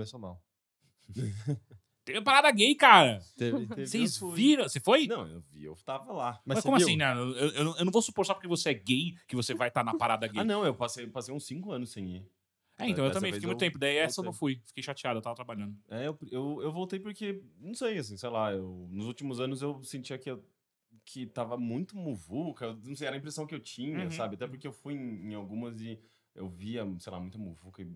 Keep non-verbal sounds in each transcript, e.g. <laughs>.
começou mal. <laughs> Teve parada gay, cara. Vocês viram? Você foi? Não, eu vi, eu tava lá. Mas, Mas como viu? assim, né? Eu, eu, eu, não vou supor só porque você é gay que você vai estar tá na parada gay. ah, não, eu passei, passei uns 5 anos sem ir. É, então eu também fiquei muito tempo. Daí essa eu não fui. Fiquei chateado, eu tava trabalhando. É, eu, eu, eu, voltei porque, não sei, assim, sei lá, eu, nos últimos anos eu sentia que, eu, que tava muito muvuca, não sei, era a impressão que eu tinha, uhum. sabe? Até porque eu fui em, em algumas e eu via, sei lá, muita muvuca e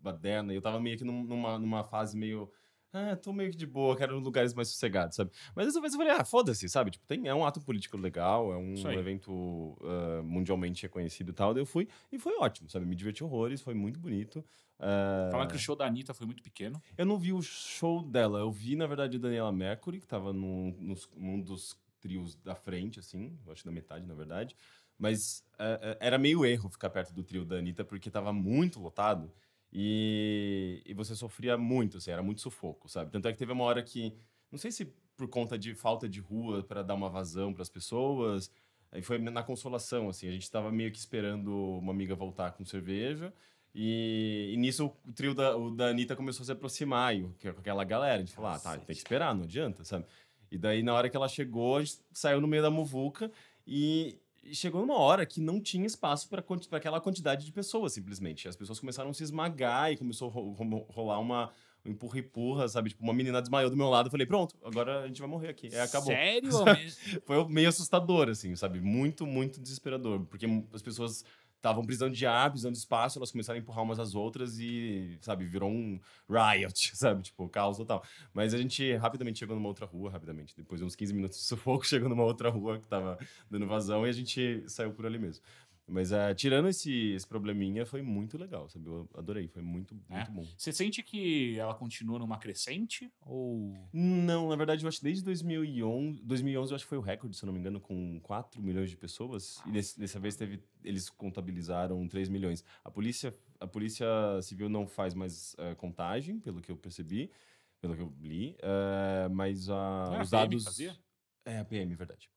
baderna, e eu tava meio que numa, numa fase meio. Ah, tô meio que de boa, quero lugares mais sossegados, sabe? Mas dessa vez eu falei, ah, foda-se, sabe? Tipo, tem, é um ato político legal, é um evento uh, mundialmente reconhecido e tal. Daí eu fui e foi ótimo, sabe? Me diverti horrores, foi muito bonito. Uh... Falaram que o show da Anitta foi muito pequeno. Eu não vi o show dela, eu vi, na verdade, a Daniela Mercury, que tava num, nos, num dos trios da frente, assim, eu acho da metade, na verdade. Mas uh, era meio erro ficar perto do trio da Anitta, porque tava muito lotado. E, e você sofria muito, assim, era muito sufoco, sabe? Tanto é que teve uma hora que, não sei se por conta de falta de rua para dar uma vazão para as pessoas, aí foi na consolação, assim, a gente estava meio que esperando uma amiga voltar com cerveja. E, e nisso o trio da, o da Anitta começou a se aproximar e, com aquela galera. A gente falou: ah, tá, tem que esperar, não adianta, sabe? E daí, na hora que ela chegou, a gente saiu no meio da muvuca e, chegou numa hora que não tinha espaço para aquela quantidade de pessoas, simplesmente. As pessoas começaram a se esmagar e começou a rolar uma, um empurra empurra, sabe? Tipo, uma menina desmaiou do meu lado. Eu falei, pronto, agora a gente vai morrer aqui. É, acabou. Sério? <laughs> Foi meio assustador, assim, sabe? Muito, muito desesperador. Porque as pessoas estavam precisando de ar, precisando de espaço, elas começaram a empurrar umas às outras e, sabe, virou um riot, <laughs> sabe? Tipo, caos total. Mas a gente rapidamente chegou numa outra rua, rapidamente. Depois de uns 15 minutos de sufoco, <laughs> chegou numa outra rua que tava dando vazão e a gente saiu por ali mesmo. Mas uh, tirando esse, esse probleminha, foi muito legal, sabe? Eu adorei, foi muito, é. muito bom. Você sente que ela continua numa crescente? Ou... Não, na verdade, eu acho que desde 2011, 2011 eu acho que foi o recorde, se não me engano, com 4 milhões de pessoas. Ah. E desse, dessa vez teve, eles contabilizaram 3 milhões. A polícia, a polícia civil não faz mais uh, contagem, pelo que eu percebi, pelo que eu li, uh, mas uh, é, os a PM dados. Fazia? É, a PM, verdade.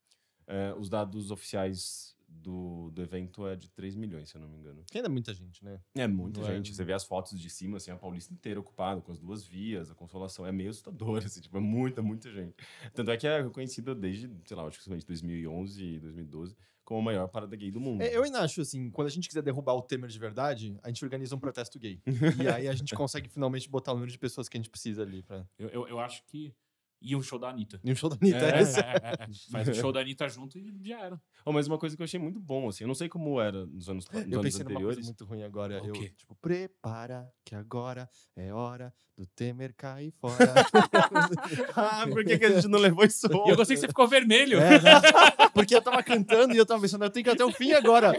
Eh, os dados oficiais do, do evento é de 3 milhões, se eu não me engano. Que ainda é muita gente, né? É muita é gente. É... Você vê as fotos de cima, assim, a Paulista inteira ocupada, com as duas vias, a consolação. É meio assustadora <laughs> assim, tipo, é muita, muita gente. Tanto é que é reconhecida desde, sei lá, acho que de 2011, 2012, como a maior parada gay do mundo. É, eu ainda acho, assim, quando a gente quiser derrubar o Temer de verdade, a gente organiza um protesto gay. <laughs> e aí a gente consegue finalmente botar o número de pessoas que a gente precisa ali. Pra... Eu, eu, eu acho que e um show da Anitta. E um show da Anitta, é, é, é, Faz o show da Anitta junto e já era. Oh, mas uma coisa que eu achei muito bom, assim, eu não sei como era nos anos, anteriores. eu anos anteriores. muito ruim agora. Okay. Eu, tipo, prepara que agora é hora do Temer cair fora. ah, por que, que, a gente não levou isso? E eu gostei que você ficou vermelho. É, né? Porque eu tava cantando e eu tava pensando, eu tenho que ir até o fim agora.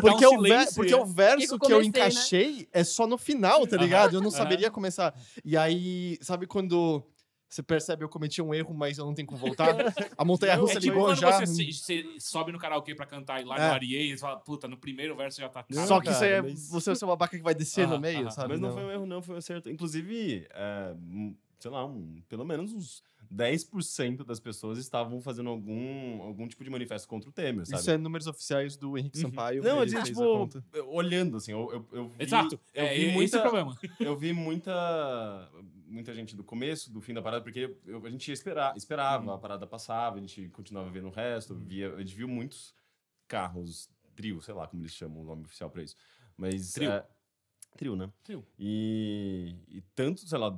Porque, um o, ver, porque o verso eu comecei, que eu encaixei né? é só no final, tá ligado? Eu não saberia começar. E aí, sabe quando você percebe, eu cometi um erro, mas eu não tenho como voltar. A montanha russa é tipo ligou já. Você, hum. sobe no karaokê pra cantar e lá É. no você fala, puta, no primeiro verso já tá Só que cara, você, é, mas- você é o seu babaca que vai descer no meio, aham. sabe? Mas não, foi um erro, não, foi um acerto. Inclusive, é, sei lá, um- pelo menos uns 10% das pessoas estavam fazendo algum, algum tipo de manifesto contra o Temer, sabe? Isso é números oficiais do Henrique uhum. Sampaio. Não, é tipo, eu tipo, olhando, assim, eu, eu, eu vi... Exato. Eu é, vi muita, é o problema. Eu vi muita muita gente do começo, do fim da parada, porque eu, a gente ia esperar, esperava, uhum. a parada passava, a gente continuava vendo o resto, uhum. via, a gente viu muitos carros, trio, sei lá como eles chamam o nome oficial para isso. Mas. Trio. É, trio, né? Trio. E, e, tanto, sei lá,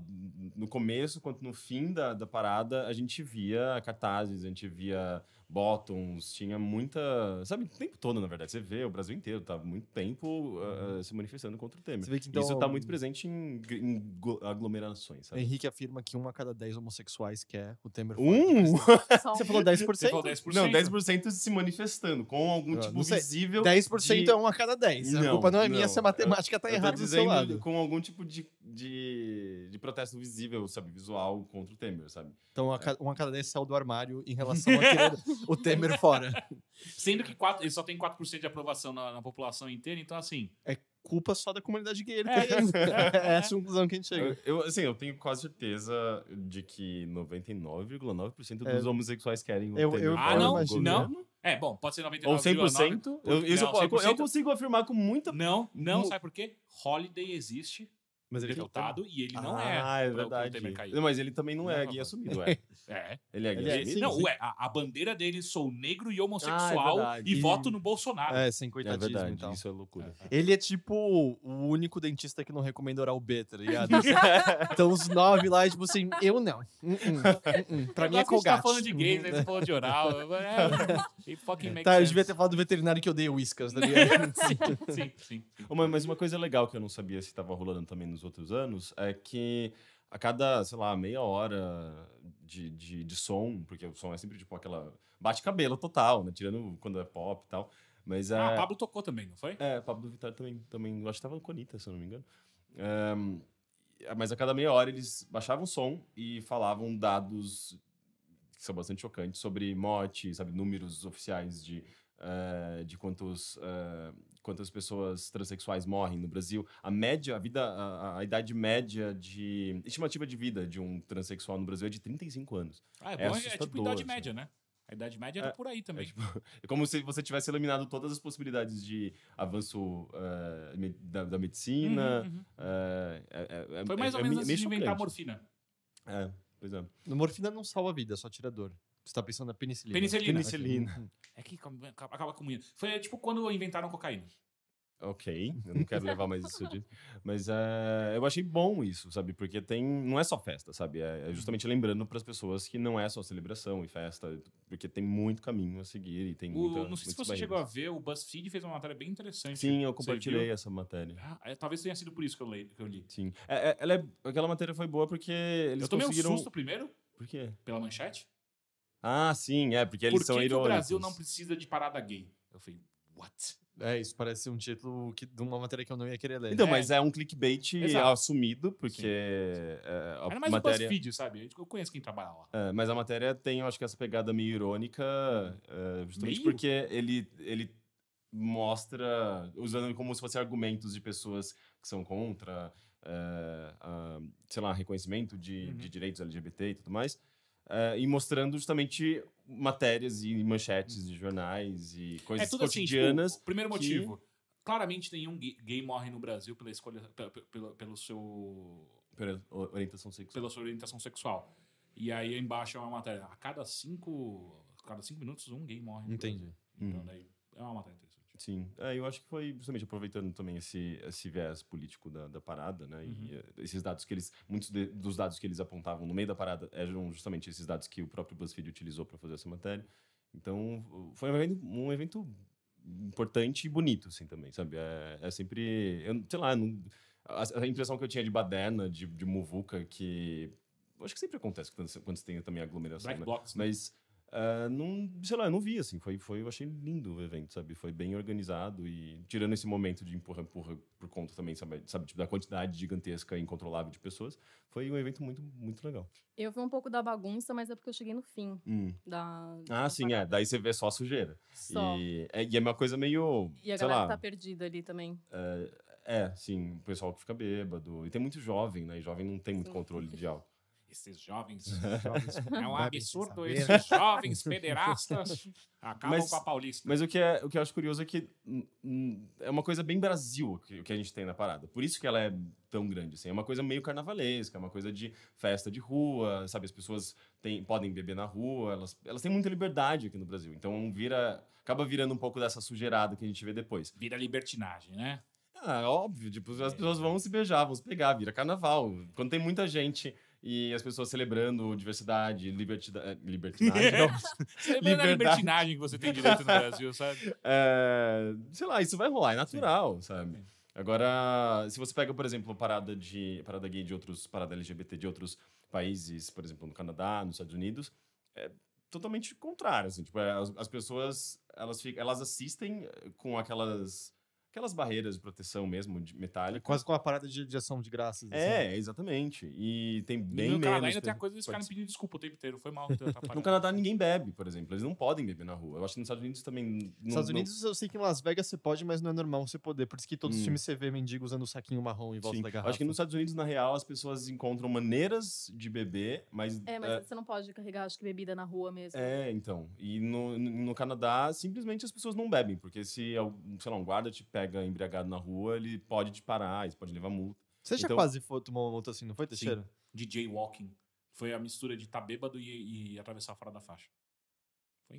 no começo quanto no fim da, da parada, a gente via cartazes, a gente via bottoms, tinha muita. Sabe, o tempo todo, na verdade. Você vê o Brasil inteiro, tá muito tempo ah, ah, uhum. uh, se manifestando contra o Temer. Você vê que, então, Isso tá então muito presente em, em aglomerações, sabe? Henrique afirma que um a cada dez homossexuais quer o Temer. <laughs> Um? Você falou 10%? Você falou 10%? Não, 10% se manifestando com algum tipo sei, visível. 10% de... é um a cada 10. Não, a culpa não é não, minha se a matemática tá errada do seu lado. Com algum tipo de de, de protesto visível, sabe, visual contra o Temer, sabe? Então é. uma canadense saiu do armário em relação a <laughs> o Temer fora. Sendo que quatro, ele só tem 4% de aprovação na, na, população inteira, então assim... É culpa só da comunidade gay. É, é, <laughs> é, essa conclusão que a gente chega. Eu, eu, assim, eu tenho quase certeza de que 99,9% dos é. homossexuais querem o eu, Temer eu, Ah, não? Imagino. Não? Né? É, bom, pode ser 99,9%. Ou 100%. 9, eu, isso não, eu, 100%. eu consigo afirmar com muita... Não, não, mu... sabe por quê? Holiday existe mas ele é tá e ele não ah, é. Ah, é, é verdade. Não, mas ele também não é não, gay assumido, é. <laughs> é. Ele é gay ele é assumido. É, não, ué, a, a, bandeira dele sou negro e homossexual ah, é e, voto no Bolsonaro. É, sem coitadismo é verdade, então. Isso é loucura. Ele é tipo o único dentista que não recomenda oral B, tá ligado? <laughs> então os nove lá, tipo assim, eu não. Hum, hum, hum, pra mim é Colgate. Você tá falando de gays, aí né? você falando de oral. É, fucking tá, sense. eu devia ter falado do veterinário que eu dei o Whiskas, tá <laughs> ligado? sim, sim, sim. Mas uma coisa legal que eu não sabia se tava rolando também nos nos outros anos é que a cada, sei lá, meia hora de, de, de som, porque o som é sempre tipo aquela. bate-cabelo total, né? Tirando quando é pop e tal. Mas, é ah, é... Pablo tocou também, não foi? É, Pablo Vittar também, também. Acho que tava no Conita, se eu não me engano. É, mas a cada meia hora eles baixavam o som e falavam dados que são bastante chocantes sobre morte, sabe? Números oficiais de, uh, de quantos. Uh, quantas pessoas transexuais morrem no Brasil, a média, a vida, a, a, idade média de estimativa de vida de um transexual no Brasil é de 35 anos. Ah, é, é, bom, é, tipo idade assim. média, né? A idade média era tá é, por aí também. É, tipo, <laughs> é, como se você tivesse eliminado todas as possibilidades de avanço uh, da, da, medicina. Uhum, uhum. Uh, Foi mais ou menos antes de inventar a morfina. É, pois é. No morfina não salva a vida, só tira dor. Você tá pensando na penicilina. Penicilina. Penicilina. Uhum. É que acaba com isso Foi tipo quando inventaram cocaína. Ok, eu não quero levar mais isso Mas eh, eu achei bom isso, sabe? Porque tem. Não é só festa, sabe? É, é uhum. justamente lembrando para as pessoas que não é só celebração e festa, porque tem muito caminho a seguir e tem o, muita, Não sei se você barreiras. chegou a ver, o BuzzFeed fez uma matéria bem interessante. Sim, eu compartilhei essa matéria. Ah, é, talvez tenha sido por isso que eu, li. Que eu li. Sim. É, é, ela é, aquela matéria foi boa porque eles eu tomei conseguiram. Um susto primeiro? Por quê? Pela manchete? Ah, sim, é, porque eles Por irônicos. são que o Brasil não precisa de parada gay? Eu falei, what? É, isso parece um título que, de uma matéria que eu não ia querer ler. Então, é. mas é um clickbait Exato. assumido, porque. Sim, sim. É, é a Era mais matéria... um BuzzFeed, sabe? Eu conheço quem trabalha lá. É, mas a matéria tem, eu acho que, essa pegada meio irônica, hum. é, justamente meio? porque ele, ele mostra, usando como se fossem argumentos de pessoas que são contra, é, sei lá, reconhecimento de, uhum. de direitos LGBT e tudo mais. Uh, e mostrando justamente matérias e manchetes de jornais e é coisas é cotidianas. Assim, tipo, primeiro motivo. Que... Claramente nenhum gay morre no Brasil pela escolha. pelo, pelo seu. Pela orientação sexual. Pela sua orientação sexual. E aí embaixo é uma matéria. A cada cinco. A cada cinco minutos, um gay morre. Entendi. Então hum. daí é uma matéria Sim, é, eu acho que foi justamente aproveitando também esse, esse viés político da, da parada, né? Uhum. E eh, esses dados que eles, muitos de, dos dados que eles apontavam no meio da parada eram justamente esses dados que o próprio BuzzFeed utilizou para fazer essa matéria. Então, foi um evento, um evento importante e bonito, assim, também, sabe? É, é sempre, eu, sei lá, não, a, a, impressão que eu tinha de baderna, de, de muvuca, que acho que sempre acontece quando, quando você tem também aglomeração, Black né? Box, né? Mas ah, não, sei lá, eu não vi, assim, foi, foi, eu achei lindo o evento, sabe, foi bem organizado e tirando esse momento de empurra, empurra por conta também, sabe, sabe tipo, da quantidade gigantesca e incontrolável de pessoas, foi um evento muito, muito legal. Eu vi um pouco da bagunça, mas é porque eu cheguei no fim hum. da, ah, da Ah, sim, é, parada. é, daí você vê só a sujeira. Só. E é, e é uma coisa meio, E a galera lá, tá perdida ali também. É, é, sim, o pessoal que fica bêbado, e tem muito jovem, né, e jovem não tem muito sim. controle de álcool esses jovens, jovens <laughs> é um absurdo esses jovens pederastas acabam mas, com a paulista. Mas o que, é, o que eu acho curioso é que é uma coisa bem Brasil que, que a gente tem na parada. Por isso que ela é tão grande, assim. É uma coisa meio carnavalesca, é uma coisa de festa de rua, sabe? As pessoas têm, podem beber na rua, elas, elas têm muita liberdade aqui no Brasil. Então vira, acaba virando um pouco dessa sujeirada que a gente vê depois. Vira libertinagem, né? Ah, óbvio, tipo, as é. pessoas vão se beijar, vão se pegar, vira carnaval. Quando tem muita gente e as pessoas celebrando diversidade, eh, <laughs> Libertinagem? <laughs> celebrando a libertinagem que você tem direito no <laughs> Brasil, sabe? É, sei lá, isso vai rolar, é natural, Sim. sabe? Agora, se você pega, por exemplo, parada, de, parada gay de outros, parada LGBT de outros países, por exemplo, no Canadá, nos Estados Unidos, é totalmente contrário, assim, tipo, é, as, as pessoas, elas, ficam, elas assistem eh, com aquelas aquelas barreiras de proteção mesmo, de metálica. quase com a parada de, de ação de graças. Assim. É, exatamente. E tem bem e no menos... No Canadá ainda tem a coisa desse cara pedindo desculpa o tempo inteiro, foi mal. <laughs> no Canadá ninguém bebe, por exemplo, eles não podem beber na rua. Eu acho que nos Estados Unidos também... Nos Estados Unidos não... eu sei que em Las Vegas você pode, mas não é normal você poder, por isso que todos hum. os times você vê mendigo usando o saquinho marrom em volta Sim. da garrafa. Eu acho que nos Estados Unidos, na real, as pessoas encontram maneiras de beber, mas... É, mas é... você não pode carregar, acho que, bebida na rua mesmo. É, então. E no, no, no Canadá, simplesmente as pessoas não bebem, porque se, sei lá, um guarda te pega pega embriagado na rua, ele pode te parar, isso pode levar multa. Você então, já quase foi, tomou uma multa assim, não foi, Teixeira? de jaywalking Foi a mistura de estar tá bêbado e, e atravessar fora da faixa.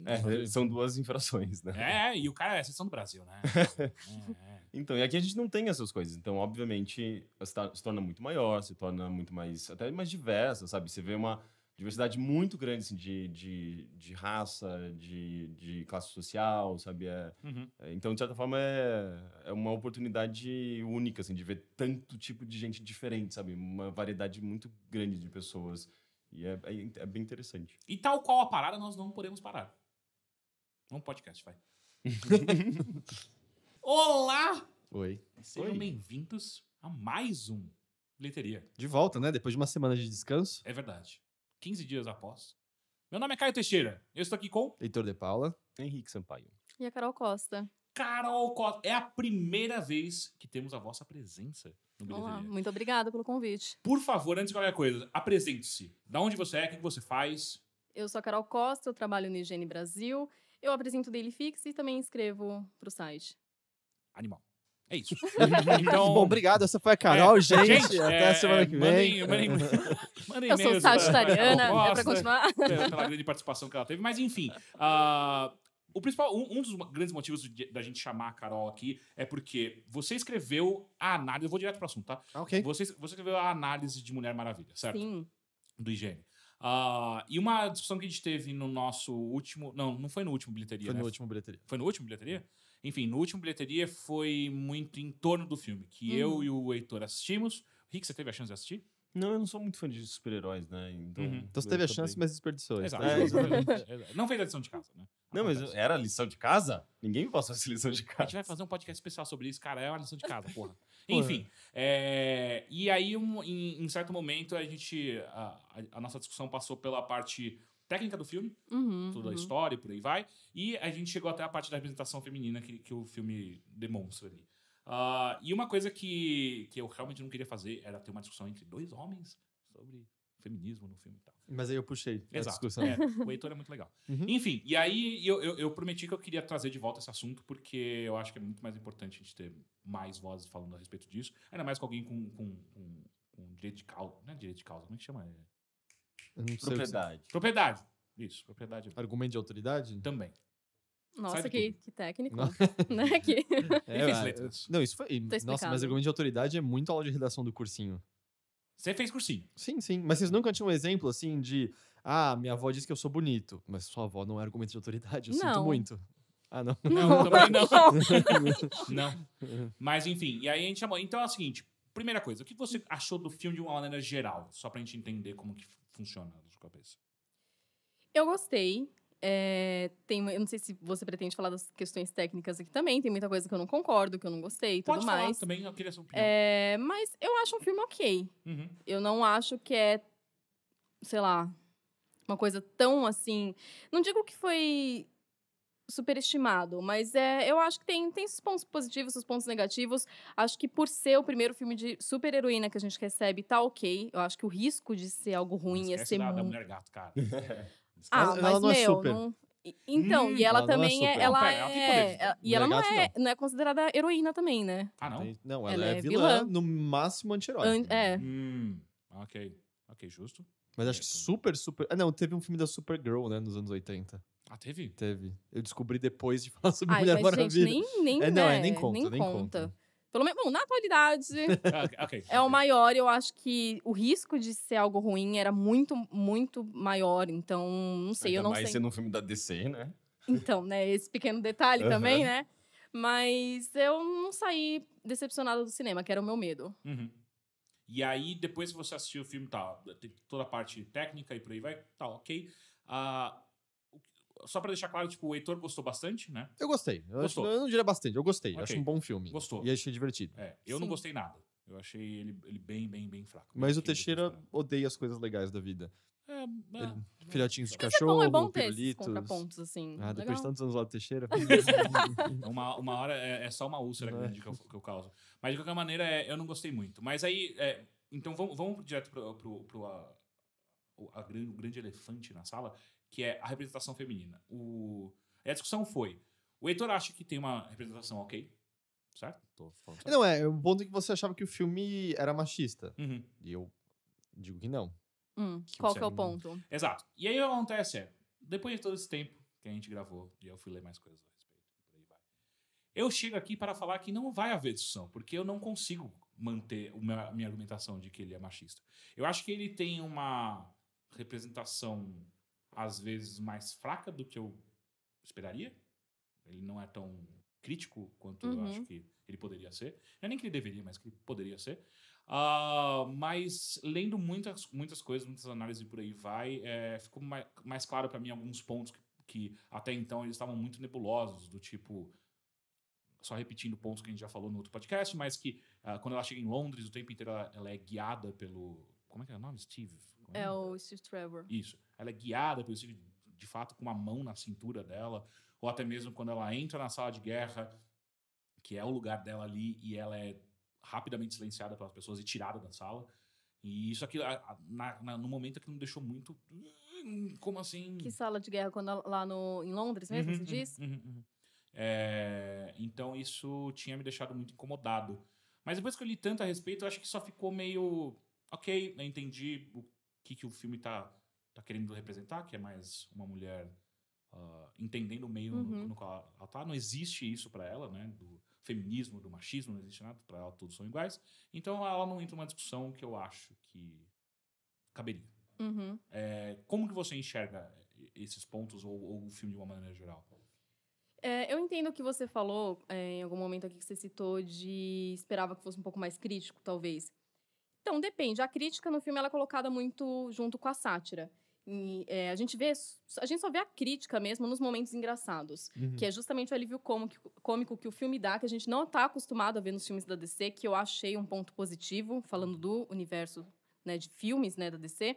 É, <laughs> são duas infrações, né? É, e o cara é exceção do Brasil, né? <laughs> é, é. Então, e aqui a gente não tem essas coisas. Então, obviamente, se torna muito maior, se torna muito mais, até mais diversa, sabe? Você vê uma diversidade muito grande, assim, de, de, de raça, de, de classe social, sabe? É, uhum. é, então, de certa forma, é, é uma oportunidade única, assim, de ver tanto tipo de gente diferente, sabe? Uma variedade muito grande de pessoas. E é, é, é bem interessante. E tal qual a parada, nós não podemos parar. É um podcast, vai. <laughs> Olá! Oi. Sejam bem-vindos a mais um Bilheteria. De volta, né? Depois de uma semana de descanso. É verdade. 15 dias após. Meu nome é Caio Teixeira. Eu estou aqui com. Heitor de Paula. Henrique Sampaio. E a Carol Costa. Carol Costa. É a primeira vez que temos a vossa presença no Bilheteria. muito obrigada pelo convite. Por favor, antes de qualquer coisa, apresente-se. Da onde você é, o que você faz? Eu sou a Carol Costa, eu trabalho no Higiene Brasil. Eu apresento o Daily Fix e também escrevo para o site. Animal. É isso. <laughs> então... Bom, obrigado. Essa foi a Carol, é, gente. gente. Até a é, semana que vem. Mandem, mandem, mandem Eu sou sagitariana, é pra continuar. Pela grande participação que ela teve. Mas, enfim, uh, o principal, um, um, dos grandes motivos de, da gente chamar a Carol aqui é porque você escreveu a análise... Eu vou direto pro assunto, tá? Ah, ok. Você, você escreveu a análise de Mulher Maravilha, certo? Sim. Do IGN. Uh, ah, e uma discussão que a gente teve no nosso último. Não, não foi no último bilheteria. Foi né? no último bilheteria. Foi no último bilheteria? Enfim, no último bilheteria foi muito em torno do filme, que eu uhum. e o Heitor assistimos. Rick, você teve a chance de assistir? Não, eu não sou muito fã de super-heróis, né? Então, uhum. então você teve a chance, mas desperdiçou. Exato. Né? É, exatamente. <laughs> não fez a lição de casa, né? Não, mas era lição de casa? Ninguém me passou essa lição de casa. A gente vai fazer um podcast especial sobre isso, cara. É uma lição de casa, <laughs> porra. Enfim. É... e aí, um, em, em, certo momento, a gente. A, a, nossa discussão passou pela parte técnica do filme, uhum, toda a uhum. história e por aí vai. E a gente chegou até a parte da representação feminina que, que o filme demonstra ali. Uh, e uma coisa que, que eu realmente não queria fazer era ter uma discussão entre dois homens sobre feminismo no filme e tal. Mas aí eu puxei Exato. discussão. É, o Heitor é muito legal. Uhum. Enfim, e aí eu, eu, eu, prometi que eu queria trazer de volta esse assunto, porque eu acho que é muito mais importante a gente ter mais vozes falando a respeito disso, ainda mais com alguém com, com, com, com direito de causa. Não é direito de causa, como é que chama? É propriedade. Propriedade. Isso, propriedade. É argumento de autoridade? Também. Nossa, que, que, técnico. <laughs> né? que... <laughs> É, é, não, isso foi. Nossa, mas argumento de autoridade é muito aula de redação do cursinho. Você fez cursinho. Sim, sim. Mas vocês nunca tinham um exemplo assim de. Ah, minha avó disse que eu sou bonito. Mas sua avó não é argumento de autoridade. Eu não. sinto muito. Ah, não. Não, não também <laughs> não. não. Mas enfim, e aí a gente chamou. Então é o seguinte: primeira coisa, o que você achou do filme de uma maneira geral? Só pra gente entender como que funciona na sua cabeça? Eu gostei. É, tem, eu não sei se você pretende falar das questões técnicas aqui também. Tem muita coisa que eu não concordo, que eu não gostei e tudo Pode mais. Falar também, eu queria opinião. É, mas eu acho um filme ok. Uhum. Eu não acho que é, sei lá, uma coisa tão assim. Não digo que foi superestimado, mas é, eu acho que tem, tem seus pontos positivos, os pontos negativos. Acho que por ser o primeiro filme de super-heroína que a gente recebe, tá ok. Eu acho que o risco de ser algo ruim é ser assim, da, muito... da mulher gato, cara. <laughs> ah, mas ela não é meu, super. Não... Então, hum, e ela, ela é também é, super. ela não, é, ela, e ela não é, não. não é considerada heroína também, né? Ah, não? Não, ela, é, é, vilã, vilã, no máximo anti-herói. An é. Hum, ok, ok, justo. Mas acho que super, super. Ah, não, teve um filme da Supergirl, né, nos anos 80. Ah, teve? Teve. Eu descobri depois de <laughs> falar sobre Ai, Mulher mas, Maravilha. Gente, nem, nem, é, não, é, nem né, conta, nem, nem conta. conta. Pelo menos, bom, na atualidade, <laughs> é o maior. Eu acho que o risco de ser algo ruim era muito, muito maior. Então, não sei, Ainda eu não mais sei. sendo um filme da DC, né? Então, né, esse pequeno detalhe uhum. também, né? Mas eu não saí decepcionada do cinema, que era o meu medo. Uhum. E aí, depois que você assistir o filme, tá, tem toda a parte técnica e por aí vai, tá, ok. Ah, só para deixar claro, tipo, o Heitor gostou bastante, né? Eu gostei. Eu, gostou. eu não diria bastante, eu gostei. Okay. Acho um bom filme. Gostou. E achei divertido. É, eu Sim. não gostei nada. Eu achei ele, ele bem, bem, bem fraco. Mas o Teixeira odeia as coisas legais da vida. É, é, filhotinhos de Mas cachorro, é bom, é bom ter contrapontos, assim. Ah, depois de tantos anos lá do Teixeira. <laughs> É uma, uma hora é, é só uma úlcera né? que eu, que eu causo. Mas de qualquer maneira, é, eu não gostei muito. Mas aí, é, então vamos, vamos direto pro, pro, pro a, a, o grande elefante na sala, que é a representação feminina. O, a discussão foi: o Heitor acha que tem uma representação ok, certo? certo? Não, é, o ponto é que você achava que o filme era machista. Uhum. E eu digo que não. Hum, qual que é o ponto? Não... Exato. E aí o que acontece é, depois de todo esse tempo que a gente gravou, e eu fui ler mais coisas a respeito, por aí vai. Eu chego aqui para falar que não vai haver discussão, porque eu não consigo manter a minha argumentação de que ele é machista. Eu acho que ele tem uma representação às vezes mais fraca do que eu esperaria. Ele não é tão crítico quanto uhum. eu acho que ele poderia ser. Não é nem que ele deveria, mas que ele poderia ser. Uh, mas lendo muitas, muitas coisas, muitas análises por aí vai, é, ficou mais, mais claro para mim alguns pontos que, que até então eles estavam muito nebulosos, do tipo só repetindo pontos que a gente já falou no outro podcast, mas que uh, quando ela chega em Londres, o tempo inteiro ela, ela é guiada pelo. Como é que é o nome? Steve? É? é, o Steve Trevor. Isso. Ela é guiada pelo Steve, de fato, com uma mão na cintura dela, ou até mesmo quando ela entra na sala de guerra, que é o lugar dela ali, e ela é rapidamente silenciada pelas pessoas e tirada da sala. E isso aqui, na, na, no momento, que me deixou muito. Hum, como assim? Que sala de guerra? Quando, lá no, em Londres mesmo, uhum, você diz? Uhum, uhum, uhum. É, então isso tinha me deixado muito incomodado. Mas depois que eu li tanto a respeito, eu acho que só ficou meio. Ok, eu entendi o que, que o filme tá, tá querendo representar, que é mais uma mulher uh, entendendo o meio no, uhum. no, qual ela tá. Não existe isso para ela, né? Do, feminismo, do machismo, não existe nada, para ela todos são iguais. Então ela não entra numa discussão que eu acho que caberia. Uhum. É, como que você enxerga esses pontos ou, ou o filme de uma maneira geral? É, eu entendo o que você falou é, em algum momento aqui que você citou de esperava que fosse um pouco mais crítico, talvez. Então, depende. A crítica no filme ela é colocada muito junto com a sátira é, a gente vê, a gente só vê a crítica mesmo nos momentos engraçados, uhum. que é justamente o alívio cômico, cômico que o filme dá, que a gente não está acostumado a ver nos filmes da DC, que eu achei um ponto positivo, falando do universo né, de filmes né, da DC,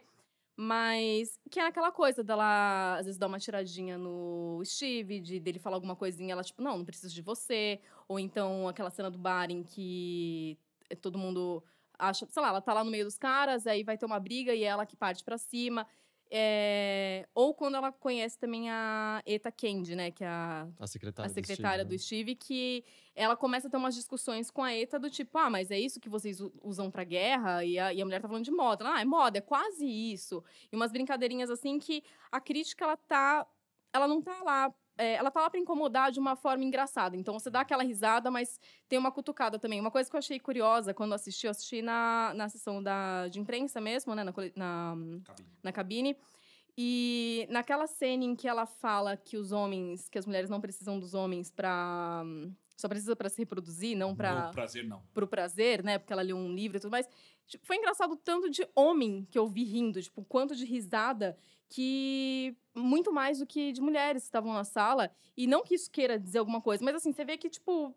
mas que é aquela coisa dela, às vezes, dar uma tiradinha no Steve, de dele falar alguma coisinha, ela tipo, não, não preciso de você, ou então aquela cena do bar em que eh, todo mundo acha, sei lá, ela tá lá no meio dos caras, aí vai ter uma briga e é ela que parte para cima. É, ou quando ela conhece também a Eta Candy, né? Que é a, a secretária, a secretária do, Steve, do né? Steve, que ela começa a ter umas discussões com a Eta do tipo, ah, mas é isso que vocês usam pra guerra? E a, e a mulher tá falando de moda. ah, é moda, é quase isso. E umas brincadeirinhas assim que a crítica, ela tá. Ela não tá lá é, ela tá lá para incomodar de uma forma engraçada. Então você dá aquela risada, mas tem uma cutucada também. Uma coisa que eu achei curiosa quando assisti, eu assisti na, na sessão da, de imprensa mesmo, né? Na, na, cabine. na cabine. E naquela cena em que ela fala que os homens, que as mulheres não precisam dos homens para só precisa para se reproduzir, não para prazer não. Pro prazer, né? Porque ela leu um livro e tudo mais. Tipo, foi engraçado o tanto de homem que eu vi rindo, tipo, quanto de risada que muito mais do que de mulheres que estavam na sala. E não que isso queira dizer alguma coisa, mas assim, você vê que, tipo,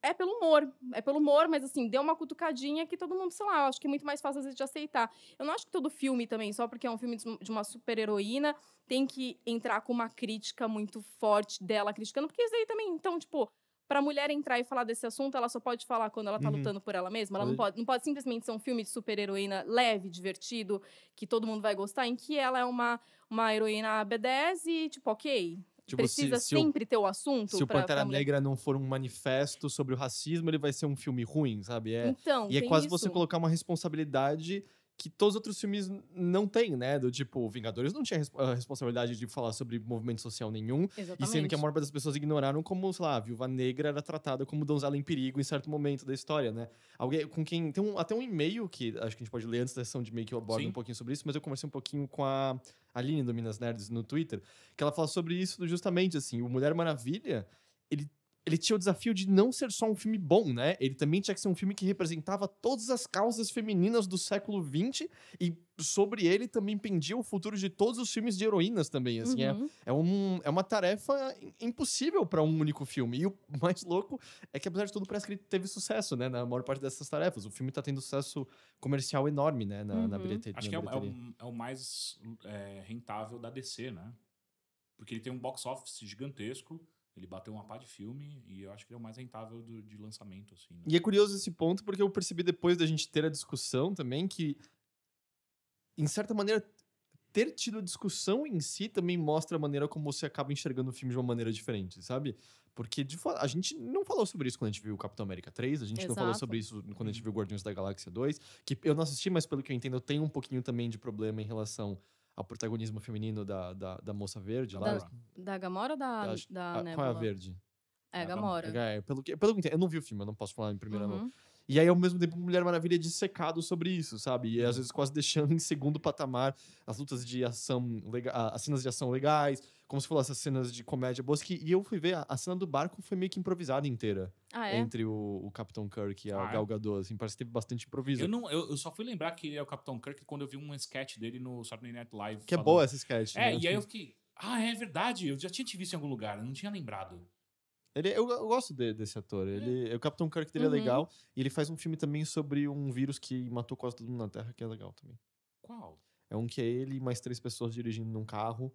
é pelo humor. É pelo humor, mas assim, deu uma cutucadinha que todo mundo, sei lá, acho que é muito mais fácil às vezes de aceitar. Eu não acho que todo filme também, só porque é um filme de uma super-heroína, tem que entrar com uma crítica muito forte dela criticando, porque isso aí também, então, tipo, para a mulher entrar e falar desse assunto, ela só pode falar quando ela tá uhum. lutando por ela mesma. Ela não pode, não pode simplesmente ser um filme de super-heroína leve, divertido, que todo mundo vai gostar, em que ela é uma, uma heroína B10 e, tipo, ok, Tipo, precisa se, se sempre o, ter o assunto. Se o Pantera Negra não for um manifesto sobre o racismo, ele vai ser um filme ruim, sabe? É, então, e é quase isso. você colocar uma responsabilidade que todos os outros filmes não têm, né? Do tipo, Vingadores não tinha a responsabilidade de falar sobre movimento social nenhum. Exatamente. E sendo que a maior parte das pessoas ignoraram como, sei lá, a Viúva Negra era tratada como donzela em perigo em certo momento da história, né? Alguém com quem... Tem um, até um e-mail que acho que a gente pode ler antes da sessão de meio que eu abordo Sim. um pouquinho sobre isso, mas eu conversei um pouquinho com a Aline do Minas Nerds no Twitter, que ela fala sobre isso justamente, assim, o Mulher Maravilha, ele ele tinha o desafio de não ser só um filme bom, né? Ele também tinha que ser um filme que representava todas as causas femininas do século XX e sobre ele também pendia o futuro de todos os filmes de heroínas também, assim, é, uhum. é, é, um, é uma tarefa impossível para um único filme. E o <laughs> mais louco é que, apesar de tudo, parece que ele teve sucesso, né, na maior parte dessas tarefas. O filme tá tendo sucesso comercial enorme, né, na, uhum. na bilheteria. Acho que é, É, o, é, o, mais é, rentável da DC, né? Porque ele tem um box office gigantesco, ele bateu uma pá de filme e eu acho que ele é o mais rentável do, de lançamento, assim. Né? E é curioso esse ponto, porque eu percebi depois da gente ter a discussão também que, em certa maneira, ter tido a discussão em si também mostra a maneira como você acaba enxergando o filme de uma maneira diferente, sabe? Porque de, a gente não falou sobre isso quando a gente viu Capitão América 3, a gente Exato. não falou sobre isso quando a gente viu uhum. Guardiões da Galáxia 2, que eu não assisti, mas pelo que eu entendo, eu tenho um pouquinho também de problema em relação a protagonismo feminino da, da, da moça verde lá. Da Gamora ou da, da, da a, Qual é a verde? É, a ah, Gamora. É, é, pelo que, pelo que eu não vi o filme, eu não posso falar em primeira uhum. mão. E aí, ao mesmo tempo, Mulher Maravilha é dissecado sobre isso, sabe? E às uhum. vezes quase deixando em segundo patamar as lutas de ação, as cenas de ação legais, como se falou, essas cenas de comédia boas. Que, e eu fui ver, a, a, cena do barco foi meio que improvisada inteira. Ah, é? Entre o, o, Capitão Kirk e a ah, é? Gal Gadot, assim, parece que teve bastante improviso. Eu, não, eu, eu, só fui lembrar que ele é o Capitão Kirk quando eu vi um sketch dele no Saturday Night Live. Que é falando. é boa essa sketch. É, né? e aí eu fiquei, ah, é verdade, eu já tinha te visto em algum lugar, eu não tinha lembrado. Ele, eu, eu gosto de, desse ator. É. Ele, é. O Capitão Kirk dele uhum. é legal. E ele faz um filme também sobre um vírus que matou quase todo mundo na Terra, que é legal também. Qual? É um que é ele e mais três pessoas dirigindo num carro.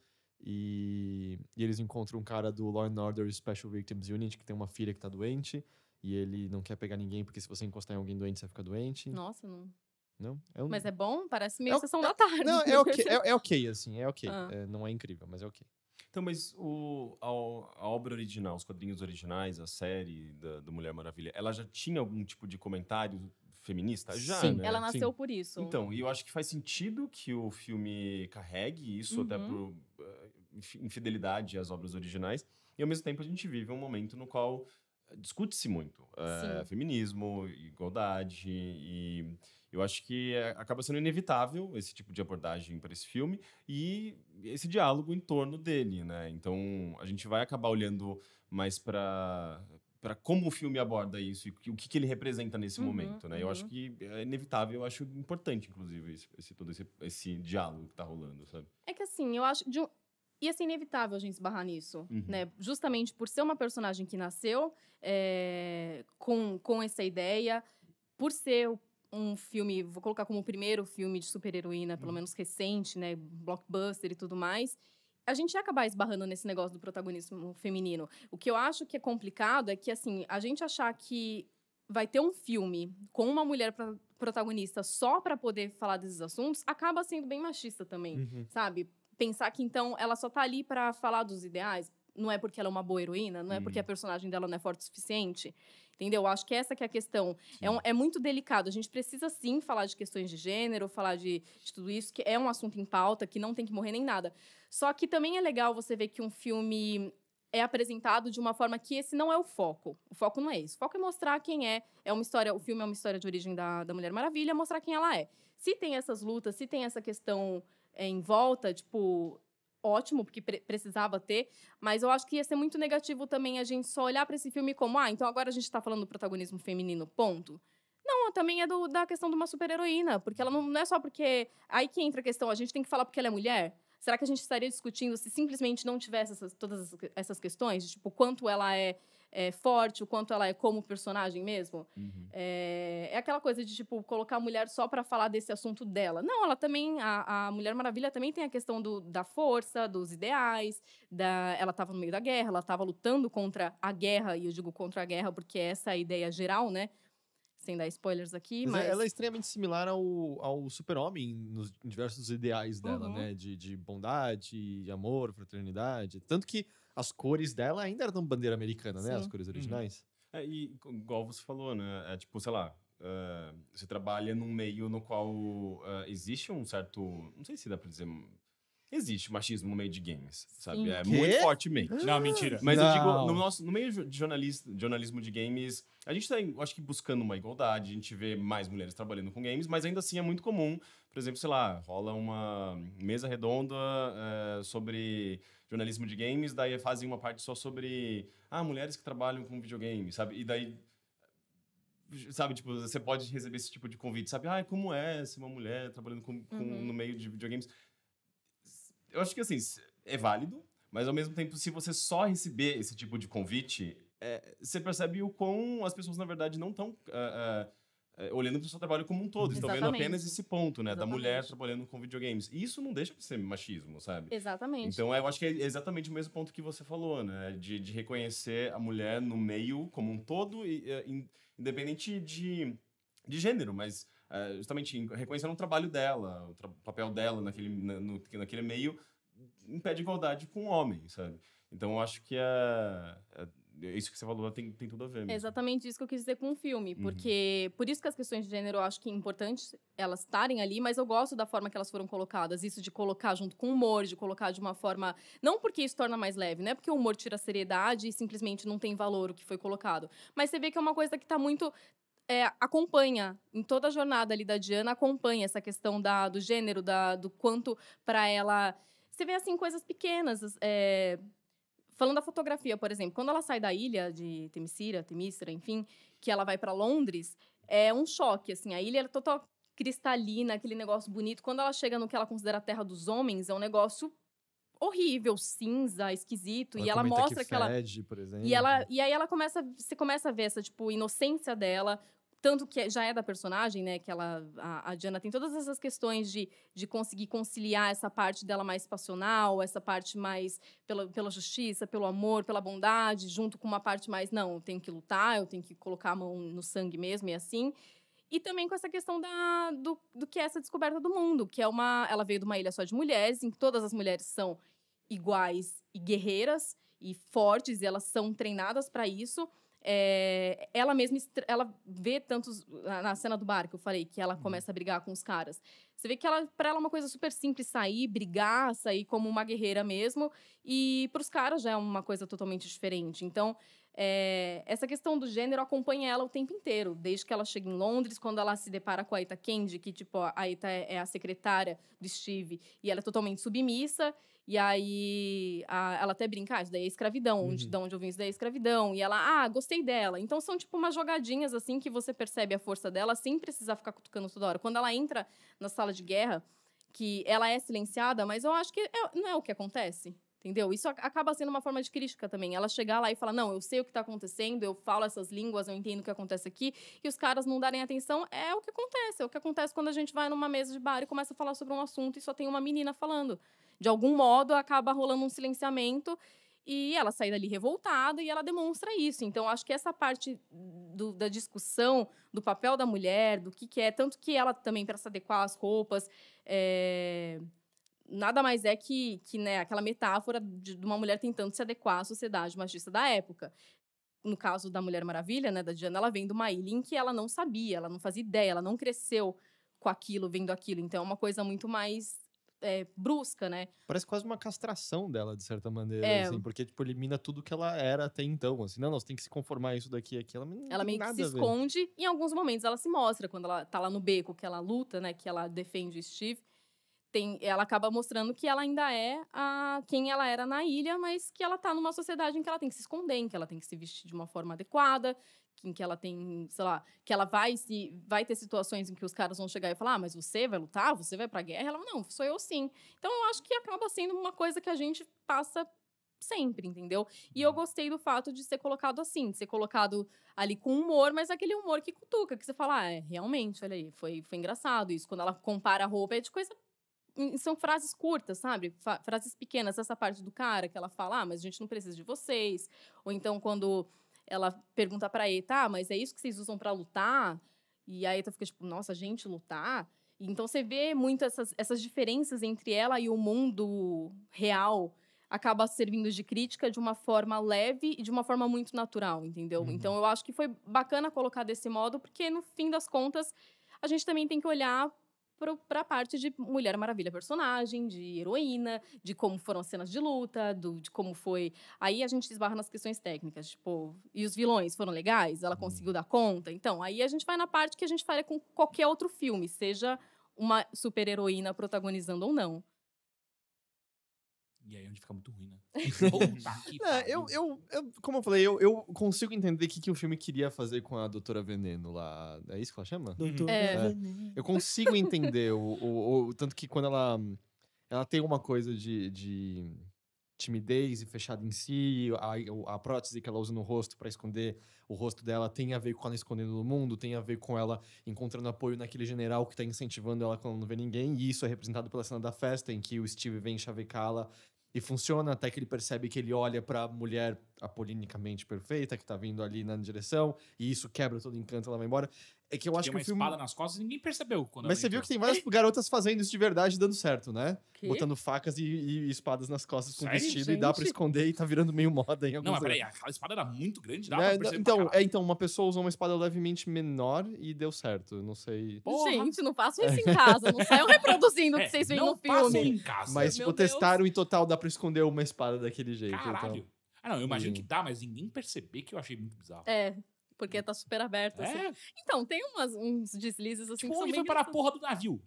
E, e, eles encontram um cara do Law and Order Special Victims Unit que tem uma filha que tá doente. E ele não quer pegar ninguém, porque se você encostar em alguém doente, você fica doente. Nossa, não. Não? É um... Mas é bom? Parece meio é, sessão é, da tarde. Não, é ok, é, <laughs> é ok assim, é ok. Ah. É, não é incrível, mas é ok. Então, mas o, a, a, obra original, os quadrinhos originais, a série da, do Mulher Maravilha, ela já tinha algum tipo de comentário feminista? Já, Sim, né? ela nasceu Sim. por isso. Então, e eu acho que faz sentido que o filme carregue isso uhum. até pro infidelidade às obras originais. E ao mesmo tempo a gente vive um momento no qual eh, discute-se muito é, feminismo, igualdade e eu acho que é, acaba sendo inevitável esse tipo de abordagem para esse filme e esse diálogo em torno dele, né? Então a gente vai acabar olhando mais para para como o filme aborda isso e o que, que ele representa nesse uhum, momento, né? Uhum. Eu acho uhum. que é inevitável, eu acho importante, inclusive, esse, esse todo esse, esse diálogo que está rolando, sabe? É que assim, eu acho. De um ia assim, ser é inevitável a gente esbarrar nisso, uhum. né? Justamente por ser uma personagem que nasceu é, com, com essa ideia, por ser um filme, vou colocar como o primeiro filme de super-heroína, uhum. pelo menos recente, né? Blockbuster e tudo mais. A gente ia acabar esbarrando nesse negócio do protagonismo feminino. O que eu acho que é complicado é que, assim, a gente achar que vai ter um filme com uma mulher pra, protagonista só para poder falar desses assuntos acaba sendo bem machista também, uhum. sabe? pensar que então ela só tá ali para falar dos ideais, não é porque ela é uma boa heroína, não é porque a uhum. personagem dela não é forte o suficiente. Entendeu? Acho que essa que é a questão. É, um, é, muito delicado. A gente precisa sim falar de questões de gênero, falar de, de, tudo isso, que é um assunto em pauta, que não tem que morrer nem nada. Só que também é legal você ver que um filme é apresentado de uma forma que esse não é o foco. O foco não é isso. O foco é mostrar quem é. É uma história. O filme é uma história de origem da, da Mulher Maravilha, mostrar quem ela é. Se tem essas lutas, se tem essa questão é, em volta, tipo, ótimo, porque pre precisava ter, mas eu acho que ia ser muito negativo também a gente só olhar para esse filme como, ah, então agora a gente está falando do protagonismo feminino, ponto. Não, também é do, da questão de uma super-heroína, porque ela não, não, é só porque. Aí que entra a questão, a gente tem que falar porque ela é mulher? Será que a gente estaria discutindo se simplesmente não tivesse essas, todas essas questões? De, tipo, quanto ela é é, forte, o quanto ela é como personagem mesmo. Uhum. É, é, aquela coisa de, tipo, colocar a mulher só para falar desse assunto dela. Não, ela também, a, a Mulher Maravilha também tem a questão do, da força, dos ideais, da, ela estava no meio da guerra, ela estava lutando contra a guerra, e eu digo contra a guerra porque é essa é a ideia geral, né? sem dar spoilers aqui, mas... É, mas... Ela é extremamente similar ao, ao super-homem nos diversos ideais dela, uhum. né? De, de bondade, de amor, fraternidade. Tanto que as cores dela ainda eram bandeira americana, Sim. né? As cores uhum. originais. Uhum. É, e igual você falou, né? É tipo, sei lá, uh, você trabalha num meio no qual uh, existe um certo. Não sei se dá pra dizer existe machismo no meio de games, sabe? Sim. É Quê? muito fortemente. Ah, não, mentira. Mas Não. eu digo, no, nosso, no meio de jornalista, jornalismo de games, a gente tá, acho que, buscando uma igualdade, a gente vê mais mulheres trabalhando com games, mas ainda assim é muito comum, por exemplo, sei lá, rola uma mesa redonda é, sobre jornalismo de games, daí fazem uma parte só sobre, ah, mulheres que trabalham com videogames sabe? E daí sabe, tipo, você pode receber esse tipo de convite, sabe? Ah, como é ser uma mulher trabalhando com, com uhum. no meio de videogames? eu acho que assim, é válido, mas ao mesmo tempo, se você só receber esse tipo de convite, é, você percebe o quão as pessoas, na verdade, não estão. Uh, ah, uh, ah, é, olhando para o seu trabalho como um todo. Estão vendo apenas esse ponto, né? Exatamente. Da mulher trabalhando com videogames. E isso não deixa de ser machismo, sabe? Exatamente. Então, eu acho que é exatamente o mesmo ponto que você falou, né? De, de reconhecer a mulher no meio como um todo, e, eh, independente de, de gênero, mas é, justamente reconhecendo o trabalho dela, o tra papel dela naquele, na, no, naquele meio, impede igualdade com o homem, sabe? Então, eu acho que é, é, é isso que você falou tem, tem tudo a ver. Mesmo. É exatamente isso que eu quis dizer com o filme, uhum. porque uhum. por isso que as questões de gênero eu acho que é importante elas estarem ali, mas eu gosto da forma que elas foram colocadas, isso de colocar junto com o humor, de colocar de uma forma, não porque isso torna mais leve, não é Porque o humor tira seriedade e simplesmente não tem valor o que foi colocado, mas você vê que é uma coisa que está muito é, acompanha em toda a jornada ali da Diana acompanha essa questão da, do gênero da, do quanto para ela você vê assim coisas pequenas é... falando da fotografia por exemplo quando ela sai da ilha de Temícira Temícira enfim que ela vai para Londres é um choque assim a ilha é total cristalina aquele negócio bonito quando ela chega no que ela considera a terra dos homens é um negócio horrível, cinza, esquisito. Ela e ela mostra que, fede, que ela. Por exemplo. E ela e aí ela começa, você começa a ver essa tipo inocência dela, tanto que já é da personagem, né? Que ela, a, a, Diana tem todas essas questões de, de conseguir conciliar essa parte dela mais passional, essa parte mais pela, pela justiça, pelo amor, pela bondade, junto com uma parte mais, não, eu tenho que lutar, eu tenho que colocar a mão no sangue mesmo e assim. E também com essa questão da, do, do que é essa descoberta do mundo, que é uma. Ela veio de uma ilha só de mulheres, em que todas as mulheres são iguais e guerreiras e fortes, e elas são treinadas para isso. É, ela mesma ela vê tantos na cena do bar que eu falei que ela uhum. começa a brigar com os caras você vê que ela para ela é uma coisa super simples sair brigar sair como uma guerreira mesmo e para os caras já é uma coisa totalmente diferente então é, essa questão do gênero acompanha ela o tempo inteiro, desde que ela chega em Londres, quando ela se depara com a Ita Candy, que tipo, a Ita é, é a secretária do Steve e ela é totalmente submissa. E aí a, ela até brinca, ah, isso daí é escravidão, uhum. onde, de onde eu vim isso daí é escravidão. E ela, ah, gostei dela. Então são tipo umas jogadinhas assim que você percebe a força dela sem precisar ficar cutucando toda hora. Quando ela entra na sala de guerra, que ela é silenciada, mas eu acho que é, não é o que acontece. Entendeu? Isso acaba sendo uma forma de crítica também. Ela chegar lá e falar: não, eu sei o que está acontecendo, eu falo essas línguas, eu entendo o que acontece aqui, e os caras não darem atenção, é o que acontece. É o que acontece quando a gente vai numa mesa de bar e começa a falar sobre um assunto e só tem uma menina falando. De algum modo, acaba rolando um silenciamento e ela sai dali revoltada e ela demonstra isso. Então, acho que essa parte do, da discussão do papel da mulher, do que, que é, tanto que ela também, para se adequar às roupas, é, nada mais é que, que né, aquela metáfora de, uma mulher tentando se adequar à sociedade machista da época no caso da Mulher Maravilha, né, da Diana, ela vem de uma ilha em que ela não sabia, ela não fazia ideia, ela não cresceu com aquilo, vendo aquilo. Então é uma coisa muito mais é, brusca, né? Parece quase uma castração dela, de certa maneira, é. assim, porque, tipo, elimina tudo que ela era até então, assim, não, não, você tem que se conformar a isso daqui, aquilo. Ela, ela meio que se esconde, e em alguns momentos ela se mostra, quando ela tá lá no beco, que ela luta, né, que ela defende o Steve, tem, ela acaba mostrando que ela ainda é a quem ela era na ilha, mas que ela está numa sociedade em que ela tem que se esconder, em que ela tem que se vestir de uma forma adequada, em que ela tem, sei lá, que ela vai se vai ter situações em que os caras vão chegar e falar: ah, "Mas você vai lutar? Você vai pra guerra?" Ela: "Não, sou eu sim". Então eu acho que acaba sendo uma coisa que a gente passa sempre, entendeu? E eu uhum. gostei do fato de ser colocado assim, de ser colocado ali com humor, mas aquele humor que cutuca, que você fala, ah, é, realmente, olha aí, foi, foi engraçado isso. Quando ela compara a roupa, é de coisa são frases curtas, sabe? frases pequenas. Essa parte do cara que ela fala, ah, mas a gente não precisa de vocês. Ou então quando ela pergunta para ele, tá, mas é isso que vocês usam para lutar? E a Eta tá fica tipo, nossa, gente, lutar? Então você vê muito essas, essas diferenças entre ela e o mundo real acaba servindo de crítica de uma forma leve e de uma forma muito natural, entendeu? Uhum. Então eu acho que foi bacana colocar desse modo, porque no fim das contas a gente também tem que olhar para a parte de Mulher Maravilha personagem, de heroína, de como foram as cenas de luta, do, de como foi. Aí a gente esbarra nas questões técnicas, tipo, e os vilões foram legais? Ela uhum. conseguiu dar conta? Então, aí a gente vai na parte que a gente faria com qualquer outro filme, seja uma super-heroína protagonizando ou não. E aí é onde fica muito ruim, né? <laughs> Não, eu, eu, eu, como eu falei, eu, eu consigo entender o que, que o filme queria fazer com a Doutora Veneno lá. É isso que ela chama? Doutora uhum. é. Veneno. É. Eu consigo entender. o, o, o, tanto que quando ela, ela tem uma coisa de, de timidez e fechada em si, a, a prótese que ela usa no rosto para esconder o rosto dela tem a ver com ela escondendo do mundo, tem a ver com ela encontrando apoio naquele general que tá incentivando ela quando ela não vê ninguém, e isso é representado pela cena da festa em que o Steve vem chavecá-la e funciona até que ele percebe que ele olha para a mulher apolinicamente perfeita que tá vindo ali na direção, e isso quebra todo o encanto, ela vai embora. É que eu que acho que o filme... espada nas costas ninguém percebeu. Quando Mas você viu que tem várias garotas fazendo isso de verdade dando certo, né? Que? Botando facas e, e, espadas nas costas com Sério? vestido Gente. e dá pra esconder e tá virando meio moda em alguns Não, mas peraí, aquela espada era muito grande, dá é, pra perceber então, pra é, então, uma pessoa usou uma espada levemente menor e deu certo, não sei... Porra. Gente, não façam é. isso em casa, não saiam reproduzindo o é, que vocês veem no filme. em casa. Mas, tipo, Meu testaram Deus. em total, dá pra esconder uma espada daquele jeito. Então. Caralho. Então. Ah, não, eu imagino que dá, mas ninguém perceber que eu achei muito bizarro. É, porque tá super aberto. Assim. É? Assim. Então, tem umas, uns deslizes assim tipo, que são foi para a porra do navio?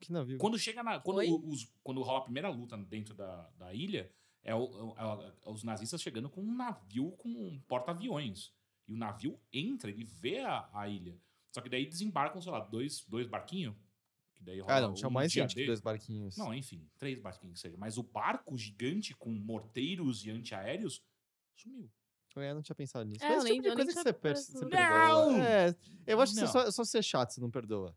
Que navio? Quando chega na. Quando, os, quando rola a primeira luta dentro da, da ilha, é, o, é, é os nazistas chegando com um navio com um porta-aviões. E o navio entra, ele vê a, a ilha. Só que daí desembarcam, sei lá, dois, dois barquinhos. Que daí rola ah, não, tinha um mais gente que dois barquinhos. Não, enfim, três barquinhos que seja. Mas o barco gigante com morteiros e antiaéreos sumiu. Eu não tinha pensado nisso. É, Mas tipo de coisa que você, per você perdoa. Não! É, eu acho que só, só ser chato você não perdoa.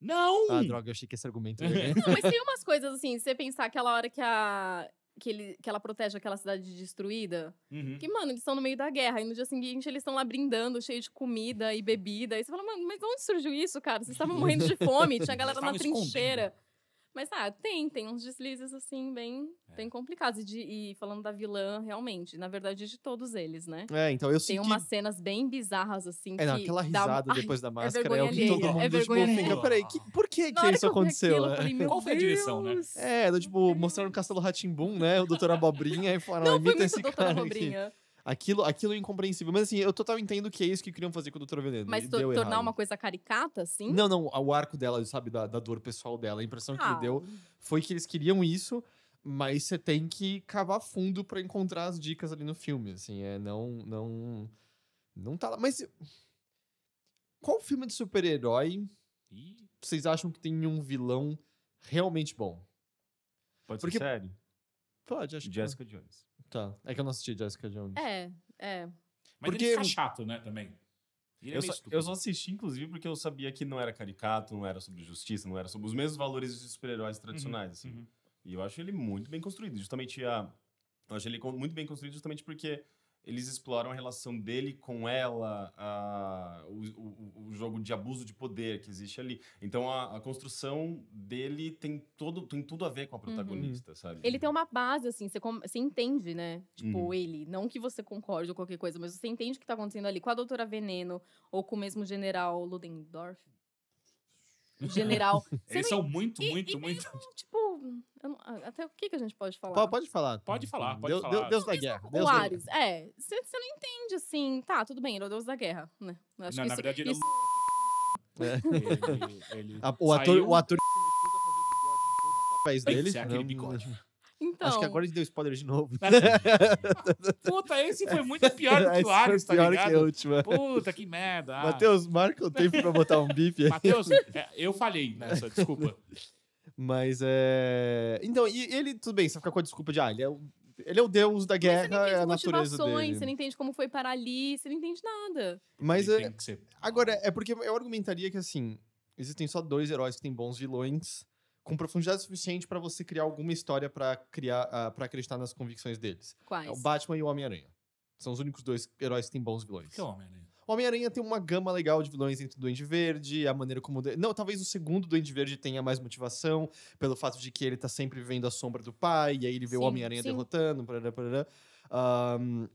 Não! Ah, droga, eu achei que esse argumento Não, mas tem umas coisas assim, você pensar aquela hora que a. Que, ele, que ela protege aquela cidade destruída. Uhum. Que, mano, eles estão no meio da guerra. E no dia seguinte eles estão lá brindando, cheio de comida e bebida. E você fala, mano, mas onde surgiu isso, cara? Vocês estavam morrendo de fome, tinha <laughs> galera na trincheira. Escondendo. Mas ah, tem, tem uns deslizes assim bem, é. bem complicados. E, de, e, falando da vilã, realmente, na verdade, é de todos eles, né? É, então eu sei. Tem que... umas cenas bem bizarras, assim. É, não, aquela risada dá... depois da é máscara é, é o que todo mundo é tipo, fica. Peraí, que, por que, que isso aconteceu? Aquilo, né? falei, Qual foi a direção, né? É, tipo, mostraram o Castelo Ratimbum, né? O Doutor Abobrinha e falaram, imita esse cara. Doutor Abobrinha. Aqui. Aquilo, aquilo é incompreensível. Mas assim, eu total entendo que é isso que queriam fazer com o Dr. Veneno. Mas tornar errado. uma coisa caricata, assim? Não, não. O arco dela, sabe, da, da dor pessoal dela. A impressão ah. que me deu foi que eles queriam isso, mas você tem que cavar fundo para encontrar as dicas ali no filme. Assim, é não. Não, não tá lá. Mas. Qual filme de super-herói vocês acham que tem um vilão realmente bom? Pode Porque... ser sério? Pode, acho Jessica que. Jessica Jones. Tá. É que eu não assisti Jessica Jones. É, é. Mas porque... ele tá fica chato, né, também. É eu só, eu, só, assisti, inclusive, porque eu sabia que não era caricato, não era sobre justiça, não era sobre os mesmos valores de super-heróis uhum, tradicionais. Uhum, assim. uhum. E eu acho ele muito bem construído. Justamente a. Eu acho ele muito bem construído justamente porque eles exploram a relação dele com ela, a, o, o, o, jogo de abuso de poder que existe ali. Então a, a, construção dele tem, todo, tem tudo a ver com a uhum. protagonista, uhum. sabe? Ele tem uma base, assim, você, você entende, né? Tipo, uhum. ele. Não que você concorde ou qualquer coisa, mas você entende o que tá acontecendo ali com a doutora Veneno ou com o mesmo general Ludendorff. <laughs> General. Eles são muito, e, muito, e muito. <laughs> tipo, até o que, que a gente pode falar? Pode, pode falar. Pode falar, pode Deus, falar. Deus, da guerra. Deus o Ares, da... é. Você não entende, assim, tá, tudo bem, ele é o Deus da guerra, né? Acho não, que na isso, verdade ele é, <laughs> é. ele, ele o, ator, saiu... o ator... <laughs> É aquele bigode. Então... Acho que agora a gente deu spoiler de novo. É. <laughs> Puta, esse foi muito pior do que o Ares, tá pior ligado? Que a última. Puta, que merda. Ah. Matheus, marca o tempo pra botar um bife aí. Matheus, é, eu falhei nessa, desculpa. Mas é. Então, e ele, tudo bem, você fica com a desculpa de, ah, ele é o, ele é o deus da guerra, é a natureza dele. Você não entende como foi para ali, você não entende nada. Mas é. Ser... Agora, é porque eu argumentaria que, assim, existem só dois heróis que têm bons vilões com profundidade suficiente para você criar alguma história para criar uh, ah, para acreditar nas convicções deles. Quais? É o Batman e o Homem-Aranha. São os únicos dois heróis que têm bons vilões. Que é Homem-Aranha? Homem-Aranha tem uma gama legal de vilões entre o Duende Verde, a maneira como. Não, talvez o segundo Duende Verde tenha mais motivação, pelo fato de que ele tá sempre vivendo a sombra do pai, e aí ele vê sim, o Homem-Aranha derrotando, parará, parará. Um,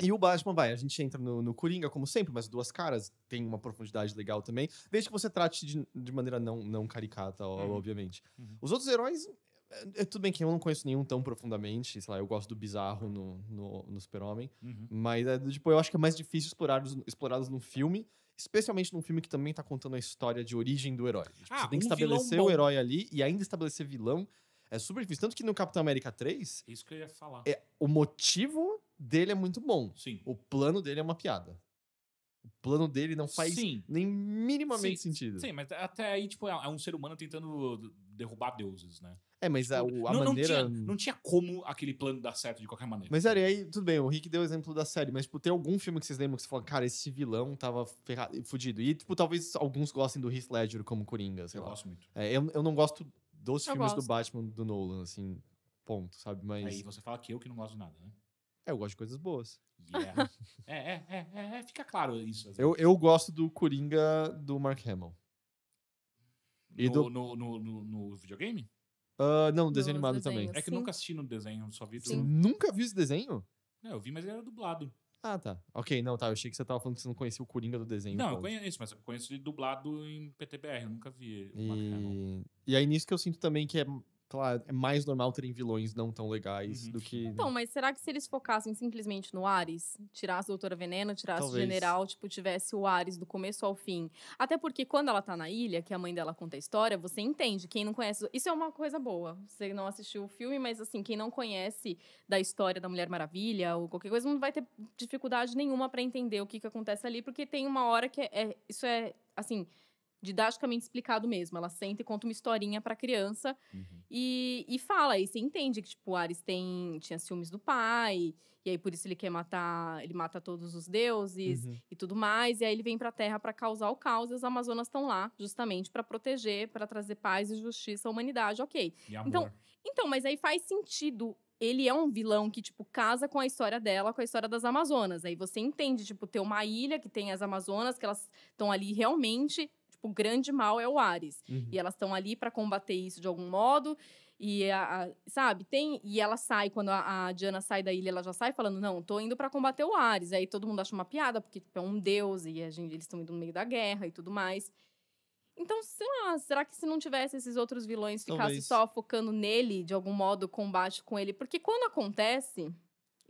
e o Batman, vai, a gente entra no, no Coringa, como sempre, mas duas caras tem uma profundidade legal também, desde que você trate de, de maneira não, não caricata, uhum. obviamente. Uhum. Os outros heróis, é, é, tudo bem que eu não conheço nenhum tão profundamente, sei lá, eu gosto do bizarro no, no, no Super-Homem, uhum. mas é, tipo, eu acho que é mais difícil explorados, explorados num filme, especialmente num filme que também tá contando a história de origem do herói. Tipo, ah, você tem que estabelecer o herói ali e ainda estabelecer vilão. É super difícil. Tanto que no Capitão América 3. Isso que eu ia falar. É, o motivo dele é muito bom. Sim. O plano dele é uma piada. O plano dele não faz Sim. nem minimamente Sim. sentido. Sim, mas até aí, tipo, é, é um ser humano tentando derrubar deuses, né? É, mas tipo, a, a não, maneira. Não tinha, não tinha, como aquele plano dar certo de qualquer maneira. Mas, e aí, tudo bem, o Rick deu o exemplo da série, mas, tipo, tem algum filme que vocês lembram que você fala, cara, esse vilão tava ferrado, fudido. E, tipo, talvez alguns gostem do Heath Ledger como Coringa, sei eu lá. gosto muito. É, eu, eu não gosto dos eu filmes gosto. do Batman do Nolan, assim, ponto, sabe? Mas. Aí você fala que eu que não gosto de nada, né? É, eu gosto de coisas boas. Yeah. é, é, é, é, é, fica claro isso. Eu, eu gosto do Coringa do Mark Hamill. E no, do... No, no, no, no videogame? Uh, não, desenho animado também. É que eu nunca assisti no desenho, só vi Você nunca viu esse desenho? Não, é, eu vi, mas ele era dublado. Ah, tá. Ok, não, tá. Eu achei que você tava falando que você não conhecia o Coringa do desenho. Não, eu então. conheço, mas eu conheço ele dublado em PTBR, eu nunca vi. E... e aí é nisso que eu sinto também que é claro, é mais normal terem vilões não tão legais uhum. do que. Então, mas será que se eles focassem simplesmente no Ares, tirasse a Doutora Veneno, tirasse Talvez. o General, tipo, tivesse o Ares do começo ao fim? Até porque quando ela tá na ilha, que a mãe dela conta a história, você entende. Quem não conhece. Isso é uma coisa boa. Você não assistiu o filme, mas assim, quem não conhece da história da Mulher Maravilha ou qualquer coisa, não vai ter dificuldade nenhuma para entender o que, que acontece ali, porque tem uma hora que é, é isso é, assim didaticamente explicado mesmo. Ela senta e conta uma historinha pra criança uhum. e, e fala. E você entende que, tipo, o Ares tem, tinha ciúmes do pai, e aí por isso ele quer matar, ele mata todos os deuses uhum. e tudo mais. E aí ele vem pra Terra para causar o caos e as Amazonas estão lá justamente para proteger, para trazer paz e justiça à humanidade. Ok. Então, então, mas aí faz sentido ele é um vilão que, tipo, casa com a história dela, com a história das Amazonas. Aí você entende, tipo, ter uma ilha que tem as Amazonas, que elas estão ali realmente tipo, o grande mal é o Ares. Uhum. E elas estão ali para combater isso de algum modo. E, a, a, sabe, tem. E ela sai, quando a, a, Diana sai da ilha, ela já sai falando: não, tô indo para combater o Ares. Aí todo mundo acha uma piada, porque tipo, é um deus e a gente, eles estão indo no meio da guerra e tudo mais. Então, sei lá, será que se não tivesse esses outros vilões, ficasse Talvez. só focando nele, de algum modo, combate com ele? Porque quando acontece,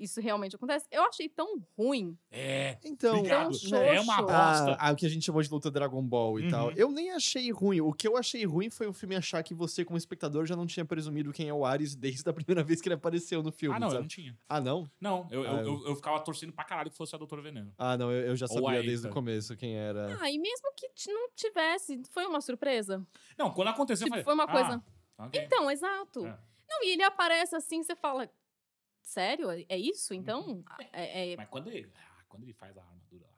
isso realmente acontece. Eu achei tão ruim. É. Então, é uma bosta. Ah, o que a gente chamou de luta Dragon Ball e uhum. tal. Eu nem achei ruim. O que eu achei ruim foi o filme achar que você, como espectador, já não tinha presumido quem é o Ares desde a <laughs> primeira vez que ele apareceu no filme. Ah, não, sabe? eu não tinha. Ah, não? Não, eu, ah, eu, eu, eu, ficava torcendo pra caralho que fosse a Doutora Veneno. Ah, não, eu, eu já sabia desde o começo quem era. Ah, e mesmo que não tivesse, foi uma surpresa. Não, quando aconteceu, tipo, falei, foi uma ah, coisa. okay. Então, exato. É. Não, e ele aparece assim, você fala, Sério? É, é isso? Uhum. Então. Ah, é, é... Mas quando ele, ah, quando ele faz a armadura lá.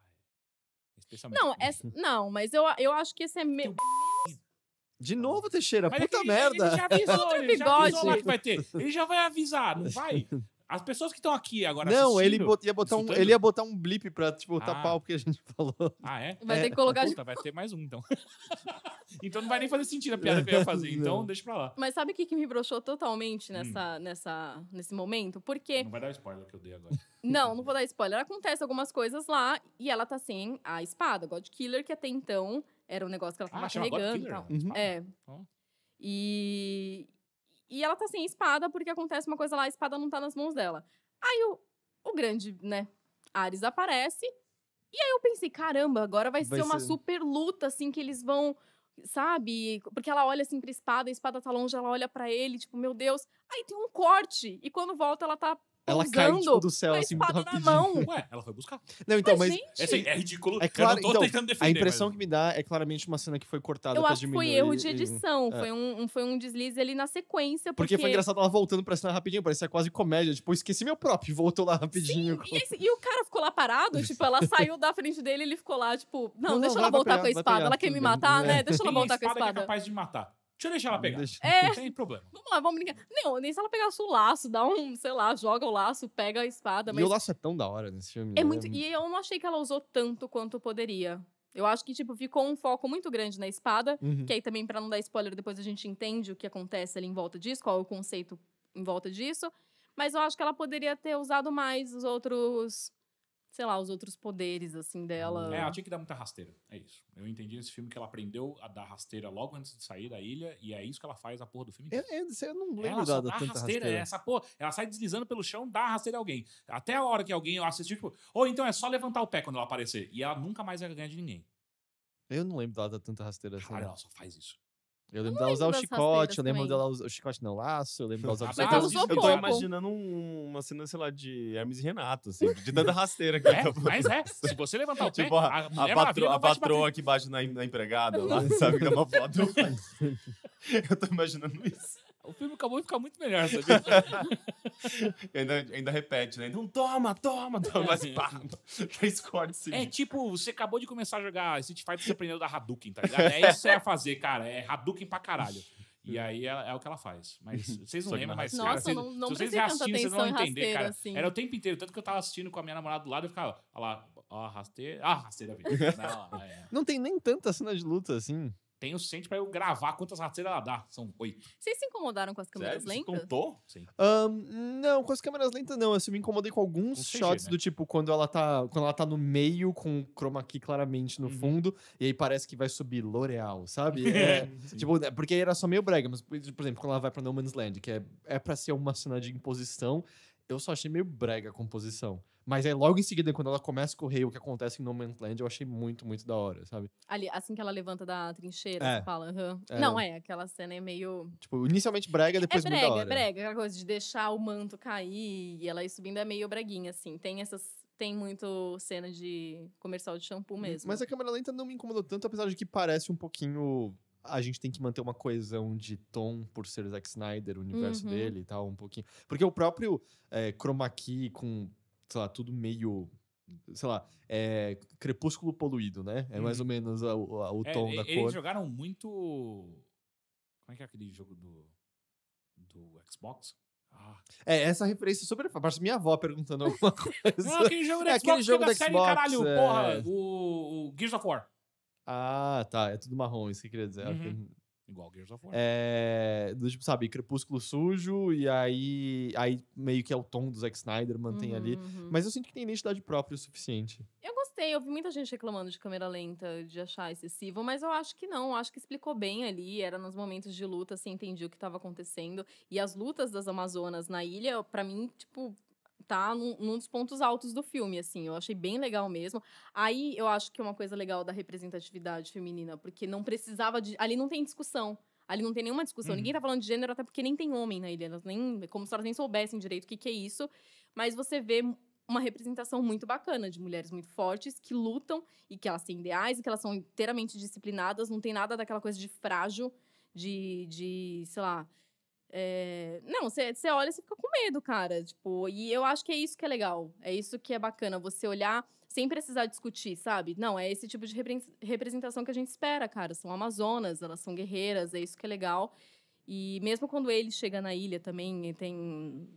É, especialmente. Não, essa, <laughs> não, mas eu, eu acho que esse é meu. De novo, Teixeira, mas puta ele, merda. Ele já avisou, ele, ele já avisou lá que vai ter. Ele já vai avisar, não vai? <laughs> As pessoas que estão aqui agora Não, ele ia botar um, ele ia botar um blip pra, tipo, ah. tapar o que a gente falou. Ah, é? Vai é. ter que é. colocar... Puta, vai ter mais um, então. <laughs> então não vai nem fazer sentido a piada que eu ia <laughs> fazer. Então não. deixa pra lá. Mas sabe o que, que me broxou totalmente hum. nessa, hum. nessa, nesse momento? Porque... Não vai dar spoiler que eu dei agora. <laughs> não, não vou dar spoiler. Acontece algumas coisas lá e ela tá sem a espada, God Killer, que até então era um negócio que ela tava ah, carregando e tal. Uhum. É. Oh. E, e ela tá sem espada, porque acontece uma coisa lá, a espada não tá nas mãos dela. Aí o, o grande, né, Ares aparece. E aí eu pensei, caramba, agora vai, vai ser uma ser... super luta, assim, que eles vão, sabe? Porque ela olha assim pra espada, a espada tá longe, ela olha para ele, tipo, meu Deus. Aí tem um corte. E quando volta, ela tá ela cai tipo, do céu, assim, muito rapidinho. Mão. Ué, ela foi buscar. Não, então, mas. mas é, é ridículo. É claro, eu não tô então, tentando defender. A impressão mas... que me dá é claramente uma cena que foi cortada eu pra acho diminuir. Foi erro de edição. E... É. Foi, um, um, foi um deslize ali na sequência. Porque, porque foi engraçado ela voltando pra cena rapidinho, parecia quase comédia. Tipo, esqueci meu próprio, e voltou lá rapidinho. Sim, e, esse, e, o cara ficou lá parado, tipo, ela <laughs> saiu da frente dele ele ficou lá, tipo, não, não deixa não, ela voltar pegar, com a espada. Pegar, ela quer me matar, né? É. Deixa ela voltar com a espada. É capaz de matar. Deixa eu deixar ela pegar. Deixa... É. Não tem problema. Vamos lá, vamos brincar. Não, nem se ela pegasse o laço, dá um, sei lá, joga o laço, pega a espada. Mas... E o laço é tão da hora nesse filme. É, muito... Né? muito... E eu não achei que ela usou tanto quanto poderia. Eu acho que, tipo, ficou um foco muito grande na espada, uhum. que aí também, para não dar spoiler, depois a gente entende o que acontece ali em volta disso, qual é o conceito em volta disso. Mas eu acho que ela poderia ter usado mais os outros sei lá, os outros poderes, assim, dela. É, ela tinha que dar muita rasteira. É isso. Eu entendi nesse filme que ela aprendeu a dar rasteira logo antes de sair da ilha, e é isso que ela faz a porra do filme. Eu, eu, eu não lembro ela só dá rasteira, rasteira. É essa porra. Ela sai deslizando pelo chão, dá rasteira a alguém. Até a hora que alguém assistiu, tipo, ou oh, então é só levantar o pé quando ela aparecer. E ela nunca mais vai ganhar de ninguém. Eu não lembro dela dar tanta rasteira assim. Cara, ela só faz isso. Eu lembro dela usar o chicote, eu lembro também. dela usar o chicote não, laço, eu lembro dela usar o ah, chicote. Eu tô pouco. imaginando um, uma cena, sei lá, de Hermes e Renato, assim, de tanta <laughs> rasteira que é, Mas é, se você levantar o tipo, pé, tipo, a, a, a, patro, patroa na, na empregada lá, <laughs> sabe, que é uma foto <laughs> eu tô imaginando isso. O filme acabou de ficar muito melhor, sabia? <laughs> ainda, ainda repete, né? Então toma, toma, toma, é. mas pá, É tipo, você acabou de começar a jogar Street Fighter e você aprendeu da Hadouken, tá ligado? É isso que você ia fazer, cara. É Hadouken pra caralho. E aí é, é, o que ela faz. Mas <laughs> vocês não lembram, mas Nossa, cara, assim, vocês, não, não se vocês reassistirem, vocês não vão entender, cara. Assim. Era o tempo inteiro, tanto que eu tava assistindo com a minha namorada do lado e ficava, ó lá, ó, rasteira. Ah, rasteira, vida. <laughs> Não, é. não tem nem tanta cena de luta assim tem o suficiente para eu gravar quantas rateiras ela dá. São oito. Vocês se incomodaram com as câmeras Sério? lentas? Você contou? Sim. Um, não, com as câmeras lentas não. Eu me incomodei com alguns com CG, shots né? do tipo quando ela tá quando ela tá no meio com o chroma key claramente no uhum. fundo e aí parece que vai subir L'Oreal, sabe? <laughs> É, tipo, né, porque era só meio brega, mas por exemplo, quando ela vai para No Man's Land, que é é para ser uma cena de imposição, eu só achei meio brega a composição. Mas aí, logo em seguida, quando ela começa a correr, o que acontece em No Man's Land, eu achei muito, muito da hora, sabe? Ali, assim que ela levanta da trincheira, é. fala, uhum. é. Não, é, aquela cena é meio... Tipo, inicialmente brega, é depois é brega, muito da hora. É brega, aquela coisa de deixar o manto cair e ela ir subindo é meio breguinha, assim. Tem essas tem muito cena de comercial de shampoo hum, mesmo. Mas a câmera lenta não me incomodou tanto, apesar de que parece um pouquinho. A gente tem que manter uma coesão de tom por ser Zack Snyder, o universo uhum. dele e tal, um pouquinho. Porque o próprio é, chroma key com sei lá, tudo meio sei lá, é crepúsculo poluído, né? É mais uhum. ou menos a, a, o é, tom é, da eles cor. Eles jogaram muito. Como é que é aquele jogo do. do Xbox? Ah. É, essa referência super. Parece minha avó perguntando alguma <laughs> coisa. Não, aquele jogo do é, Xbox, aquele jogo da, série, Xbox, caralho, é... porra, o, o Gears of War. Ah, tá, é tudo marrom, isso que eu queria dizer. Uhum. Igual Gears of War. É, do tipo, sabe, Crepúsculo Sujo, e aí, aí meio que é o tom do Zack Snyder, mantém uhum, ali. Uhum. Mas eu sinto que tem identidade própria o suficiente. Eu gostei, eu vi muita gente reclamando de câmera lenta, de achar excessivo, mas eu acho que não, acho que explicou bem ali, era nos momentos de luta, assim, entendi o que estava acontecendo. E as lutas das Amazonas na ilha, para mim, tipo, tá num, num, dos pontos altos do filme, assim. Eu achei bem legal mesmo. Aí eu acho que é uma coisa legal da representatividade feminina, porque não precisava de. Ali não tem discussão. Ali não tem nenhuma discussão. Uhum. Ninguém tá falando de gênero, até porque nem tem homem na ilha. nem, como se elas nem soubessem direito o que, que é isso. Mas você vê uma representação muito bacana de mulheres muito fortes que lutam e que elas têm ideais e que elas são inteiramente disciplinadas. Não tem nada daquela coisa de frágil de, de sei lá, é... Não, você olha e você fica com medo, cara. Tipo, e eu acho que é isso que é legal. É isso que é bacana, você olhar sem precisar discutir, sabe? Não, é esse tipo de representação que a gente espera, cara. São amazonas, elas são guerreiras, é isso que é legal. E mesmo quando ele chega na ilha também, tem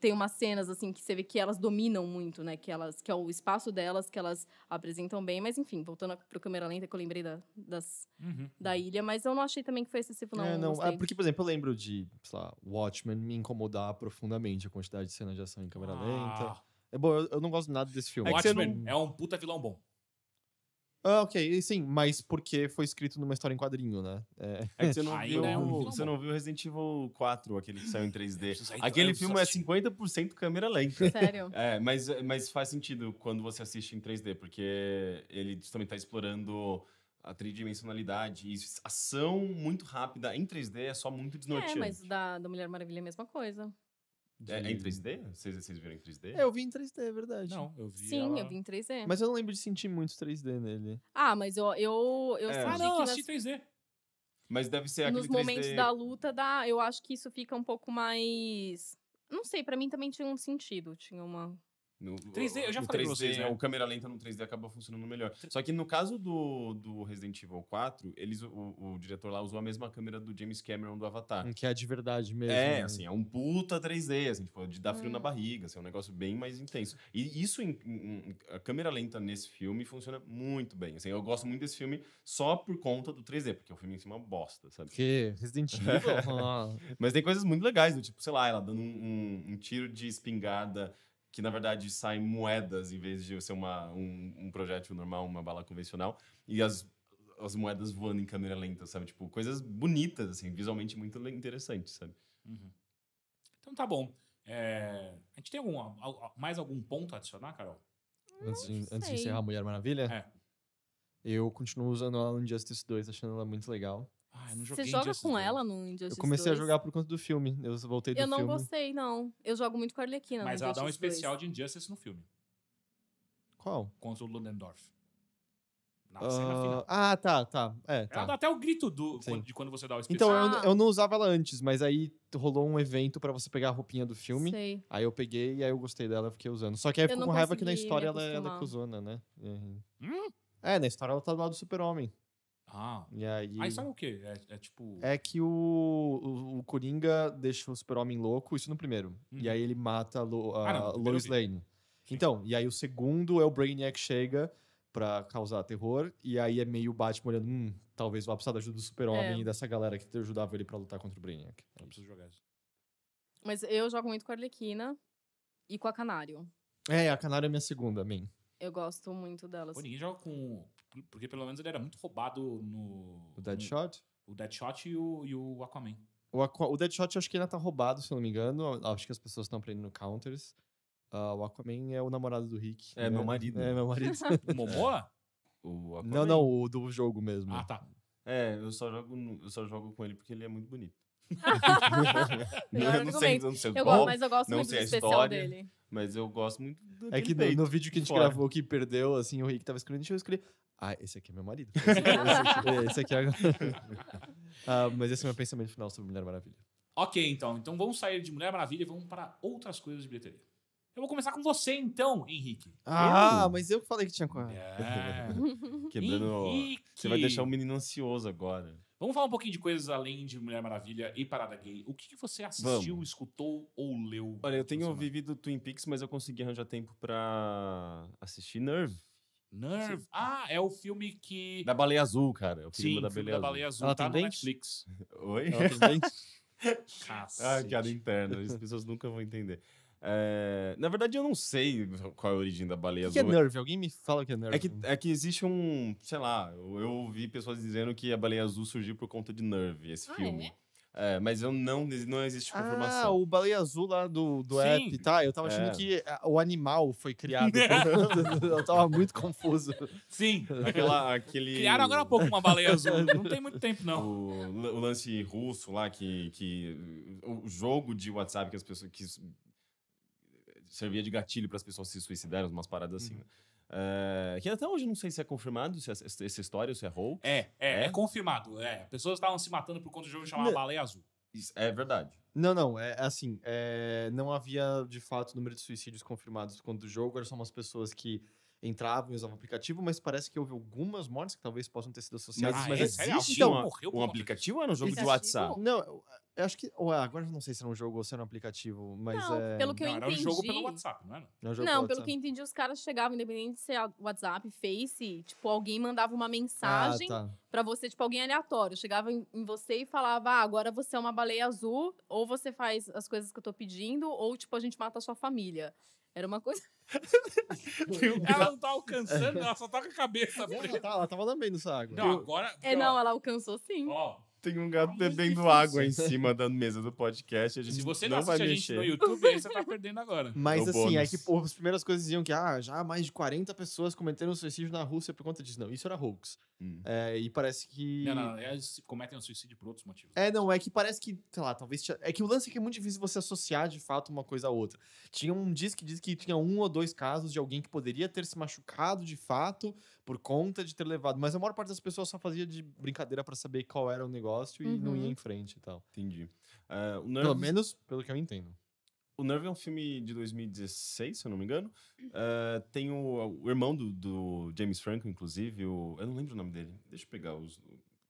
tem umas cenas assim que você vê que elas dominam muito, né? Que elas que é o espaço delas que elas apresentam bem, mas enfim, voltando para o câmera lenta que eu lembrei da, das, uhum. da uhum. ilha, mas eu não achei também que foi excessivo não. É, não, é porque por exemplo, eu lembro de, sei lá, Watchmen me incomodar profundamente a quantidade de cenas de ação em câmera ah. lenta. É bom, eu, eu, não gosto nada desse filme. É Watchmen não... É, é um puta vilão bom. Ah, ok, sim, mas porque foi escrito numa história em quadrinho, né? É, é que você não, <laughs> viu, você não viu Resident Evil 4, aquele que saiu em 3D. Aquele filme é 50% câmera lenta. Sério? <laughs> É, mas, mas faz sentido quando você assiste em 3D, porque ele também tá explorando a tridimensionalidade e ação muito rápida em 3D é só muito é, desnorteante. É, mas da, da Mulher Maravilha é a mesma coisa. De... É, é, em 3D? Vocês, vocês viram em 3D? É, eu vi em 3D, é verdade. Não, eu vi. Sim, ela... eu vi em 3D. Mas eu não lembro de sentir muito 3D nele. Ah, mas eu. eu, eu é. Ah, não, eu assisti nas... 3D. Mas deve ser Nos momentos 3D... da luta, da eu acho que isso fica um pouco mais. Não sei, para mim também tinha um sentido. Tinha uma no, 3D, eu já falei 3D, pra vocês, né? né? O câmera lenta no 3D acaba funcionando melhor. Só que no caso do, do Resident Evil 4, eles, o, o diretor lá usou a mesma câmera do James Cameron do Avatar. Que é de verdade mesmo. É, né? assim, é um puta 3D, assim, tipo, de dar frio hum. na barriga, assim, é um negócio bem mais intenso. E isso, em, em, a câmera lenta nesse filme funciona muito bem. Assim, eu gosto muito desse filme só por conta do 3D, porque o filme em cima é uma bosta, sabe? Que Resident <laughs> Evil. Ah. Mas tem coisas muito legais, do tipo, sei lá, ela dando um, um, um tiro de espingarda que na verdade sai moedas em vez de ser uma, um, um projétil normal, uma bala convencional, e as, as moedas voando em câmera lenta, sabe? Tipo, coisas bonitas, assim, visualmente muito interessantes, sabe? Uhum. Então tá bom. É... A gente tem algum, mais algum ponto a adicionar, Carol? Antes de, antes de encerrar Mulher Maravilha? É. Eu continuo usando ela no Justice 2, achando ela muito legal. Ah, você joga com dois. ela no Injustice Eu comecei 2? a jogar por conta do filme. Eu voltei do eu filme. Eu não gostei, não. Eu jogo muito com a Arlequina. Mas ela dá um especial 2. de Injustice no filme. Qual? Contra o Ludendorff. Na uh, final. Ah, tá, tá. É, tá. Ela dá até o grito do, de quando você dá o especial. Então, eu, ah. eu, não usava ela antes, mas aí rolou um evento para você pegar a roupinha do filme. Sei. Aí eu peguei e aí eu gostei dela, eu fiquei usando. Só que aí ficou com raiva que na história ela, ela é cuzona, né? Uhum. Hum? É, na história ela tá do lado do super-homem. Ah. E aí... aí o quê? É, é, tipo. É que o, o, o Coringa deixa o super-homem louco, isso no primeiro. E uhum. aí ele mata a, Lo, a ah, Lois Lane. Sim. Então, e aí o segundo é o Brainiac chega para causar terror. E aí é meio Batman olhando, hum, talvez vá precisar da ajuda do super-homem é. e dessa galera que ajudava ele para lutar contra o Brainiac. Eu preciso jogar isso. Mas eu jogo muito com a Arlequina e com a Canário. É, a Canário é minha segunda, mim. Eu gosto muito delas. Pô, ninguém joga com porque pelo menos ele era muito roubado no. O Deadshot? No, o Deadshot e o, e o Aquaman. O, Aqua, o Deadshot acho que ainda tá roubado, se eu não me engano. Acho que as pessoas estão prendendo counters. Uh, o Aquaman é o namorado do Rick. É, né? meu é, marido. É, meu marido. o <laughs> <laughs> Momoa? É. O Aquaman. Não, não, o do jogo mesmo. Ah, tá. É, eu só jogo, eu só jogo com ele porque ele é muito bonito. não, <laughs> eu não sei, não sei eu qual, mas eu gosto muito do especial história, dele. Mas eu gosto muito do É que no, no, vídeo que a gente Fora. gravou que perdeu, assim, o Rick tava escrevendo, deixa eu escrever. Ah, esse aqui é meu marido. <laughs> Esse, tipo, esse aqui é a... uh, <laughs> mas esse é o meu pensamento final sobre Mulher Maravilha. Ok, então. Então vamos sair de Mulher Maravilha e vamos para outras coisas de bilheteria. Eu vou começar com você, então, Henrique. Ah, eu? mas eu falei que tinha com ela. É. <laughs> Quebrando. Henrique. Você vai deixar o menino ansioso agora. Vamos falar um pouquinho de coisas além de Mulher Maravilha e Parada Gay. O que, você assistiu, Vamos. escutou ou leu? Olha, eu tenho vivido Twin Peaks, mas eu consegui arranjar tempo para assistir Nerve. Nerve. Sim. Ah, é o filme que. Da Baleia Azul, cara. É o filme Sim, da, da Baleia Azul. Ela tá no dente? Netflix. <laughs> Oi? Ela tem dente? <laughs> ah, cara ah, interna. As pessoas nunca vão entender. É... Na verdade, eu não sei qual é a origem da baleia azul. O que é nerve? Alguém me fala que é, é nerve. É que, é que existe um. Sei lá, eu ouvi pessoas dizendo que a baleia azul surgiu por conta de nerve, esse ah, filme. É? É, mas eu não, não existe confirmação tipo Ah, o baleia azul lá do, do app, tá? Eu tava achando é. que é, o animal foi criado. <laughs> <laughs> eu tava muito confuso. Sim. Aquela, aquele... Criaram agora há pouco uma baleia <laughs> azul. Não tem muito tempo, não. O, o lance russo lá, que, que. O jogo de WhatsApp que as pessoas. Que servia de gatilho para as pessoas se suicidarem, umas paradas assim. Hum. Né? Eh, que até hoje não sei se é confirmado se é, essa história, se é roubo. É, é, é, é, confirmado. É. Pessoas estavam se matando por conta de jogo chamado Baleia Azul. Isso é verdade. Não, não, é, é assim, é, não havia de fato número de suicídios confirmados quando o jogo, eram só umas pessoas que entravam e usavam o aplicativo, mas parece que houve algumas mortes que talvez possam ter sido associadas. Mas, mas, ah, é, existe então, um, um aplicativo ou era um jogo de WhatsApp? Não, eu acho que. Ou é, agora eu não sei se era é um jogo ou se era é um aplicativo, mas. Não, é... pelo que eu entendi. Era um jogo pelo WhatsApp, não era? Não, não pelo que eu entendi, os caras chegavam, independente de ser WhatsApp, Face, tipo, alguém mandava uma ah, mensagem ah, tá. pra você, tipo, alguém aleatório. Chegava em, em você e falava: ah, agora você é uma baleia azul, ou você faz as coisas que eu tô pedindo, ou, tipo, a gente mata a sua família. Era uma coisa. <laughs> ela não tá alcançando, ela só tá com a cabeça. ela, tá, ela tava lambendo essa água. Não, agora. É, ó, não, ela alcançou sim. Ó, tem um gato bebendo é água em cima da mesa do podcast. Se você não, não assiste a gente mexer. no YouTube, aí você tá perdendo agora. <laughs> É Mas assim, bônus. é que pô, as primeiras coisas diziam que ah, já mais de 40 pessoas cometeram suicídio na Rússia por conta disso. Não, isso era hoax. Hum. É, e parece que. Não, não, é, elas cometem o suicídio por outros motivos. É, não, é que parece que, sei lá, talvez. É que o lance é que é muito difícil você associar de fato uma coisa a outra. Tinha um diz que diz que tinha um ou dois casos de alguém que poderia ter se machucado de fato por conta de ter levado. Mas a maior parte das pessoas só fazia de brincadeira para saber qual era o negócio e uhum. não ia uhum. em frente e tal. Entendi. Uh, Pelo menos pelo que eu entendo. O Nerve é um filme de 2016, se eu não me engano. Uh, tem o, o irmão do, do, James Franco, inclusive. O, eu não lembro o nome dele. Deixa eu pegar os,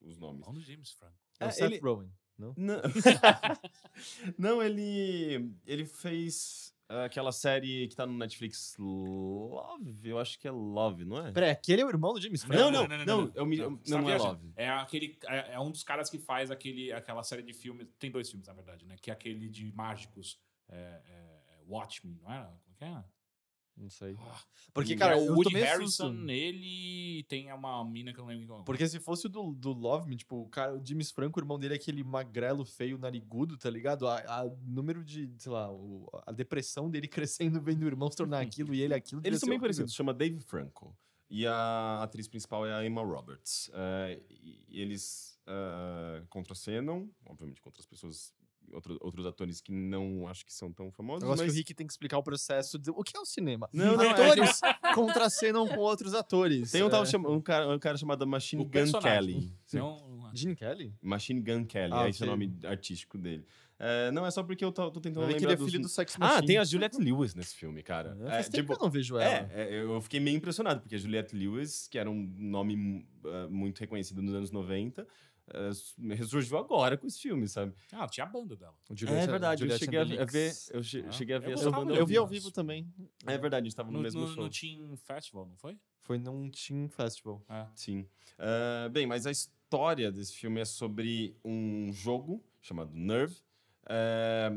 os nomes. O nome do James Franco. É, é o Seth Rowan, não? Não, <laughs> não ele, ele fez aquela série que tá no Netflix Love, eu acho que é Love, não é? Peraí, aquele é o irmão do James Franco? Não, não, não, não, não, não, eu me, eu, não, é Love. É, aquele, é, é, um dos caras que faz aquele, aquela série de filmes, tem dois filmes na verdade, né? Que é aquele de mágicos, é, é, é Watchmen, não era? Como é que era? É? Não sei. Ah, Porque, cara, o Woody Harrison, ele tem uma mina que eu não lembro Porque se fosse o do, do Love Me, tipo, o cara, o James Franco, o irmão dele é aquele magrelo feio, narigudo, tá ligado? A, a número de, sei lá, o, a depressão dele <laughs> crescendo, vendo o irmão se tornar aquilo e ele aquilo. Eles são bem parecidos, chama Dave Franco. E a atriz principal é a Emma Roberts. e eles contracenam, obviamente, contra as pessoas outro, outros atores que não acho que são tão famosos. Eu acho mas... que o Rick tem que explicar o processo. De... O que é o cinema? Não, não é atores é contracenam com outros atores. Tem um, é. um, cara, um cara chamado Machine o Gun personagem. Kelly. Não... Gene é Kelly? Machine Gun Kelly, ah, é esse é o nome artístico dele. É, não, é só porque eu tô, tô tentando eu lembrar. Que ele é filho dos... do Sex Machine. Ah, tem a Juliette Lewis nesse filme, cara. É, faz é, tempo tipo, que eu não vejo é, ela. É, eu fiquei meio impressionado, porque a Juliette Lewis, que era um nome uh, muito reconhecido nos anos 90, eh, ressurgiu agora com esse filme, sabe? Ah, tinha a banda dela. É, é verdade, eu cheguei a, é ver, eu né? cheguei a ver essa banda. Eu vi ao vivo também. É verdade, a gente tava no, mesmo show. No Team Festival, não foi? Foi num Team Festival, é. sim. Eh, bem, mas a história desse filme é sobre um jogo chamado Nerve, eh,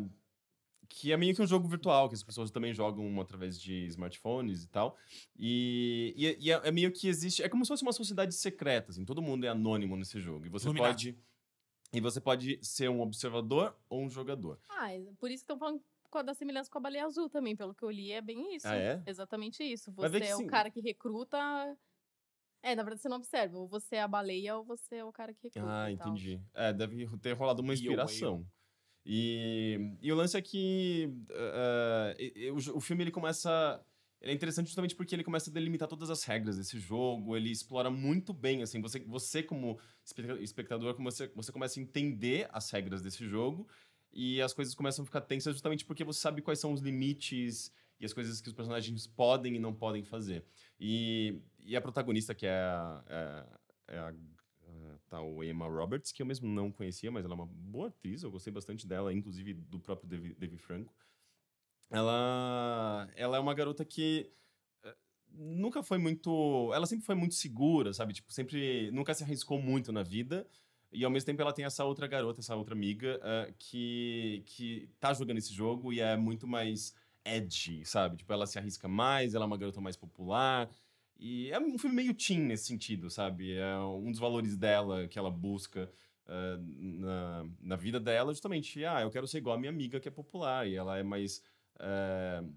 que é meio que um jogo virtual, que as pessoas também jogam através de smartphones e tal. E, e, é, e é, é, meio que existe. É como se fosse uma sociedade secreta, assim, todo mundo é anônimo nesse jogo. E você pode. E você pode ser um observador ou um jogador. Ah, é, por isso que estão falando da semelhança com a baleia azul também, pelo que eu li, é bem isso. Ah, é? Exatamente isso. Você é sim. o cara que recruta. É, na verdade você não observa. Ou você é a baleia ou você é o cara que recruta. Ah, entendi. É, deve ter rolado uma inspiração. Eu, eu. E, e o lance é que uh, o, o filme ele começa ele é interessante justamente porque ele começa a delimitar todas as regras desse jogo, ele explora muito bem, assim, você, você como espectador, como você, você começa a entender as regras desse jogo e as coisas começam a ficar tensas justamente porque você sabe quais são os limites e as coisas que os personagens podem e não podem fazer. E, e a protagonista, que é a, é, é a tal tá Emma Roberts, que eu mesmo não conhecia, mas ela é uma boa atriz, eu gostei bastante dela, inclusive do próprio David Franco. Ela, ela é uma garota que eh, nunca foi muito. Ela sempre foi muito segura, sabe? Tipo, sempre. Nunca se arriscou muito na vida. E ao mesmo tempo ela tem essa outra garota, essa outra amiga, uh, que, que tá jogando esse jogo e é muito mais edgy, sabe? Tipo, ela se arrisca mais, ela é uma garota mais popular, e é um filme meio teen nesse sentido, sabe? É um dos valores dela que ela busca uh, na, na vida dela, justamente, ah, eu quero ser igual a minha amiga que é popular, e ela é mais. Uh,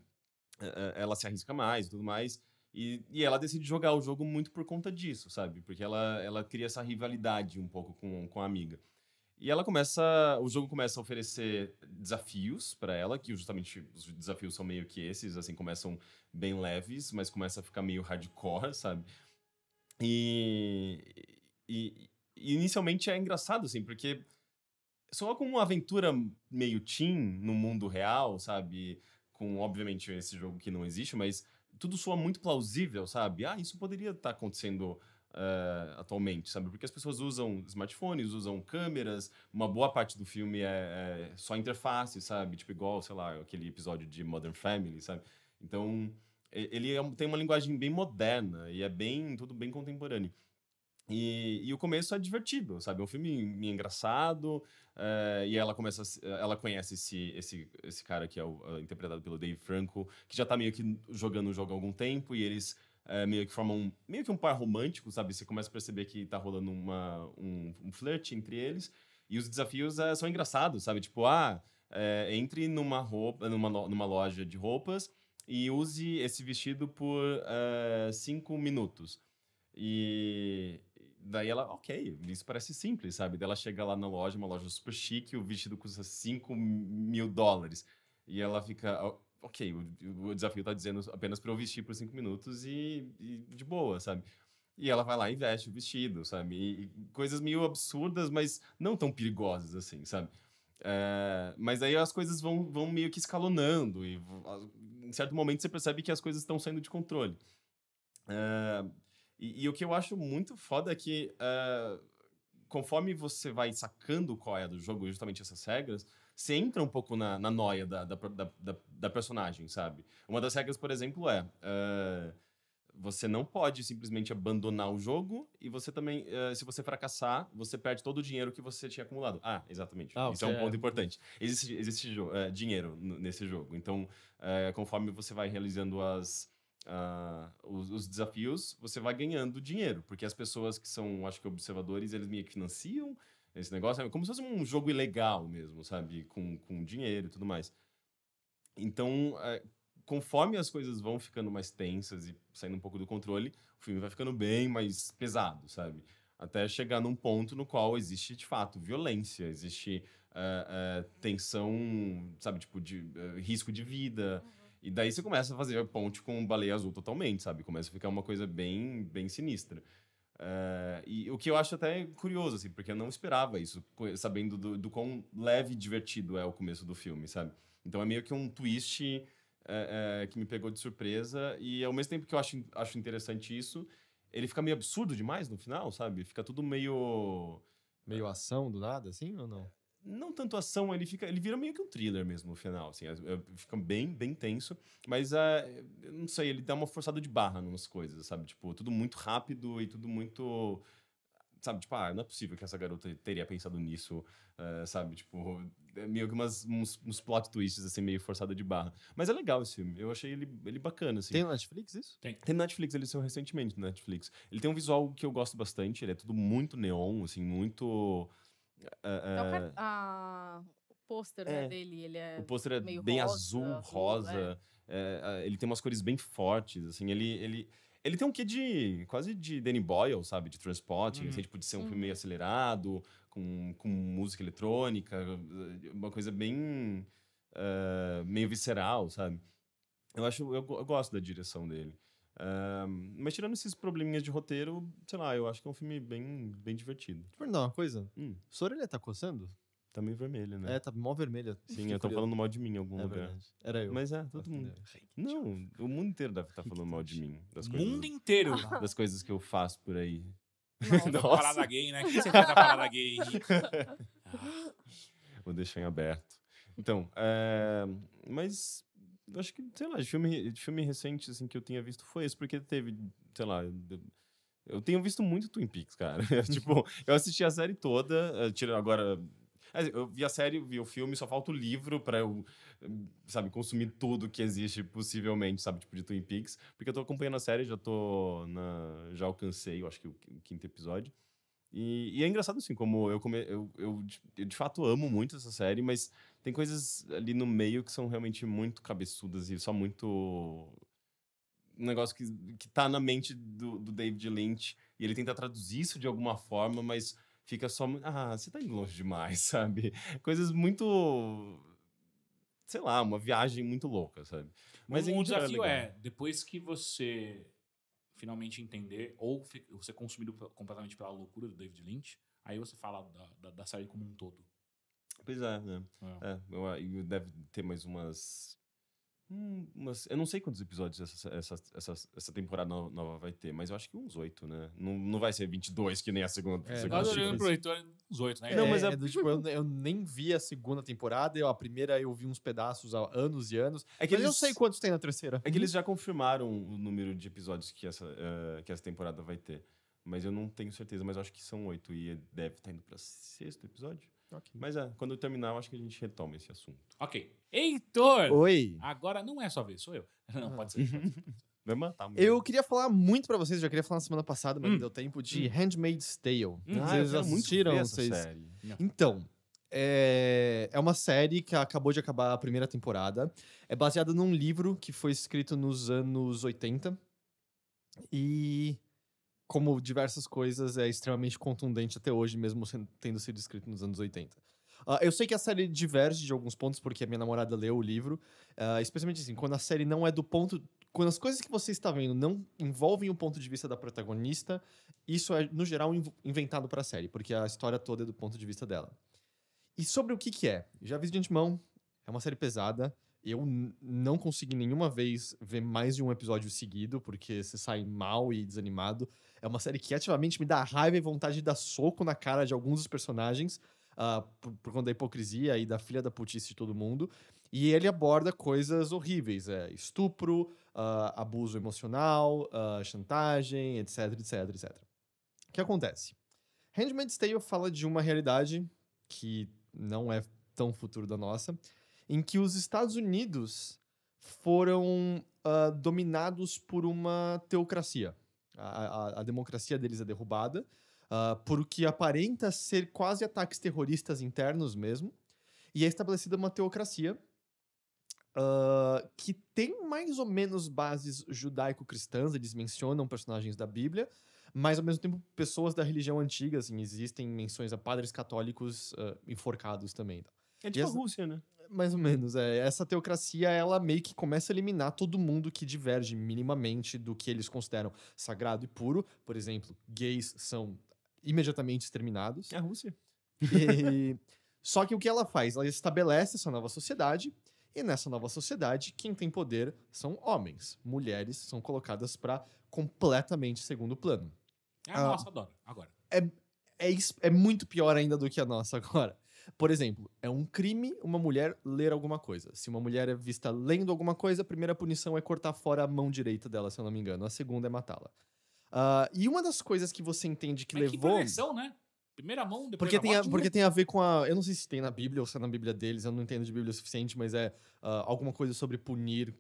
ela se arrisca mais e tudo mais. E, e ela decide jogar o jogo muito por conta disso, sabe? Porque ela, ela cria essa rivalidade um pouco com, com a amiga. E ela começa, o jogo começa a oferecer desafios para ela, que justamente os desafios são meio que esses, assim, começam bem leves, mas começa a ficar meio hardcore, sabe? E, e, inicialmente é engraçado, assim, porque soa como uma aventura meio teen no mundo real, sabe? Com, obviamente, esse jogo que não existe, mas tudo soa muito plausível, sabe? Ah, isso poderia estar tá acontecendo uh, atualmente, sabe? Porque as pessoas usam smartphones, usam câmeras, uma boa parte do filme é, é só interface, sabe? Tipo igual, sei lá, aquele episódio de Modern Family, sabe? Então, ele é, tem uma linguagem bem moderna e é bem, tudo bem contemporâneo. E, e, o começo é divertido, sabe? É um filme engraçado. Eh, e ela começa, ela conhece esse, esse, esse cara que é o, uh, interpretado pelo Dave Franco, que já tá meio que jogando o jogo há algum tempo. E eles é, meio que formam um, meio que um par romântico, sabe? Você começa a perceber que tá rolando uma, um, um flerte entre eles. E os desafios é, são engraçados, sabe? Tipo, ah, é, entre numa, roupa, numa, numa loja de roupas e use esse vestido por uh, cinco minutos. E daí ela, ok, isso parece simples, sabe? Daí ela chega lá na loja, uma loja super chique, o vestido custa 5 mil dólares. E ela fica, ok, o, o desafio tá dizendo apenas para eu vestir por cinco minutos e, e, de boa, sabe? E ela vai lá e veste o vestido, sabe? E, e coisas meio absurdas, mas não tão perigosas assim, sabe? É, mas aí as coisas vão, vão meio que escalonando e em certo momento você percebe que as coisas estão saindo de controle. É, e, e, o que eu acho muito foda é que é, conforme você vai sacando qual é do jogo, justamente essas regras, você entra um pouco na, na noia da, da, da, da, personagem, sabe? Uma das regras, por exemplo, é. Uh, você não pode simplesmente abandonar o jogo e você também, uh, se você fracassar, você perde todo o dinheiro que você tinha acumulado. Ah, exatamente. Ah, Isso é um é. ponto é... importante. Existe, existe uh, dinheiro nesse jogo. Então, conforme você vai realizando as, Uh, os, os, desafios, você vai ganhando dinheiro, porque as pessoas que são, acho que, observadores, eles meio que financiam esse negócio. É como se fosse um jogo ilegal mesmo, sabe? Com, com dinheiro e tudo mais. Então, é, conforme as coisas vão ficando mais tensas e saindo um pouco do controle, o filme vai ficando bem mais pesado, sabe? Até chegar num ponto no qual existe, de fato, violência, existe uh, uh, tensão, sabe? Tipo, de uh, risco de vida. Uhum. E daí você começa a fazer a ponte com baleia azul totalmente, sabe? Começa a ficar uma coisa bem, bem sinistra. Uh, e o que eu acho até curioso, assim, porque eu não esperava isso, sabendo do, do quão leve e divertido é o começo do filme, sabe? Então é meio que um twist uh, uh, que me pegou de surpresa, e ao mesmo tempo que eu acho, acho interessante isso, ele fica meio absurdo demais no final, sabe? Fica tudo meio. Meio ação do nada, assim, ou não? não tanto ação, ele fica, ele vira meio que um thriller mesmo no final, assim, eh, fica bem, bem tenso, mas uh, não sei, ele dá uma forçada de barra nas coisas, sabe? Tipo, tudo muito rápido e tudo muito sabe, tipo, ah, não é possível que essa garota teria pensado nisso, uh, sabe, tipo, é meio que umas, uns, uns plot twists, assim, meio forçada de barra. Mas é legal esse filme, eu achei ele, ele bacana, assim. Tem no Netflix isso? Tem. Tem no Netflix, ele saiu recentemente no Netflix. Ele tem um visual que eu gosto bastante, ele é tudo muito neon, assim, muito então o pôster né, é, né, dele, ele é. O pôster é bem rosa, azul, rosa. É. é. É, ele tem umas cores bem fortes, assim, ele. ele ele tem um quê de quase de Danny Boyle, sabe? De Transporting, assim, uhum. tipo, de ser um filme meio acelerado, com, com música eletrônica, uma coisa bem. Uh, meio visceral, sabe? Eu acho. Eu, eu gosto da direção dele mas tirando esses probleminhas de roteiro, sei lá, eu acho que é um filme bem, bem divertido. Deixa eu perguntar uma coisa. Hum. Sua orelha tá coçando? Tá meio vermelha, né? É, tá mó vermelha. Sim, eu tô falando mal de mim em algum é lugar. Verdade. Era eu. Mas é, todo mundo. Não, o mundo inteiro deve estar tá falando mal de mim. Das coisas, mundo inteiro? <laughs> Das coisas que eu faço por aí. Nossa. <laughs> Nossa. Parada gay, né? O que você faz na parada gay? <laughs> Vou deixar em aberto. Então, é... mas acho que, sei lá, de filme, de filme recente assim, que eu tinha visto foi esse, porque teve, sei lá. Eu tenho visto muito Twin Peaks, cara. <laughs> É, tipo, eu assisti a série toda, eh, tira agora. É, eu vi a série, vi o filme, só falta o livro para eu, sabe, consumir tudo que existe possivelmente, sabe, tipo de Twin Peaks, porque eu tô acompanhando a série, já tô na, já alcancei, eu acho que o quinto episódio. E, e é engraçado assim, como eu, come, eu, eu, eu de fato amo muito essa série, mas tem coisas ali no meio que são realmente muito cabeçudas e só muito. Um negócio que, que tá na mente do, do David Lynch. E ele tenta traduzir isso de alguma forma, mas fica só. Ah, você tá indo longe demais, <laughs> sabe? Coisas muito. Sei lá, uma viagem muito louca, sabe? Mas um, o é é desafio é, é, depois que você finalmente entender, ou você é consumido completamente pela loucura do David Lynch, aí você fala da, da, da série como um todo. Pois é, né? É. É, ah, deve ter mais umas. Hum, umas, eu não sei quantos episódios essa, essa, essa, essa temporada nova vai ter, mas eu acho que uns oito, né? Não, não vai ser 22 que nem a segunda. É, segunda nós olhando pro Heitor, é uns oito, né? não, mas é, é... do, tipo, eu, eu, nem vi a segunda temporada, eu, a primeira eu vi uns pedaços há anos e anos. É que mas eles, eu sei quantos tem na terceira. É que eles já confirmaram o número de episódios que essa, uh, que essa temporada vai ter. Mas eu não tenho certeza, mas acho que são oito e deve estar indo para sexto episódio. Okay. Mas é, quando eu terminar, eu acho que a gente retoma esse assunto. Ok. Heitor! Oi! Agora não é só vez, sou eu. <laughs> Não, ah. pode ser. Pode ser. Vai matar Eu queria falar muito pra vocês, já queria falar na semana passada, mas hum. não deu tempo, de hum. Handmaid's Tale. Hum. Ah, vocês assistiram muito vocês... essa série. Não. Então, é, é uma série que acabou de acabar a primeira temporada. É baseada num livro que foi escrito nos anos 80. E como diversas coisas, é extremamente contundente até hoje, mesmo sendo, tendo sido escrito nos anos 80. Uh, ah, eu sei que a série diverge de alguns pontos, porque a minha namorada leu o livro, uh, especialmente assim, quando a série não é do ponto. Quando as coisas que você está vendo não envolvem o ponto de vista da protagonista, isso é, no geral, inventado para a série, porque a história toda é do ponto de vista dela. E sobre o que, que é? Já aviso de antemão, é uma série pesada. Eu não consegui nenhuma vez ver mais de um episódio seguido, porque você sai mal e desanimado. É uma série que ativamente me dá raiva e vontade de dar soco na cara de alguns dos personagens, uh, por, por conta da hipocrisia e da filha da putice de todo mundo. E ele aborda coisas horríveis: é, estupro, uh, abuso emocional, uh, chantagem, etc, etc, etc. O que acontece? Handmaid's Tale fala de uma realidade que não é tão futuro da nossa em que os Estados Unidos foram uh, dominados por uma teocracia. A, a, a democracia deles é derrubada, uh, por o que aparenta ser quase ataques terroristas internos mesmo, e é estabelecida uma teocracia uh, que tem mais ou menos bases judaico-cristãs, eles mencionam personagens da Bíblia, mas ao mesmo tempo pessoas da religião antiga, assim, existem menções a padres católicos enforcados também. Tá? É tipo a Rússia, né? Mais ou menos, é. Essa teocracia, ela meio que começa a eliminar todo mundo que diverge minimamente do que eles consideram sagrado e puro. Por exemplo, gays são imediatamente exterminados. É a Rússia. E... <laughs> Só que o que ela faz? Ela estabelece essa nova sociedade e nessa nova sociedade, quem tem poder são homens. Mulheres são colocadas para completamente segundo plano. É a ah, nossa, adoro. Agora. É, é, é, é, muito pior ainda do que a nossa agora. Por exemplo, é um crime uma mulher ler alguma coisa. Se uma mulher é vista lendo alguma coisa, a primeira punição é cortar fora a mão direita dela, se eu não me engano. A segunda é matá-la. Uh, e uma das coisas que você entende que Mas levou. Que conexão, né? Primeira mão, depois porque tem morte, a, Porque né? tem a ver com a. Eu não sei se tem na Bíblia ou se é na Bíblia deles, eu não entendo de Bíblia o suficiente, mas é uh, alguma coisa sobre punir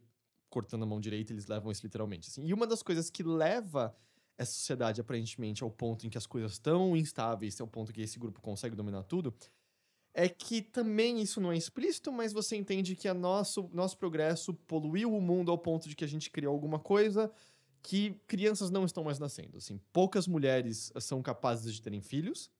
cortando a mão direita, eles levam isso literalmente. Assim. E uma das coisas que leva essa sociedade, aparentemente, ao ponto em que as coisas estão instáveis, ao ponto em que esse grupo consegue dominar tudo, é que também isso não é explícito, mas você entende que a nosso, nosso progresso poluiu o mundo ao ponto de que a gente criou alguma coisa que crianças não estão mais nascendo. Assim, poucas mulheres ah, são capazes de terem filhos,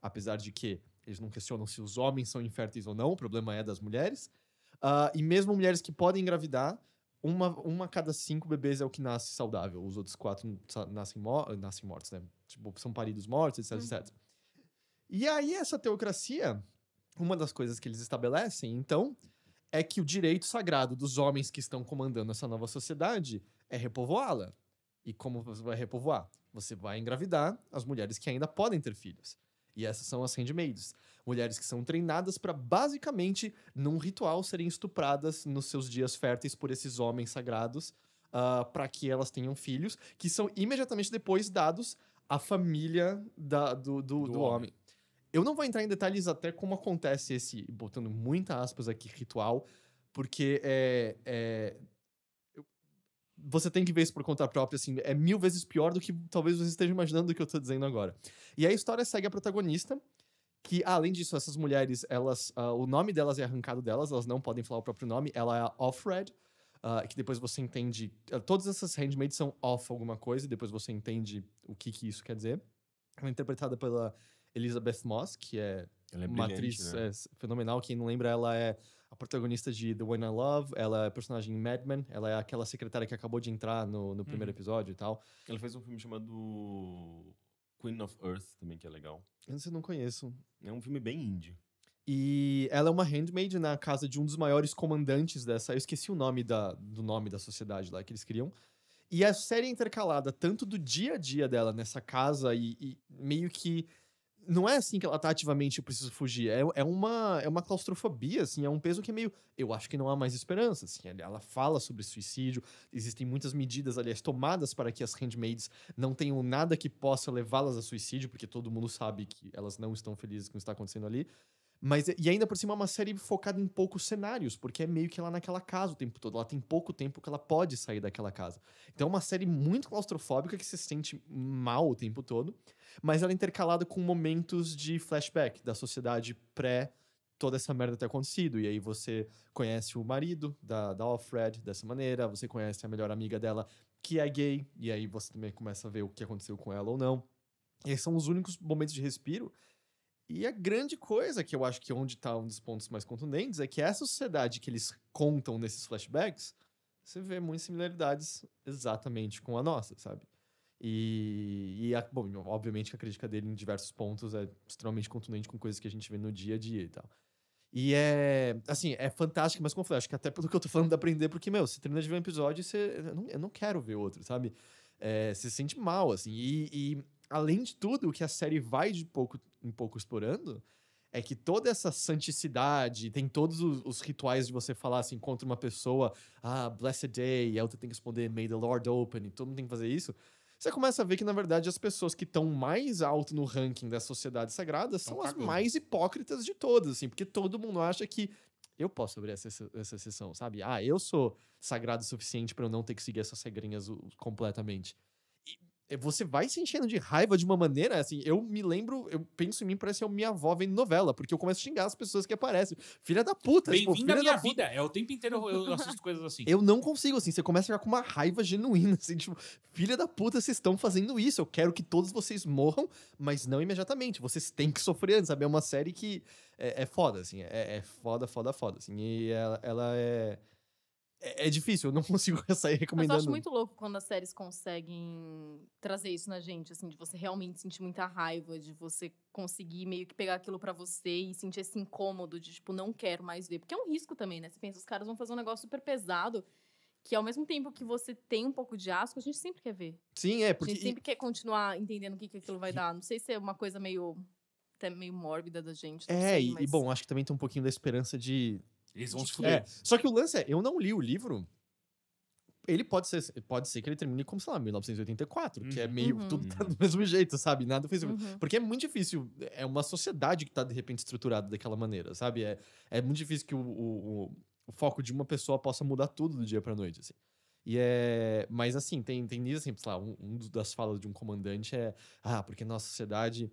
apesar de que eles não questionam se os homens são inférteis ou não, o problema é das mulheres. Uh, e mesmo mulheres que podem engravidar, uma, uma cada cinco bebês é o que nasce saudável. Os outros quatro nascem, mo nascem mortos, né? Tipo, são paridos mortos, etc, uhum. etc. E aí, essa teocracia uma das coisas que eles estabelecem, então, é que o direito sagrado dos homens que estão comandando essa nova sociedade é repovoá-la. E como você vai repovoar? Você vai engravidar as mulheres que ainda podem ter filhos. E essas são as handmaids, mulheres que são treinadas para basicamente, num ritual, serem estupradas nos seus dias férteis por esses homens sagrados, uh, ah, para que elas tenham filhos, que são imediatamente depois dados à família da, do, do, do, do homem. homem. Eu não vou entrar em detalhes até como acontece esse, botando muita aspas aqui, ritual, porque é, é você tem que ver isso por conta própria, assim, é mil vezes pior do que talvez você esteja imaginando do que eu estou dizendo agora. E a história segue a protagonista, que além disso, essas mulheres, elas, uh, o nome delas é arrancado delas, elas não podem falar o próprio nome, ela é a Offred, uh, que depois você entende, uh, todas essas handmaids são off alguma coisa, e depois você entende o que que isso quer dizer. Ela é interpretada pela Elizabeth Moss, que é, é uma atriz né? é, fenomenal. Quem não lembra, ela é a protagonista de The One I Love, ela é personagem em Mad Men, ela é aquela secretária que acabou de entrar no, no primeiro uhum. episódio e tal. Ela fez um filme chamado Queen of Earth também, que é legal. Eu não, não conheço. É um filme bem indie. E ela é uma handmaid na casa de um dos maiores comandantes dessa. Eu esqueci o nome da, do nome da sociedade lá que eles criam. E a série é intercalada tanto do dia a dia dela nessa casa e, e meio que não é assim que ela tá ativamente, eu preciso fugir. É, é, uma, é uma claustrofobia, assim, é um peso que é meio. Eu acho que não há mais esperança. Assim, ela fala sobre suicídio, existem muitas medidas, aliás, tomadas para que as handmaids não tenham nada que possa levá-las a suicídio, porque todo mundo sabe que elas não estão felizes com o que está acontecendo ali. Mas, e ainda por cima é uma série focada em poucos cenários, porque é meio que ela naquela casa o tempo todo. Ela tem pouco tempo que ela pode sair daquela casa. Então é uma série muito claustrofóbica que se sente mal o tempo todo. Mas ela é intercalada com momentos de flashback da sociedade pré- toda essa merda ter acontecido. E aí você conhece o marido da, da Alfred dessa maneira, você conhece a melhor amiga dela que é gay, e aí você também começa a ver o que aconteceu com ela ou não. E são os únicos momentos de respiro. E a grande coisa que eu acho que é onde está um dos pontos mais contundentes é que essa sociedade que eles contam nesses flashbacks, você vê muitas similaridades exatamente com a nossa, sabe? E, e a, bom, obviamente que a crítica dele em diversos pontos é extremamente contundente com coisas que a gente vê no dia a dia e tal. E é, assim, é fantástico, mas como eu falei, acho que até pelo que eu tô falando de aprender, porque, meu, você termina de ver um episódio e você. Eu não, eu não quero ver outro, sabe? É, você se sente mal, assim. E, e, além de tudo, o que a série vai de pouco em pouco explorando é que toda essa santicidade, tem todos os, os rituais de você falar assim contra uma pessoa, ah, blessed day, e a outra tem que responder, may the Lord open, e todo mundo tem que fazer isso você começa a ver que, na verdade, as pessoas que estão mais alto no ranking da sociedade sagrada são as mais hipócritas de todas, assim, porque todo mundo acha que eu posso abrir essa, essa sessão, sabe? Ah, eu sou sagrado o suficiente para eu não ter que seguir essas regrinhas completamente. É, você vai se enchendo de raiva de uma maneira, assim, eu me lembro, eu penso em mim, parece que é minha avó vendo novela, porque eu começo a xingar as pessoas que aparecem. Filha da puta! Tipo, Bem-vinda tipo, à minha vida! É o tempo inteiro eu assisto coisas assim. <laughs> Eu não consigo, assim, você começa a ficar com uma raiva genuína, assim, tipo, filha da puta, vocês estão fazendo isso, eu quero que todos vocês morram, mas não imediatamente, vocês têm que sofrer, sabe? É uma série que é, é foda, assim, é, é, foda, foda, foda, assim, e ela, ela é é, é, difícil, eu não <laughs> consigo sair recomendando. Mas eu acho muito louco quando as séries conseguem trazer isso na gente, assim, de você realmente sentir muita raiva, de você conseguir meio que pegar aquilo para você e sentir esse incômodo de, tipo, não quero mais ver. Porque é um risco também, né? Você pensa, os caras vão fazer um negócio super pesado que ao mesmo tempo que você tem um pouco de asco, a gente sempre quer ver. Sim, é, porque... A gente sempre quer continuar entendendo o que, que aquilo vai dar. Não sei se é uma coisa meio... até meio mórbida da gente. É, sei, mas... e bom, acho que também tem um pouquinho da esperança de eles vão se fuder. É, só que o lance é, eu não li o livro. Ele pode ser, pode ser que ele termine como, sei lá, 1984, uhum. que é uhum. meio uhum. tudo tá do uhum. mesmo jeito, sabe? Nada fez. Uhum. Porque é muito difícil. É uma sociedade que tá, de repente, estruturada daquela maneira, sabe? É, é muito difícil que o, o, o foco de uma pessoa possa mudar tudo do dia pra noite, assim. E é. Mas assim, tem, tem nisso, assim, sei lá, um, um, das falas de um comandante é. Ah, porque nossa sociedade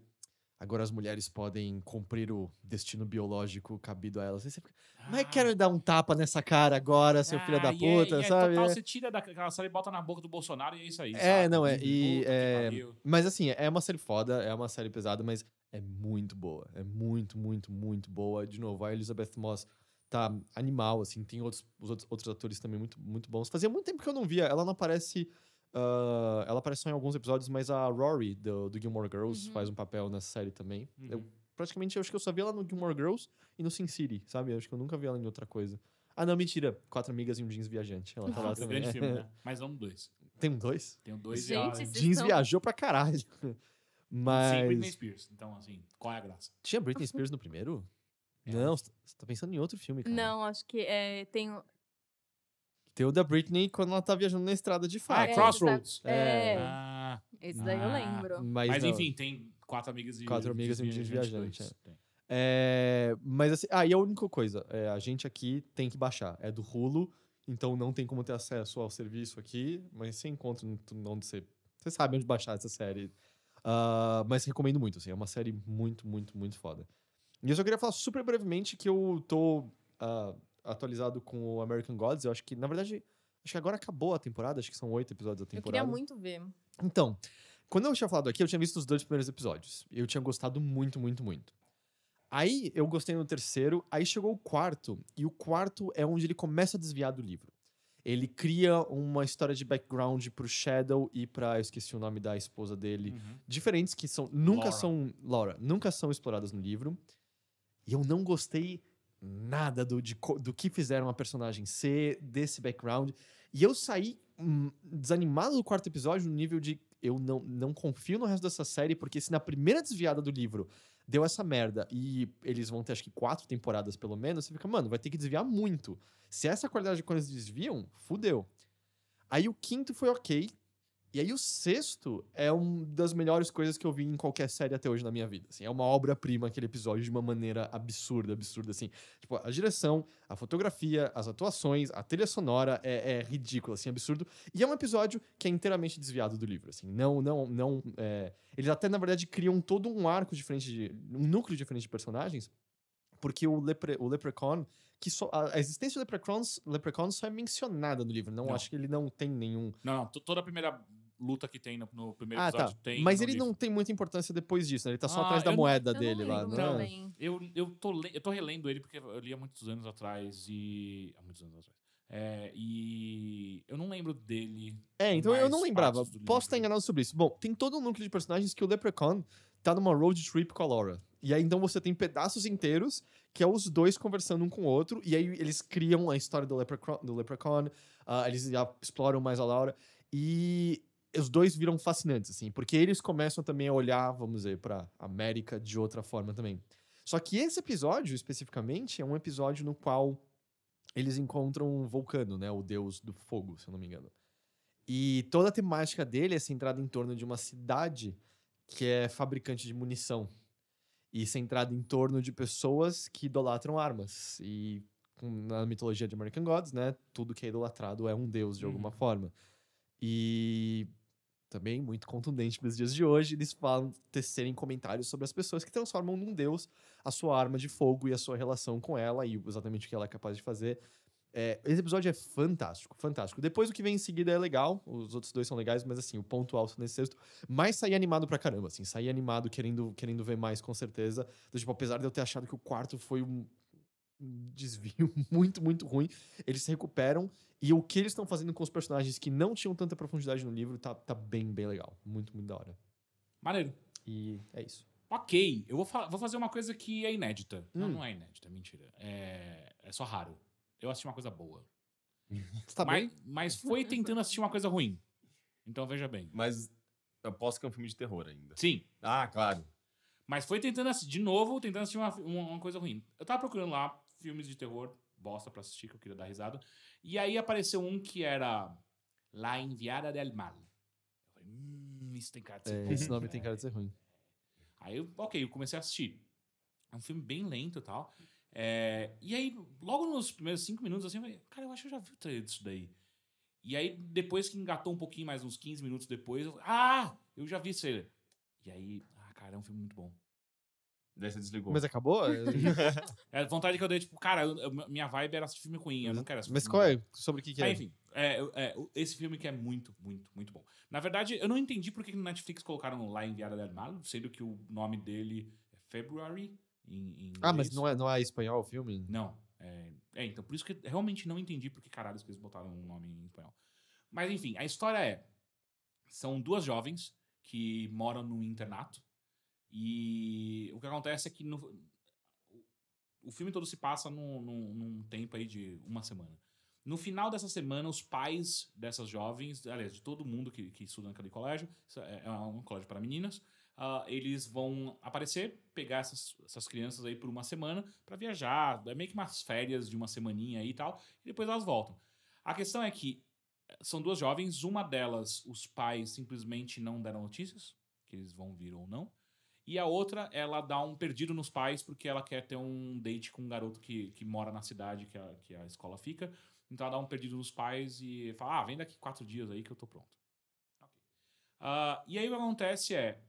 agora as mulheres podem cumprir o destino biológico cabido a elas. você fica, mas ah. quero dar um tapa nessa cara agora, seu ah, filho da ah, puta, é, é, sabe? Total, é. Você tira daquela série e bota na boca do Bolsonaro e é isso aí. É, sabe? não, é. E, é, mas assim, é uma série foda, é uma série pesada, mas é muito boa. É muito, muito, muito boa. De novo, a Elizabeth Moss tá animal, assim, tem outros, os outros, outros atores também muito, muito bons. Fazia muito tempo que eu não via, ela não aparece Uh, ela aparece só em alguns episódios, mas a Rory, do, do Gilmore Girls, uhum. faz um papel nessa série também. Uhum. Eu, praticamente, eu acho que eu só vi ela no Gilmore Girls e no Sin City, sabe? Eu acho que eu nunca vi ela em outra coisa. Ah, não, mentira. Quatro Amigas e um Jeans Viajante. Ela tá lá É <laughs> um grande filme, né? <laughs> Mas um dois. Tem um dois? Tem um dois Gente, e a... Jeans viajou pra caralho. Mas... Sim, Britney Spears. Então, assim, qual é a graça? Tinha Britney Spears no primeiro? <laughs> É. Não, você tá pensando em outro filme, cara. Não, acho que é, tem, tem o da Britney quando ela tá viajando na estrada de ah, fato. Ah, é, Crossroads. É. é. Ah, Esse daí ah, eu lembro. Mas, mas enfim, tem quatro amigas e Quatro amigas e um viajante. É. mas assim, ah, a única coisa, é, a gente aqui tem que baixar. É do Hulu, então não tem como ter acesso ao serviço aqui, mas você encontra onde você. Você sabe onde baixar essa série. Uh, mas recomendo muito, assim, é uma série muito, muito, muito foda. E eu só queria falar super brevemente que eu tô. Uh, atualizado com o American Gods. Eu acho que, na verdade, acho que agora acabou a temporada. Acho que são oito episódios da temporada. Eu queria muito ver. Então, quando eu tinha falado aqui, eu tinha visto os dois primeiros episódios. Eu tinha gostado muito, muito, muito. Aí eu gostei no terceiro, aí chegou o quarto, e o quarto é onde ele começa a desviar do livro. Ele cria uma história de background pro Shadow e pra. Eu esqueci o nome da esposa dele. Uhum. Diferentes que são. Nunca Laura. são. Laura, nunca são exploradas no livro. E eu não gostei nada do, de, do que fizeram a personagem ser, desse background. E eu saí hum, desanimado do quarto episódio no nível de eu não, não confio no resto dessa série, porque se na primeira desviada do livro deu essa merda e eles vão ter acho que quatro temporadas pelo menos, você fica, mano, vai ter que desviar muito. Se essa qualidade de quando eles desviam, fudeu. Aí o quinto foi ok, e aí o sexto é uma das melhores coisas que eu vi em qualquer série até hoje na minha vida. Assim, é uma obra-prima aquele episódio de uma maneira absurda, absurda, assim. Tipo, a direção, a fotografia, as atuações, a trilha sonora é, é ridícula, assim, absurdo. E é um episódio que é inteiramente desviado do livro, assim. Não, não, não... É... Eles até, na verdade, criam todo um arco diferente, de, um núcleo diferente de personagens, porque o, Lepre, o Leprechaun, que só, a, existência do Leprechaun, Leprechaun só é mencionada no livro. Não, não, acho que ele não tem nenhum... Não, não. Toda a primeira luta que tem no, no primeiro ah, tá. episódio tá. tem. Mas ele livro. não tem muita importância depois disso, né? Ele tá só ah, atrás da moeda não, dele eu lá, né? Eu, eu, tô, eu tô relendo ele porque eu li há muitos anos atrás e. Há muitos anos atrás. É, e eu não lembro dele. É, então eu não lembrava. Posso estar enganado sobre isso. Bom, tem todo um núcleo de personagens que o Leprechaun tá numa road trip com a Laura. E aí então você tem pedaços inteiros que é os dois conversando um com o outro. E aí eles criam a história do Leprechaun, do Leprechaun uh, eles exploram mais a Laura. E os dois viram fascinantes, assim, porque eles começam também a olhar, vamos dizer, para América de outra forma também. Só que esse episódio, especificamente, é um episódio no qual eles encontram um vulcano, né? O deus do fogo, se eu não me engano. E toda a temática dele é centrada em torno de uma cidade que é fabricante de munição. E centrada em torno de pessoas que idolatram armas. E na mitologia de American Gods, né? Tudo que é idolatrado é um deus de alguma uhum. forma. E também muito contundente nos dias de hoje, eles falam tecerem comentários sobre as pessoas que transformam num deus a sua arma de fogo e a sua relação com ela e exatamente o que ela é capaz de fazer. É, esse episódio é fantástico, fantástico. Depois o que vem em seguida é legal, os outros dois são legais, mas assim, o ponto alto nesse sexto, mas saí animado pra caramba, assim, saí animado, querendo, querendo ver mais com certeza. Então, tipo, apesar de eu ter achado que o quarto foi um desvio <laughs> muito, muito ruim. Eles se recuperam. E o que eles estão fazendo com os personagens que não tinham tanta profundidade no livro tá, tá bem, bem legal. Muito, muito da hora. Maneiro. E é isso. Ok, eu vou, fa vou fazer uma coisa que é inédita. Hum. Não, não é inédita, mentira. É, é só raro. Eu assisti uma coisa boa. <laughs> tá mas, bem? mas foi tentando assistir uma coisa ruim. Então veja bem. Mas posso que é um filme de terror ainda. Sim. Ah, claro. Mas foi tentando assistir, de novo, tentando assistir uma, uma, uma coisa ruim. Eu tava procurando lá filmes de terror bosta pra assistir, que eu queria dar risada. E aí apareceu um que era La Enviada del Mal. Eu falei, hum, isso tem cara de ser é, ruim. Esse nome é. tem cara de ser ruim. Aí, ok, eu comecei a assistir. É um filme bem lento e tal. É, e aí, logo nos primeiros cinco minutos, assim, eu falei, cara, eu acho que eu já vi o trailer disso daí. E aí, depois que engatou um pouquinho, mais uns 15 minutos depois, eu falei, ah, eu já vi isso aí. E aí, ah, cara, é um filme muito bom. Daí você desligou. Mas acabou? <laughs> <laughs> é a vontade que eu dei, tipo, cara, eu, eu, minha vibe era assistir filme ruim, eu não uhum. quero assistir. Mas qual é? Sobre o que, que é? Ah, enfim, é, é, esse filme que é muito, muito, muito bom. Na verdade, eu não entendi por que no Netflix colocaram lá em Viada del Mar, sendo que o nome dele é February. Em, em ah, mas não é, não é espanhol o filme? Não. É, é, então, por isso que eu realmente não entendi por que caralho eles botaram um nome em espanhol. Mas enfim, a história é: são duas jovens que moram num internato e o que acontece é que no, o filme todo se passa num, num, num, tempo aí de uma semana. No final dessa semana, os pais dessas jovens, aliás, de todo mundo que, que estuda naquele colégio, é, é um colégio para meninas, uh, eles vão aparecer, pegar essas, essas crianças aí por uma semana para viajar, é meio que umas férias de uma semaninha aí e tal, e depois elas voltam. A questão é que eh, são duas jovens, uma delas os pais simplesmente não deram notícias, que eles vão vir ou não, e a outra, ela dá um perdido nos pais porque ela quer ter um date com um garoto que, que mora na cidade que a, que a escola fica. Então ela dá um perdido nos pais e fala: ah, vem daqui quatro dias aí que eu tô pronto. Okay. Uh, e aí o que acontece é.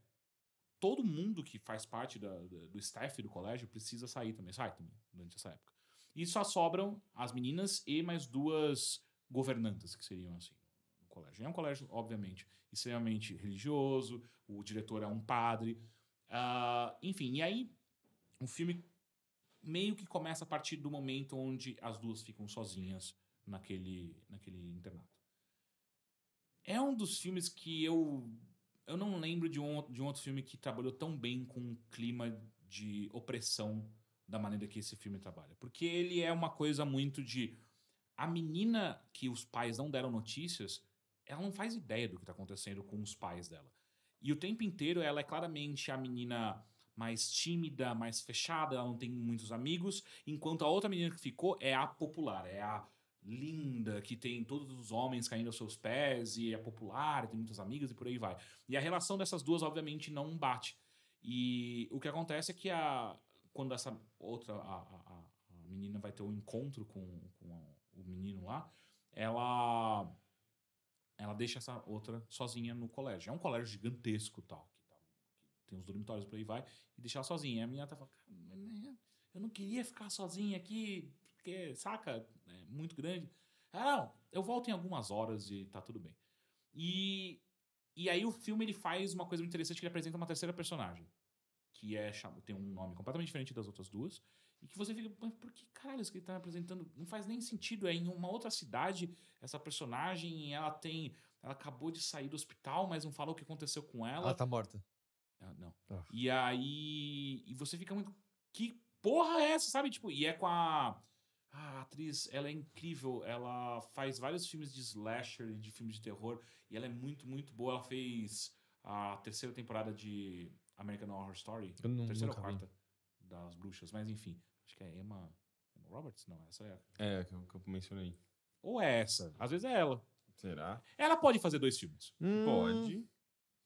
Todo mundo que faz parte da, da, do staff do colégio precisa sair também, sai também durante essa época. E só sobram as meninas e mais duas governantas, que seriam assim, no colégio. É um colégio, obviamente, extremamente religioso, o diretor é um padre, Uh, enfim, e aí o filme meio que começa a partir do momento onde as duas ficam sozinhas naquele, naquele internato. É um dos filmes que eu. Eu não lembro de um, de um outro filme que trabalhou tão bem com um clima de opressão da maneira que esse filme trabalha. Porque ele é uma coisa muito de. A menina que os pais não deram notícias, ela não faz ideia do que está acontecendo com os pais dela. E o tempo inteiro ela é claramente a menina mais tímida, mais fechada, ela não tem muitos amigos, enquanto a outra menina que ficou é a popular, é a linda, que tem todos os homens caindo aos seus pés e é popular, tem muitos amigos e por aí vai. E a relação dessas duas, obviamente, não bate. E o que acontece é que a, quando essa outra, a, a, a menina vai ter um encontro com, com a, o menino lá, ela ela deixa essa outra sozinha no colégio. É um colégio gigantesco, tal, que, tá, que tem os dormitórios por aí vai, e deixar sozinha. E a menina tá falando, cara, né, eu não queria ficar sozinha aqui, porque, saca, é muito grande. Ah, não, eu volto em algumas horas e tá tudo bem. E, e aí o filme ele faz uma coisa muito interessante que ele apresenta uma terceira personagem, que é tem um nome completamente diferente das outras duas, e que você fica, mas por que caralho isso que ele tá me apresentando? Não faz nem sentido. É em uma outra cidade, essa personagem, ela tem. Ela acabou de sair do hospital, mas não falou o que aconteceu com ela. Ela tá morta. Ah, não. Ah. E aí. E você fica muito. Que porra é essa, sabe? Tipo, e é com a. A atriz, ela é incrível. Ela faz vários filmes de slasher e de filmes de terror. E ela é muito, muito boa. Ela fez a terceira temporada de American Horror Story. Eu não, terceira ou quarta vi. das bruxas, mas enfim. Acho que é Emma, Emma Roberts? Não, essa é a. É, que eu, que eu mencionei. Ou é essa? Às vezes é ela. Será? Ela pode fazer dois filmes. Hum, Pode.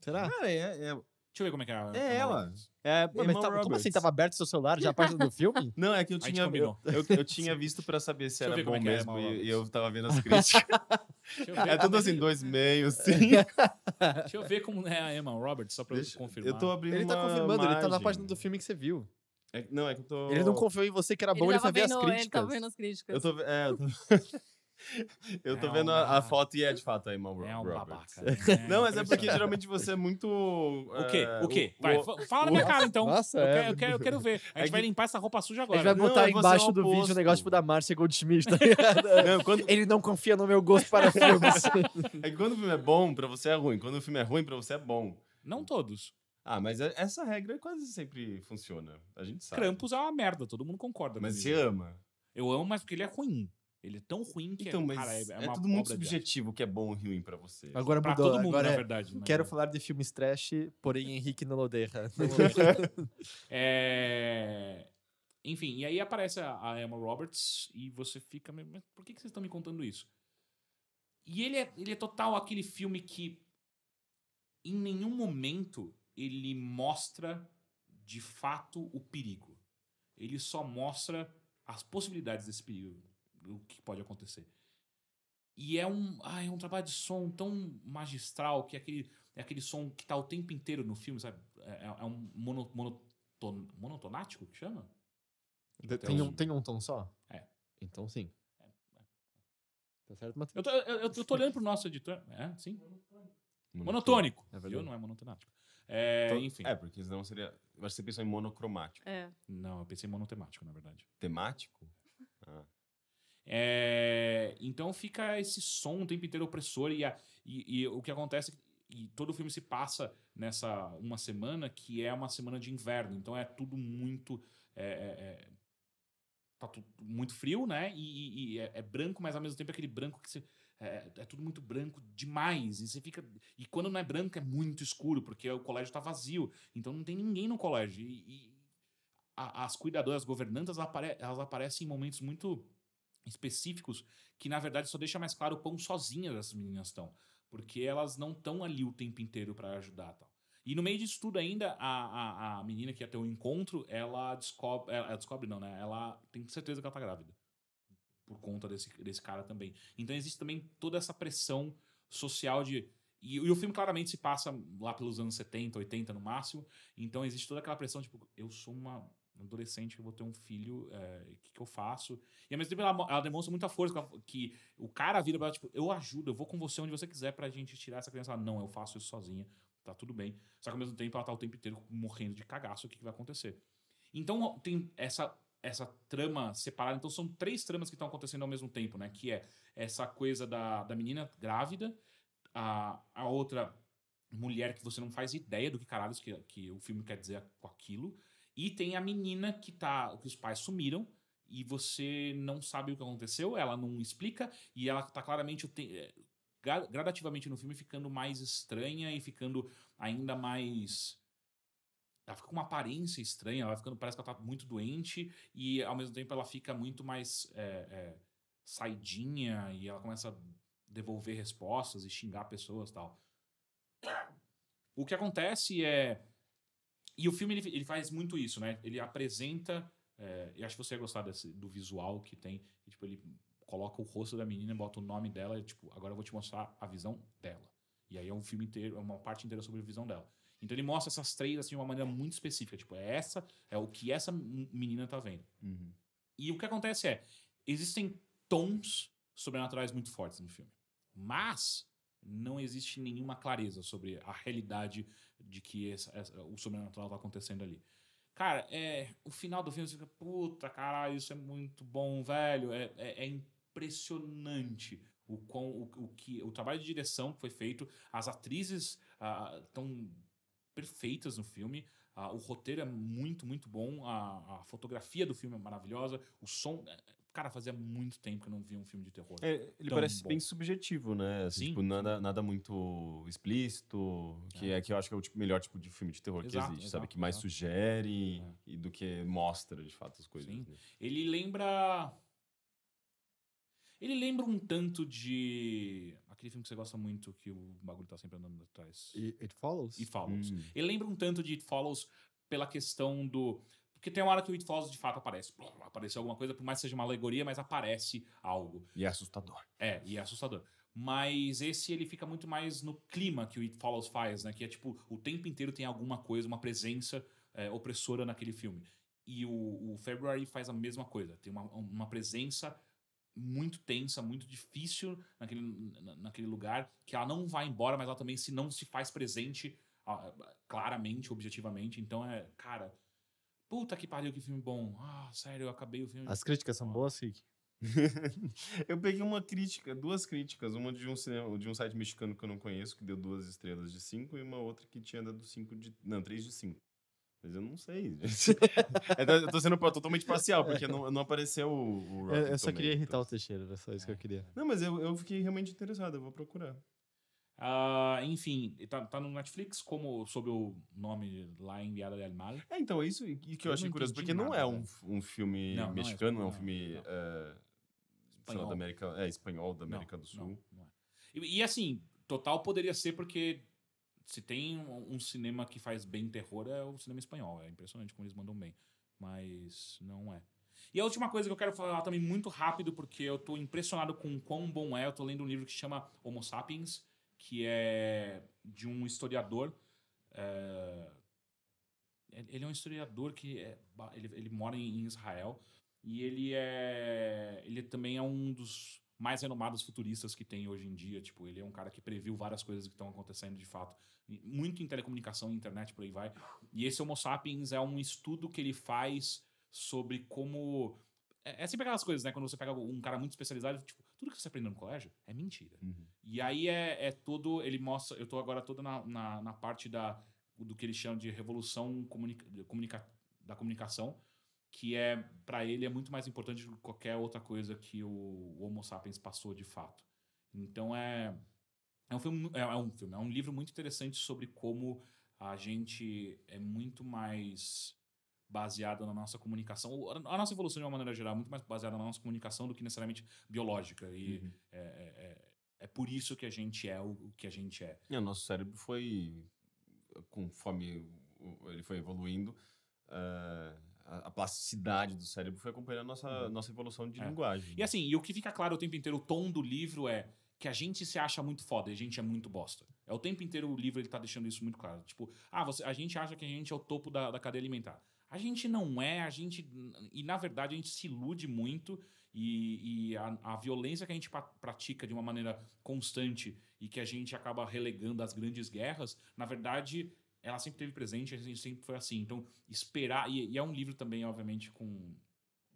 Será? Cara, é, é- Deixa eu ver como é que é ela é Emma ela. Roberts. É, mas tá, como assim? Tava aberto seu celular já a parte do filme? <laughs> Não, é que eu tinha, eu, eu, eu <laughs> tinha visto pra saber se Deixa era bom é é, mesmo e, eu tava vendo as <laughs> críticas. Deixa eu ver, é, é tudo é assim, dois meios, sim deixa eu ver como é a Emma Roberts, só pra eu confirmar. Eu tô abrindo Ele tá confirmando, ele tá na página do filme que você viu. É, não, é que eu tô. Ele não confiou em você que era bom, ele, ele só as críticas. Ele tava vendo as críticas. Eu tô, é, eu tô... <laughs> eu tô é vendo uma... a foto e é de fato aí, irmão é um Babaca, <laughs> né? não, mas é porque geralmente você é muito. O quê? É, o quê? Vai, o... fala na minha cara então. Nossa, eu, é, quero, eu, quero, eu quero ver. A gente é que... vai limpar essa roupa suja agora. A gente vai botar não, embaixo do vídeo o negócio tipo da Márcia Goldschmidt, tá <laughs> não, quando... Ele não confia no meu gosto para filmes. é que quando o filme é bom, pra você é ruim. Quando o filme é ruim, pra você é bom. Não todos. Ah, mas é, essa regra quase sempre funciona. A gente sabe. Krampus é uma merda, todo mundo concorda. Mas você ama. Eu amo, mas porque ele é ruim. Ele é tão ruim que então, é, mas cara, é, é, é tudo muito subjetivo o que é bom e ruim para você. Agora pra mudou. todo mundo, Agora na verdade. Né? quero falar de filme trash, porém Henrique não odeia. <laughs> é... Enfim, e aí aparece a Emma Roberts e você fica... Mas por que, que vocês estão me contando isso? E ele é, ele é total aquele filme que em nenhum momento ele mostra de fato o perigo. Ele só mostra as possibilidades desse perigo, o que pode acontecer. E é um, ai, é um trabalho de som tão magistral que é aquele, é aquele som que tá o tempo inteiro no filme, sabe? É, é, é um mono, monoton, monotonático que chama? De, tem, um, tem um tom só? É. Então sim. É, é. tá certo, Matheus? Eu tô, eu, eu tô olhando pro nosso editor. É, sim. Monotônico. monotônico. É verdade. eu não é monotonático. É, então, enfim. É, porque senão seria. você pensou em monocromático. É. Não, eu pensei em monotemático, na verdade. Temático? <laughs> Ah. É, então fica esse som o tempo inteiro opressor e, a, e, e o que acontece é e todo o filme se passa nessa uma semana que é uma semana de inverno então é tudo muito é, é, é tá tudo muito frio né e, e é, é, branco mas ao mesmo tempo aquele branco que você é, é, tudo muito branco demais. E você fica. E quando não é branco, é muito escuro, porque o colégio está vazio. Então não tem ninguém no colégio. E, e a, as cuidadoras, as governantas, elas, apare, elas aparecem em momentos muito específicos que, na verdade, só deixa mais claro o quão sozinhas as meninas estão. Porque elas não estão ali o tempo inteiro para ajudar tal. E no meio disso tudo ainda, a, a, a menina que ia ter o um encontro, ela descobre. Ela, ela descobre, não, né? Ela tem certeza que ela tá grávida por conta desse, desse cara também. Então existe também toda essa pressão social de. E, e, o filme claramente se passa lá pelos anos 70, 80 no máximo. Então existe toda aquela pressão, tipo, eu sou uma adolescente, eu vou ter um filho, o é, que, que, eu faço? E ao mesmo tempo ela, ela demonstra muita força, ela, que, o cara vira pra ela, tipo, eu ajudo, eu vou com você onde você quiser pra gente tirar essa criança. Ela, não, eu faço isso sozinha, tá tudo bem. Só que ao mesmo tempo ela tá o tempo inteiro morrendo de cagaço, o que, que vai acontecer? Então tem essa essa trama separada. Então são três tramas que estão acontecendo ao mesmo tempo, né? Que é essa coisa da, da menina grávida, a, a outra mulher que você não faz ideia do que caralho que, que o filme quer dizer com aquilo. E tem a menina que tá. que os pais sumiram e você não sabe o que aconteceu, ela não explica, e ela tá claramente. Eh, gradativamente no filme ficando mais estranha e ficando ainda mais ela fica com uma aparência estranha, ela vai ficando, parece que ela tá muito doente e ao mesmo tempo ela fica muito mais é, é, saidinha e ela começa a devolver respostas e xingar pessoas tal. O que acontece é. E o filme ele, ele faz muito isso, né? Ele apresenta. É, eu acho que você ia gostar desse, do visual que tem. E, tipo, ele coloca o rosto da menina, bota o nome dela e, tipo, agora eu vou te mostrar a visão dela. E aí é um filme inteiro, é uma parte inteira sobre a visão dela. Então ele mostra essas três assim de uma maneira muito específica. Tipo, é essa, é o que essa menina tá vendo. Uhum. E o que acontece é, existem tons sobrenaturais muito fortes no filme. Mas não existe nenhuma clareza sobre a realidade de que essa, essa, o sobrenatural tá acontecendo ali. Cara, é, o final do filme você fica, puta caralho, isso é muito bom, velho. É, é, é impressionante o, quão, o, o, que, o trabalho de direção que foi feito. As atrizes estão ah, uh, perfeitas no filme. Ah, o roteiro é muito, muito bom. A, a, fotografia do filme é maravilhosa. O som. É, cara, fazia muito tempo que eu não via um filme de terror. É, ele parece bom. bem subjetivo, né? Assim, tipo, nada, nada muito explícito, que é. é que eu acho que é o tipo, melhor tipo de filme de terror exato, que existe, exato, sabe? Que mais exato. sugere é. e do que mostra, de fato, as coisas. Né? Ele lembra. Ele lembra um tanto de Aquele filme que você gosta muito, que o bagulho tá sempre andando atrás. It Follows? It Follows. Hum. Ele lembra um tanto de It Follows pela questão do. Porque tem uma hora que o It Follows de fato aparece. apareceu alguma coisa, por mais que seja uma alegoria, mas aparece algo. E é assustador. É, e é assustador. Mas esse ele fica muito mais no clima que o It Follows faz, né? Que é tipo, o tempo inteiro tem alguma coisa, uma presença é, opressora naquele filme. E o, o February faz a mesma coisa. Tem uma, uma presença muito tensa, muito difícil naquele, naquele lugar, que ela não vai embora, mas ela também se não se faz presente ah, claramente, objetivamente. Então é, cara, puta que pariu, que filme bom. Ah, sério, eu acabei o filme. As críticas são ah. boas, Rick? <laughs> eu peguei uma crítica, duas críticas, uma de um cinema, de um site mexicano que eu não conheço, que deu duas estrelas de cinco, e uma outra que tinha dado cinco de. Não, três de cinco. Mas eu não sei, <laughs> é, eu tô sendo totalmente parcial, porque não, não apareceu o, o eu, eu, só queria irritar então. o Teixeira, era só isso é. que eu é. queria. Não, mas eu, eu fiquei realmente interessado, eu vou procurar. Uh, enfim, tá, tá no Netflix como sob o nome lá enviado del mal. É, então, é isso que eu, eu achei curioso, porque nada, não é um, um filme não, mexicano, não é, é, um filme uh, espanhol. Lá, da América, é, espanhol da América do Sul. É. E, e assim, total poderia ser porque se tem um, um, cinema que faz bem terror, é o cinema espanhol. É impressionante como eles mandam bem. Mas não é. E a última coisa que eu quero falar também muito rápido, porque eu tô impressionado com quão bom é. Eu tô lendo um livro que chama Homo Sapiens, que é de um historiador. É... Ele é um historiador que é... ele, ele mora em Israel. E ele é. Ele também é um dos mais renomados futuristas que tem hoje em dia. Tipo, ele é um cara que previu várias coisas que estão acontecendo de fato. Muito em telecomunicação, internet, por aí vai. E esse Homo Sapiens é um estudo que ele faz sobre como. É, é sempre aquelas coisas, né? Quando você pega um cara muito especializado, tipo, tudo que você aprendeu no colégio é mentira. Uhum. E aí é, é todo. Ele mostra. Eu tô agora toda na, na, na parte da, do que ele chama de revolução comunica, comunica, da comunicação que é para ele é muito mais importante do que qualquer outra coisa que o Homo sapiens passou de fato. Então é é um filme é, é um filme, é um livro muito interessante sobre como a gente é muito mais baseado na nossa comunicação, a nossa evolução de uma maneira geral é muito mais baseada na nossa comunicação do que necessariamente biológica e uhum. é, é, é, é por isso que a gente é o, que a gente é. E é, o nosso cérebro foi conforme ele foi evoluindo uh a, plasticidade do cérebro foi acompanhando a nossa, uhum. nossa evolução de é. linguagem. E assim, e o que fica claro o tempo inteiro, o tom do livro é que a gente se acha muito foda e a gente é muito bosta. É o tempo inteiro o livro ele tá deixando isso muito claro. Tipo, ah, você, a gente acha que a gente é o topo da, da cadeia alimentar. A gente não é, a gente. E na verdade a gente se ilude muito e, e a, a, violência que a gente pratica de uma maneira constante e que a gente acaba relegando às grandes guerras, na verdade ela sempre teve presente, a gente sempre foi assim. Então, esperar. E, e é um livro também, obviamente, com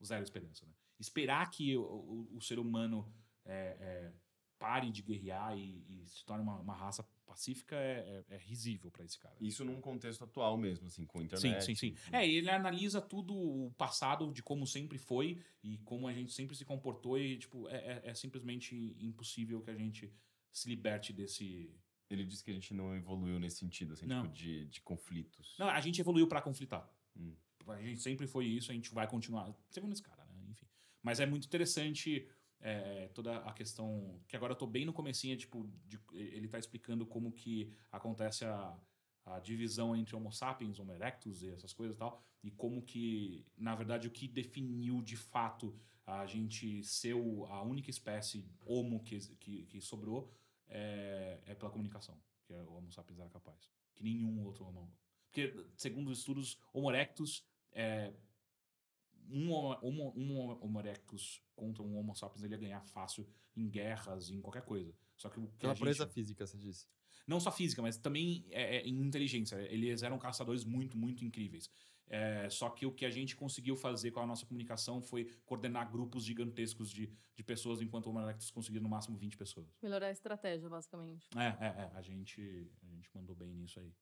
zero esperança. Né? Esperar que o, o, o ser humano é, é, pare de guerrear e, e se torne uma, uma, raça pacífica é, é, é risível para esse cara. Isso num contexto atual mesmo, assim, com a internet. Sim, sim, sim. E... É, ele analisa tudo o passado de como sempre foi e como a gente sempre se comportou e, tipo, é, é, é simplesmente impossível que a gente se liberte desse ele disse que a gente não evoluiu nesse sentido, assim, tipo, não. tipo, de, de conflitos. Não, a gente evoluiu para conflitar. Hum. A gente sempre foi isso, a gente vai continuar. Segundo esse cara, né? Enfim. Mas é muito interessante é, toda a questão. Que agora eu tô bem no comecinho, é, tipo, de, ele tá explicando como que acontece a, a divisão entre Homo sapiens, Homo erectus e essas coisas e tal, e como que, na verdade, o que definiu de fato a gente ser o, a única espécie Homo que, que, que sobrou é, é pela comunicação, que é o Homo sapiens era capaz. Que nenhum outro Homo. Porque, segundo os estudos, Homo erectus é, um, Homo um Homo erectus contra um Homo sapiens ele ia ganhar fácil em guerras, em qualquer coisa. Só que, o que Pela gente... física, você disse. Não só física, mas também é, é, em inteligência. Eles eram caçadores muito, muito incríveis. É, só que o que a gente conseguiu fazer com a nossa comunicação foi coordenar grupos gigantescos de, de pessoas, enquanto o Malectus conseguiu no máximo 20 pessoas. Melhorar a estratégia, basicamente. É, é, é a, gente, a gente mandou bem nisso aí.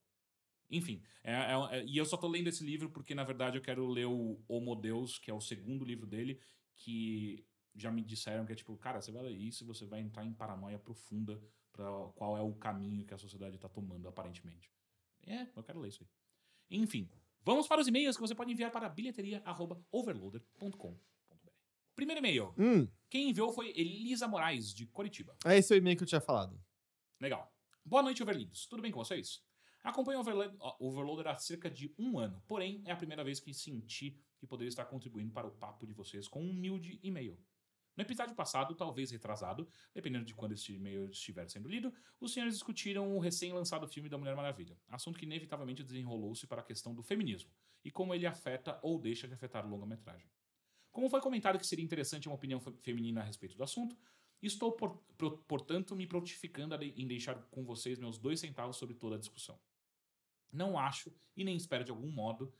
Enfim, é, é, é, e eu só tô lendo esse livro porque, na verdade, eu quero ler o Homo Deus, que é o segundo livro dele, que já me disseram que é tipo, cara, você vai ler isso e você vai entrar em paranoia profunda para qual é o caminho que a sociedade tá tomando, aparentemente. É, eu quero ler isso aí. Enfim, Vamos para os e-mails que você pode enviar para bilheteria.overloader.com.br. Primeiro e-mail. Hum. Quem enviou foi Elisa Moraes, de Curitiba. É esse o e-mail que eu tinha falado. Legal. Boa noite, Overlindos. Tudo bem com vocês? Acompanho o Overloader há cerca de um ano, porém é a primeira vez que senti que poderia estar contribuindo para o papo de vocês com um humilde e-mail. No episódio passado, talvez retrasado, dependendo de quando este e-mail estiver sendo lido, os senhores discutiram o recém-lançado filme da Mulher Maravilha, assunto que inevitavelmente desenrolou-se para a questão do feminismo e como ele afeta ou deixa de afetar longa-metragem. Como foi comentado que seria interessante uma opinião feminina a respeito do assunto, estou, por, portanto, me prontificando em deixar com vocês meus dois centavos sobre toda a discussão. Não acho, e nem espero de algum modo,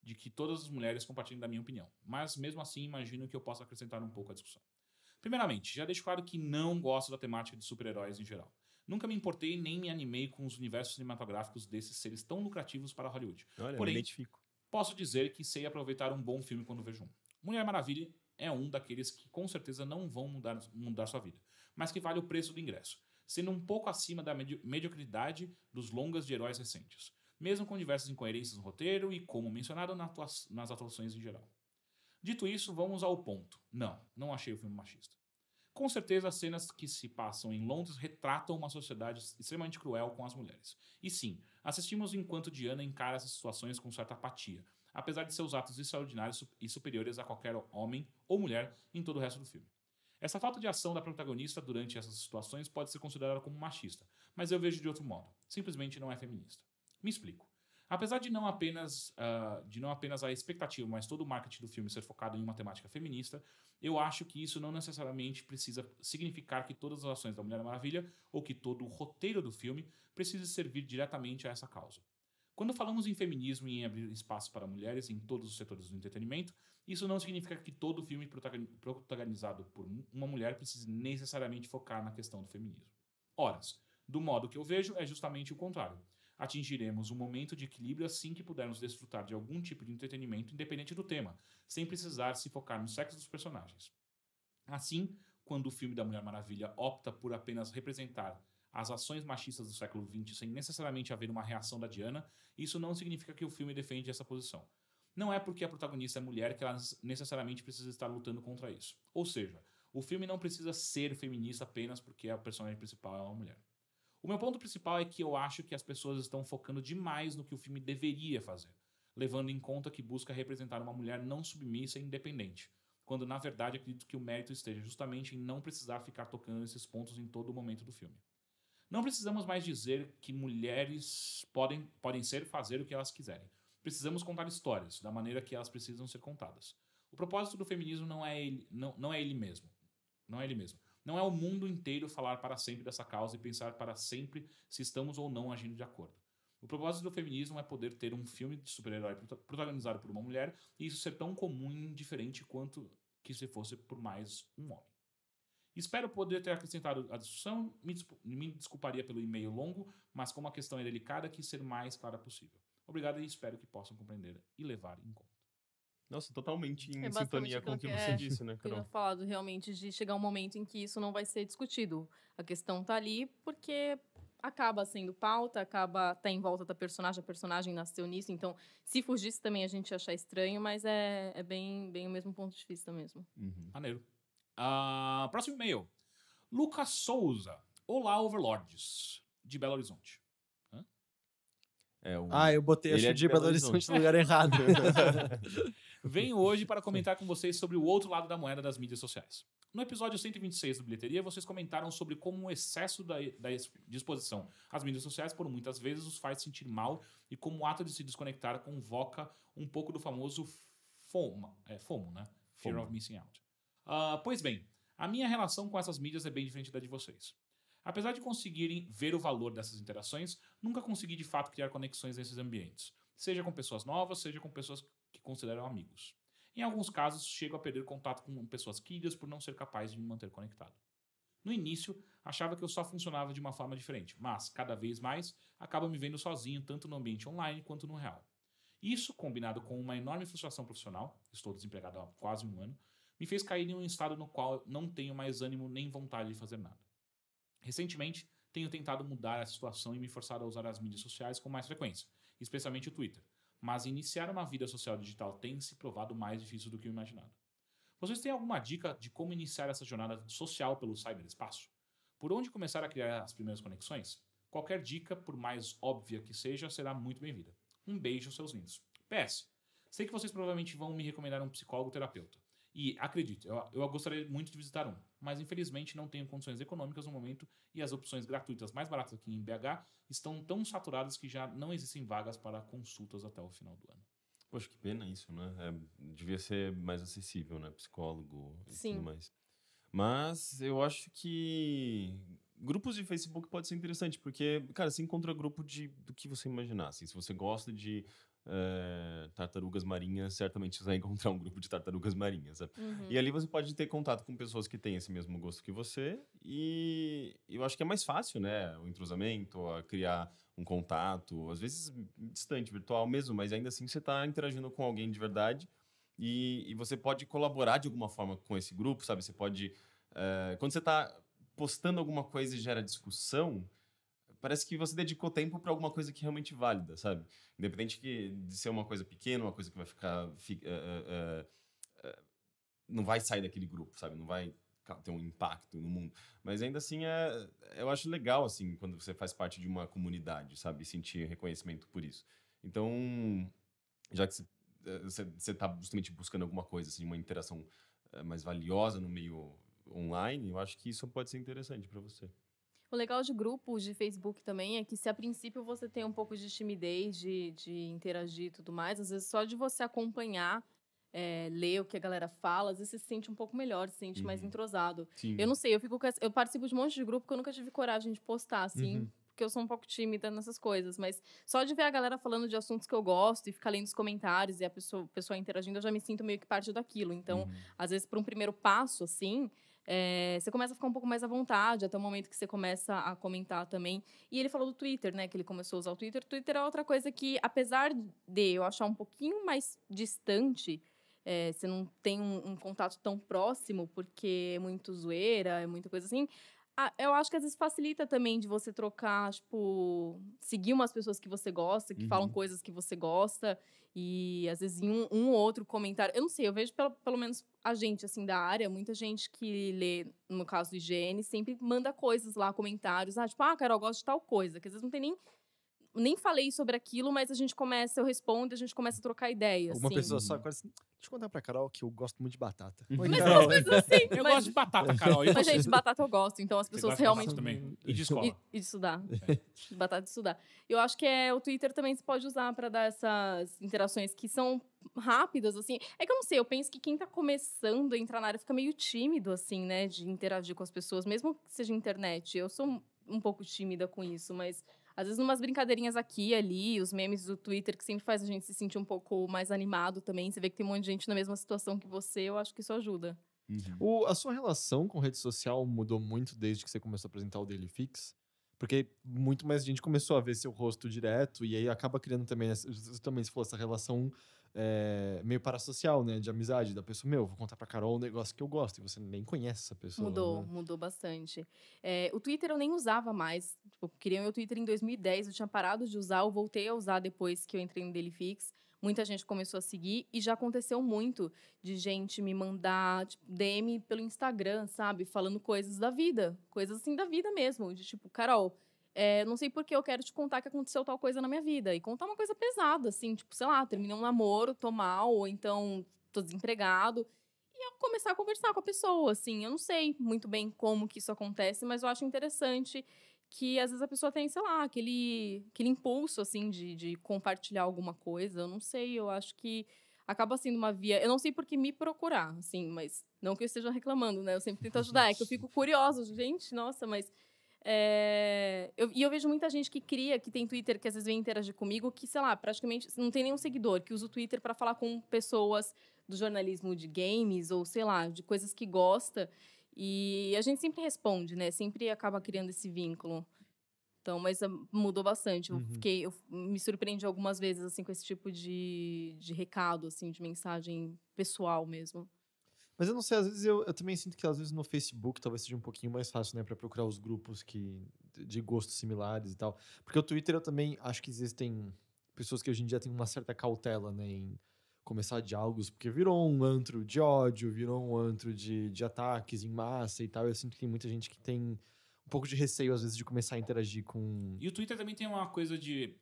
de que todas as mulheres compartilhem da minha opinião, mas mesmo assim imagino que eu possa acrescentar um pouco à discussão. Primeiramente, já deixo claro que não gosto da temática de super-heróis em geral. Nunca me importei nem me animei com os universos cinematográficos desses seres tão lucrativos para Hollywood. Olha, Porém, me identifico. posso dizer que sei aproveitar um bom filme quando vejo um. Mulher Maravilha é um daqueles que com certeza não vão mudar, mudar sua vida, mas que vale o preço do ingresso, sendo um pouco acima da medi mediocridade dos longas de heróis recentes, mesmo com diversas incoerências no roteiro e, como mencionado, na atua nas atuações em geral. Dito isso, vamos ao ponto. Não, não achei o filme machista. Com certeza, as cenas que se passam em Londres retratam uma sociedade extremamente cruel com as mulheres. E sim, assistimos enquanto Diana encara essas situações com certa apatia, apesar de seus atos extraordinários e superiores a qualquer homem ou mulher em todo o resto do filme. Essa falta de ação da protagonista durante essas situações pode ser considerada como machista, mas eu vejo de outro modo. Simplesmente não é feminista. Me explico. Apesar de não apenas uh, de não apenas a expectativa, mas todo o marketing do filme ser focado em uma temática feminista, eu acho que isso não necessariamente precisa significar que todas as ações da Mulher Maravilha ou que todo o roteiro do filme precise servir diretamente a essa causa. Quando falamos em feminismo e em abrir espaço para mulheres em todos os setores do entretenimento, isso não significa que todo filme protagonizado por uma mulher precise necessariamente focar na questão do feminismo. Ora, do modo que eu vejo, é justamente o contrário atingiremos um momento de equilíbrio assim que pudermos desfrutar de algum tipo de entretenimento independente do tema, sem precisar se focar no sexo dos personagens. Assim, quando o filme da Mulher Maravilha opta por apenas representar as ações machistas do século XX sem necessariamente haver uma reação da Diana, isso não significa que o filme defende essa posição. Não é porque a protagonista é mulher que ela necessariamente precisa estar lutando contra isso. Ou seja, o filme não precisa ser feminista apenas porque a personagem principal é uma mulher. O meu ponto principal é que eu acho que as pessoas estão focando demais no que o filme deveria fazer, levando em conta que busca representar uma mulher não submissa e independente, quando na verdade acredito que o mérito esteja justamente em não precisar ficar tocando esses pontos em todo momento do filme. Não precisamos mais dizer que mulheres podem, podem ser fazer o que elas quiserem. Precisamos contar histórias da maneira que elas precisam ser contadas. O propósito do feminismo não é ele, não, não é ele mesmo. Não é ele mesmo. Não é o mundo inteiro falar para sempre dessa causa e pensar para sempre se estamos ou não agindo de acordo. O propósito do feminismo é poder ter um filme de super-herói protagonizado por uma mulher e isso ser tão comum e indiferente quanto que se fosse por mais um homem. Espero poder ter acrescentado a discussão, me, me desculparia pelo e-mail longo, mas como a questão é delicada, quis ser mais clara possível. Obrigado e espero que possam compreender e levar em conta. Nossa, totalmente em é sintonia com o que, você é, disse, né, Carol? Eu falado realmente de chegar um momento em que isso não vai ser discutido. A questão tá ali porque acaba sendo pauta, acaba tá em volta da personagem, a personagem nasceu nisso, então se fugisse também a gente ia achar estranho, mas é, é bem, bem o mesmo ponto de vista mesmo. Uhum. Maneiro. Uh, próximo e-mail. Lucas Souza. Olá, Overlords, de Belo Horizonte. Hã? É um... Ah, eu botei, eu é de Belo, Belo Horizonte no lugar errado. <laughs> venho hoje para comentar com vocês sobre o outro lado da moeda das mídias sociais. No episódio 126 do Bilheteria, vocês comentaram sobre como o excesso da, da disposição às mídias sociais por muitas vezes os faz sentir mal e como o ato de se desconectar convoca um pouco do famoso FOMO, é, FOMO né? Fear FOMO. of Missing Out. Uh, pois bem, a minha relação com essas mídias é bem diferente da de vocês. Apesar de conseguirem ver o valor dessas interações, nunca consegui de fato criar conexões nesses ambientes. Seja com pessoas novas, seja com pessoas que consideram amigos. Em alguns casos, chego a perder contato com pessoas queridas por não ser capaz de me manter conectado. No início, achava que eu só funcionava de uma forma diferente, mas, cada vez mais, acabo me vendo sozinho tanto no ambiente online quanto no real. Isso, combinado com uma enorme frustração profissional, estou desempregado há quase um ano, me fez cair em um estado no qual não tenho mais ânimo nem vontade de fazer nada. Recentemente, tenho tentado mudar a situação e me forçado a usar as mídias sociais com mais frequência, especialmente o Twitter, mas iniciar uma vida social digital tem se provado mais difícil do que o imaginado. Vocês têm alguma dica de como iniciar essa jornada social pelo cyberespaço? Por onde começar a criar as primeiras conexões? Qualquer dica, por mais óbvia que seja, será muito bem-vinda. Um beijo, seus lindos. PS. Sei que vocês provavelmente vão me recomendar um psicólogo terapeuta. E acredito, eu, eu gostaria muito de visitar um mas infelizmente não tenho condições econômicas no momento e as opções gratuitas mais baratas aqui em BH estão tão saturadas que já não existem vagas para consultas até o final do ano. Poxa, que pena isso, né? É, devia ser mais acessível, né? Psicólogo e Sim. tudo mais. Mas eu acho que grupos de Facebook pode ser interessante, porque, cara, você encontra grupo de, do que você imaginar. Assim, se você gosta de é, tartarugas marinhas, certamente você vai encontrar um grupo de tartarugas marinhas. Uhum. E ali você pode ter contato com pessoas que têm esse mesmo gosto que você, e eu acho que é mais fácil, né? O entrosamento, a criar um contato, às vezes distante, virtual mesmo, mas ainda assim você está interagindo com alguém de verdade e, e, você pode colaborar de alguma forma com esse grupo, sabe? Você pode. É, quando você está postando alguma coisa e gera discussão parece que você dedicou tempo para alguma coisa que realmente válida, sabe? Independente que, de ser uma coisa pequena, uma coisa que vai ficar. uh, uh, uh, não vai sair daquele grupo, sabe? Não vai ter um impacto no mundo. Mas ainda assim, é, eu acho legal, assim, quando você faz parte de uma comunidade, sabe? Sentir reconhecimento por isso. Então, já que você está eh, justamente buscando alguma coisa, assim, uma interação eh, mais valiosa no meio online, eu acho que isso pode ser interessante para você. O legal de grupos de Facebook também é que se a princípio você tem um pouco de timidez de, de interagir e tudo mais, às vezes só de você acompanhar é, ler o que a galera fala, às vezes você se sente um pouco melhor, se sente uhum. mais entrosado. Sim. Eu não sei, eu fico eu participo de um monte de grupo que eu nunca tive coragem de postar, assim. Uhum. Porque eu sou um pouco tímida nessas coisas, mas só de ver a galera falando de assuntos que eu gosto e ficar lendo os comentários e a pessoa, pessoa interagindo, eu já me sinto meio que parte daquilo. Então, uhum. às vezes, para um primeiro passo, assim, é, você começa a ficar um pouco mais à vontade, até o momento que você começa a comentar também. E ele falou do Twitter, né? Que ele começou a usar o Twitter. O Twitter é outra coisa que, apesar de eu achar um pouquinho mais distante, é, você não tem um, um, contato tão próximo, porque é muito zoeira, é muita coisa assim. Ah, eu acho que às vezes facilita também de você trocar, tipo, seguir umas pessoas que você gosta, que uhum. falam coisas que você gosta, e às vezes em um, um ou outro comentário. Eu não sei, eu vejo pelo, pelo menos a gente, assim, da área, muita gente que lê, no caso do higiene, sempre manda coisas lá, comentários, ah, tipo, ah, Carol, gosto de tal coisa, que às vezes não tem nem nem falei sobre aquilo, mas a gente começa, eu respondo, a gente começa a trocar ideias. Uma assim. pessoa só uhum. agora assim, deixa eu contar pra Carol que eu gosto muito de batata. Uhum. Oi, mas Carol. assim, eu mas... gosto de batata, Carol. mas, gente, batata eu gosto, então as pessoas realmente. Também. Hum, e de escola. E, e de estudar. É. De batata de estudar. Eu acho que é, o Twitter também se pode usar para dar essas interações que são rápidas, assim. É que eu não sei, eu penso que quem tá começando a entrar na área fica meio tímido, assim, né, de interagir com as pessoas, mesmo que seja internet. Eu sou um pouco tímida com isso, mas às vezes, umas brincadeirinhas aqui e ali, os memes do Twitter, que sempre faz a gente se sentir um pouco mais animado também. Você vê que tem um monte de gente na mesma situação que você, eu acho que isso ajuda. Uhum. O, a sua relação com rede social mudou muito desde que você começou a apresentar o Daily Fix? Porque muito mais gente começou a ver seu rosto direto e aí acaba criando também, também se falou, essa relação é, meio parasocial, né? De amizade, da pessoa, meu, vou contar pra Carol um negócio que eu gosto, e você nem conhece essa pessoa. Mudou, né? mudou bastante. É, o Twitter eu nem usava mais. Tipo, o meu Twitter em 2010, eu tinha parado de usar, eu voltei a usar depois que eu entrei no Delifix muita gente começou a seguir e já aconteceu muito de gente me mandar tipo, DM pelo Instagram, sabe? Falando coisas da vida, coisas assim da vida mesmo, de tipo, Carol, é, não sei porque eu quero te contar que aconteceu tal coisa na minha vida. E contar uma coisa pesada, assim, tipo, sei lá, terminei um namoro, tô mal, ou então tô desempregado. E eu começar a conversar com a pessoa, assim. Eu não sei muito bem como que isso acontece, mas eu acho interessante que às vezes a pessoa tem, sei lá, aquele, aquele impulso, assim, de, de compartilhar alguma coisa. Eu não sei, eu acho que acaba sendo uma via. Eu não sei por que me procurar, assim, mas não que eu esteja reclamando, né? Eu sempre tento ajudar, é que eu fico curiosa, gente, nossa, mas é, eu, e eu vejo muita gente que cria, que tem Twitter, que às vezes vem interagir comigo, que, sei lá, praticamente não tem nenhum seguidor, que usa o Twitter para falar com pessoas do jornalismo de games ou, sei lá, de coisas que gosta. E a gente sempre responde, né? Sempre acaba criando esse vínculo. Então, mas ah, mudou bastante. Eu uhum. fiquei, eu me surpreendi algumas vezes assim com esse tipo de, de recado, assim, de mensagem pessoal mesmo. Mas eu não sei, às vezes eu, eu, também sinto que às vezes no Facebook talvez seja um pouquinho mais fácil, né, para procurar os grupos que de gostos similares e tal. Porque o Twitter eu também acho que existem pessoas que hoje em dia têm uma certa cautela, né, em começar diálogos, porque virou um antro de ódio, virou um antro de, de ataques em massa e tal. Eu sinto que tem muita gente que tem um pouco de receio às vezes de começar a interagir com. E o Twitter também tem uma coisa de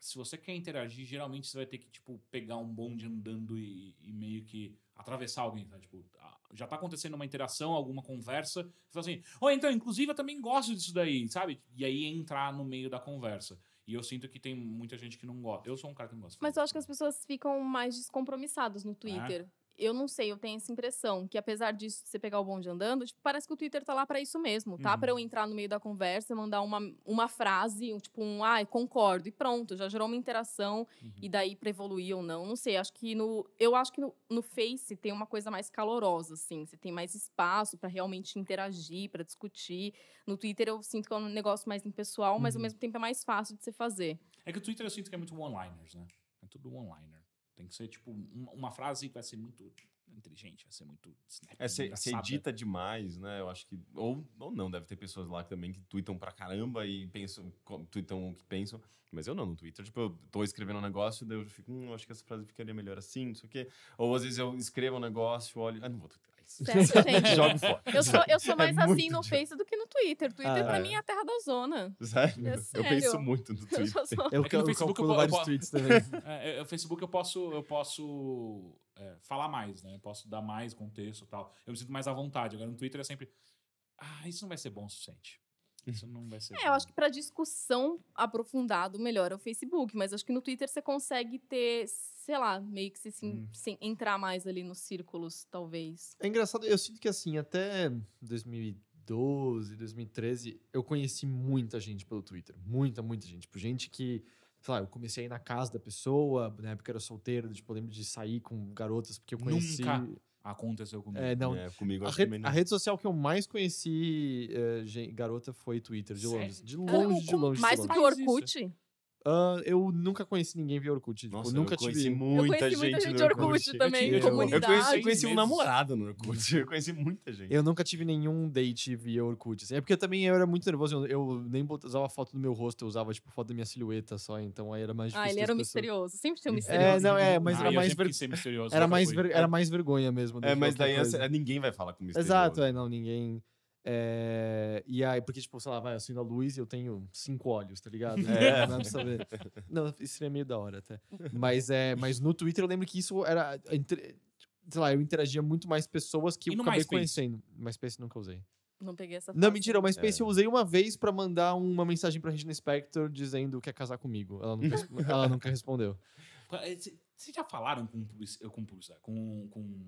se você quer interagir, geralmente você vai ter que, tipo, pegar um bonde andando e, e meio que atravessar alguém, Tipo, já tá acontecendo uma interação, alguma conversa, você fala assim, oh, então, inclusive eu também gosto disso daí, sabe? E aí entrar no meio da conversa. E eu sinto que tem muita gente que não gosta. Eu sou um cara que não gosta. Mas eu acho que as pessoas ficam mais descompromissadas no é? Twitter. É? eu não sei, eu tenho essa impressão que apesar disso, você pegar o bonde andando, tipo, parece que o Twitter tá lá para isso mesmo, tá? Uhum. Para eu entrar no meio da conversa, mandar uma, uma frase, um, tipo um, ai, ah, concordo, e pronto, já gerou uma interação, uhum. e daí para evoluir ou não, não sei, acho que no, eu acho que no, no Face tem uma coisa mais calorosa, assim, você tem mais espaço para realmente interagir, para discutir, no Twitter eu sinto que é um negócio mais impessoal, uhum. mas ao uhum. mesmo tempo é mais fácil de você fazer. É que o Twitter eu sinto que é muito one-liners, né? É tudo one-liner. Tem que ser, tipo, uma, uma frase que vai ser muito inteligente, vai ser muito. Snap, é, ser edita demais, né? Eu acho que. Ou, ou não, deve ter pessoas lá também que tweetam pra caramba e pensam, tweetam o que pensam. Mas eu não, no Twitter, tipo, eu tô escrevendo um negócio, daí eu fico, hum, acho que essa frase ficaria melhor assim, não sei o quê. Ou às vezes eu escrevo um negócio, olho. Ah, não vou twittar <laughs> gente. Jogo fora. Eu sou, eu sou é mais é assim no Face do que no Twitter. Twitter, ah, pra é. mim, é a terra da zona. Sério? É sério. Eu penso muito no <laughs> Twitter. É é eu, sou... eu, <laughs> é no Facebook eu, eu vários eu, tweets também. é, Facebook eu posso, eu posso falar mais, né? Eu posso dar mais contexto e tal. Eu me sinto mais à vontade. Agora no Twitter é sempre... Ah, isso não vai ser bom o suficiente. Isso <laughs> não vai ser. É, bom. eu acho que para discussão aprofundada, o melhor é o Facebook, mas acho que no Twitter você consegue ter, sei lá, meio que se, hum. se entrar mais ali nos círculos, talvez. É engraçado, eu sinto que assim, até 2012, 2013, eu conheci muita gente pelo Twitter. Muita, muita gente. Tipo, gente que sei lá, eu comecei a ir na casa da pessoa, na época eu era solteiro, tipo, eu lembro de sair com garotas, porque eu conheci. Nunca Aconteceu comigo. É, não. É, comigo a, re não. a, rede social que eu mais conheci, é, eh, gente, garota, foi Twitter, de Sério? longe. De longe, de longe. Mais do que o Orkut? Uh, eu nunca conheci ninguém via Orkut. Tipo, Nossa, nunca eu conheci tive. Muita eu conheci gente muita gente no Orkut, Orkut também, eu, eu conheci, eu conheci um namorado no Orkut. <laughs> Eu conheci muita gente. Eu nunca tive nenhum date via Orkut. Assim. É porque também eu era muito nervoso. Eu, nem usava foto do meu rosto, eu usava, tipo, foto da minha silhueta só. Então aí era mais difícil. Ah, ele era misterioso. Sempre tinha um é, misterioso. É, não, é, mas ah, era mais. Ver... Misterioso, era, mais ver... era mais vergonha mesmo. É, mas daí ninguém vai falar com é misterioso. Exato, é, não, ninguém. É, e aí, porque, tipo, sei lá, vai, eu acendo a luz e eu tenho cinco olhos, tá ligado? É, não precisa Não, isso seria meio da hora até. Mas, é, mas no Twitter eu lembro que isso era. Entre, sei lá, eu interagia muito mais pessoas que e eu acabei MySpace? conhecendo. MySpace nunca usei. Não peguei essa Não, mentira, o MySpace é. eu usei uma vez para mandar uma mensagem pra Regina Spector dizendo que quer casar comigo. Ela nunca, ela nunca respondeu. Vocês <laughs> eh, já falaram com, com, com, com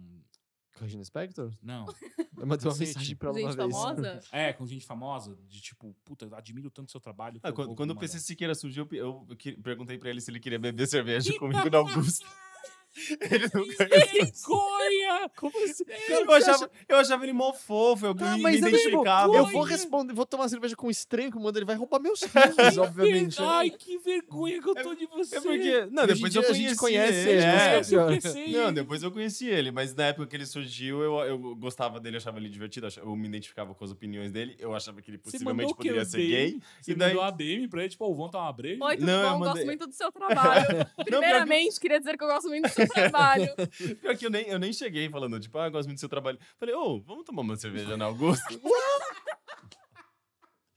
com a Regina Spector? Não. <laughs> Eu mandei uma mensagem pra gente uma vez. famosa? <laughs> É, com gente famosa, de tipo, puta, admiro tanto seu trabalho. que Ah, eu quando, quando o PC Siqueira surgiu, eu, eu perguntei pra ele se ele queria beber <laughs> cerveja então, comigo na Augusta. Que <laughs> vergonha! Como assim? Eu, eu, achava, acha... eu achava ele mó fofo, eu ah, me, identificava. Eu vou responder, vou tomar cerveja com um estranho que manda, ele vai roubar meus <laughs> filhos, obviamente. Ver... Né? Ai, que vergonha que eu tô de é, é você. É porque. Não, depois eu conheci. Conhece ele, ele né, é. Não, depois eu conheci ele, mas na época que ele surgiu, eu, eu gostava dele, achava ele divertido, eu me identificava com as opiniões dele, eu achava que ele possivelmente poderia ser gay. Você e daí... mandou a DM pra ele, tipo, oh, vão tomar uma breja? Oi, tudo não, bom? Mandei... Gosto muito do seu trabalho. <laughs> Primeiramente, queria dizer que eu gosto muito do seu <laughs> trabalho. Pior que eu nem, eu nem cheguei falando, tipo, ah, gosto muito do seu trabalho. Falei, ô, oh, vamos tomar uma cerveja na Augusta? <laughs> <laughs>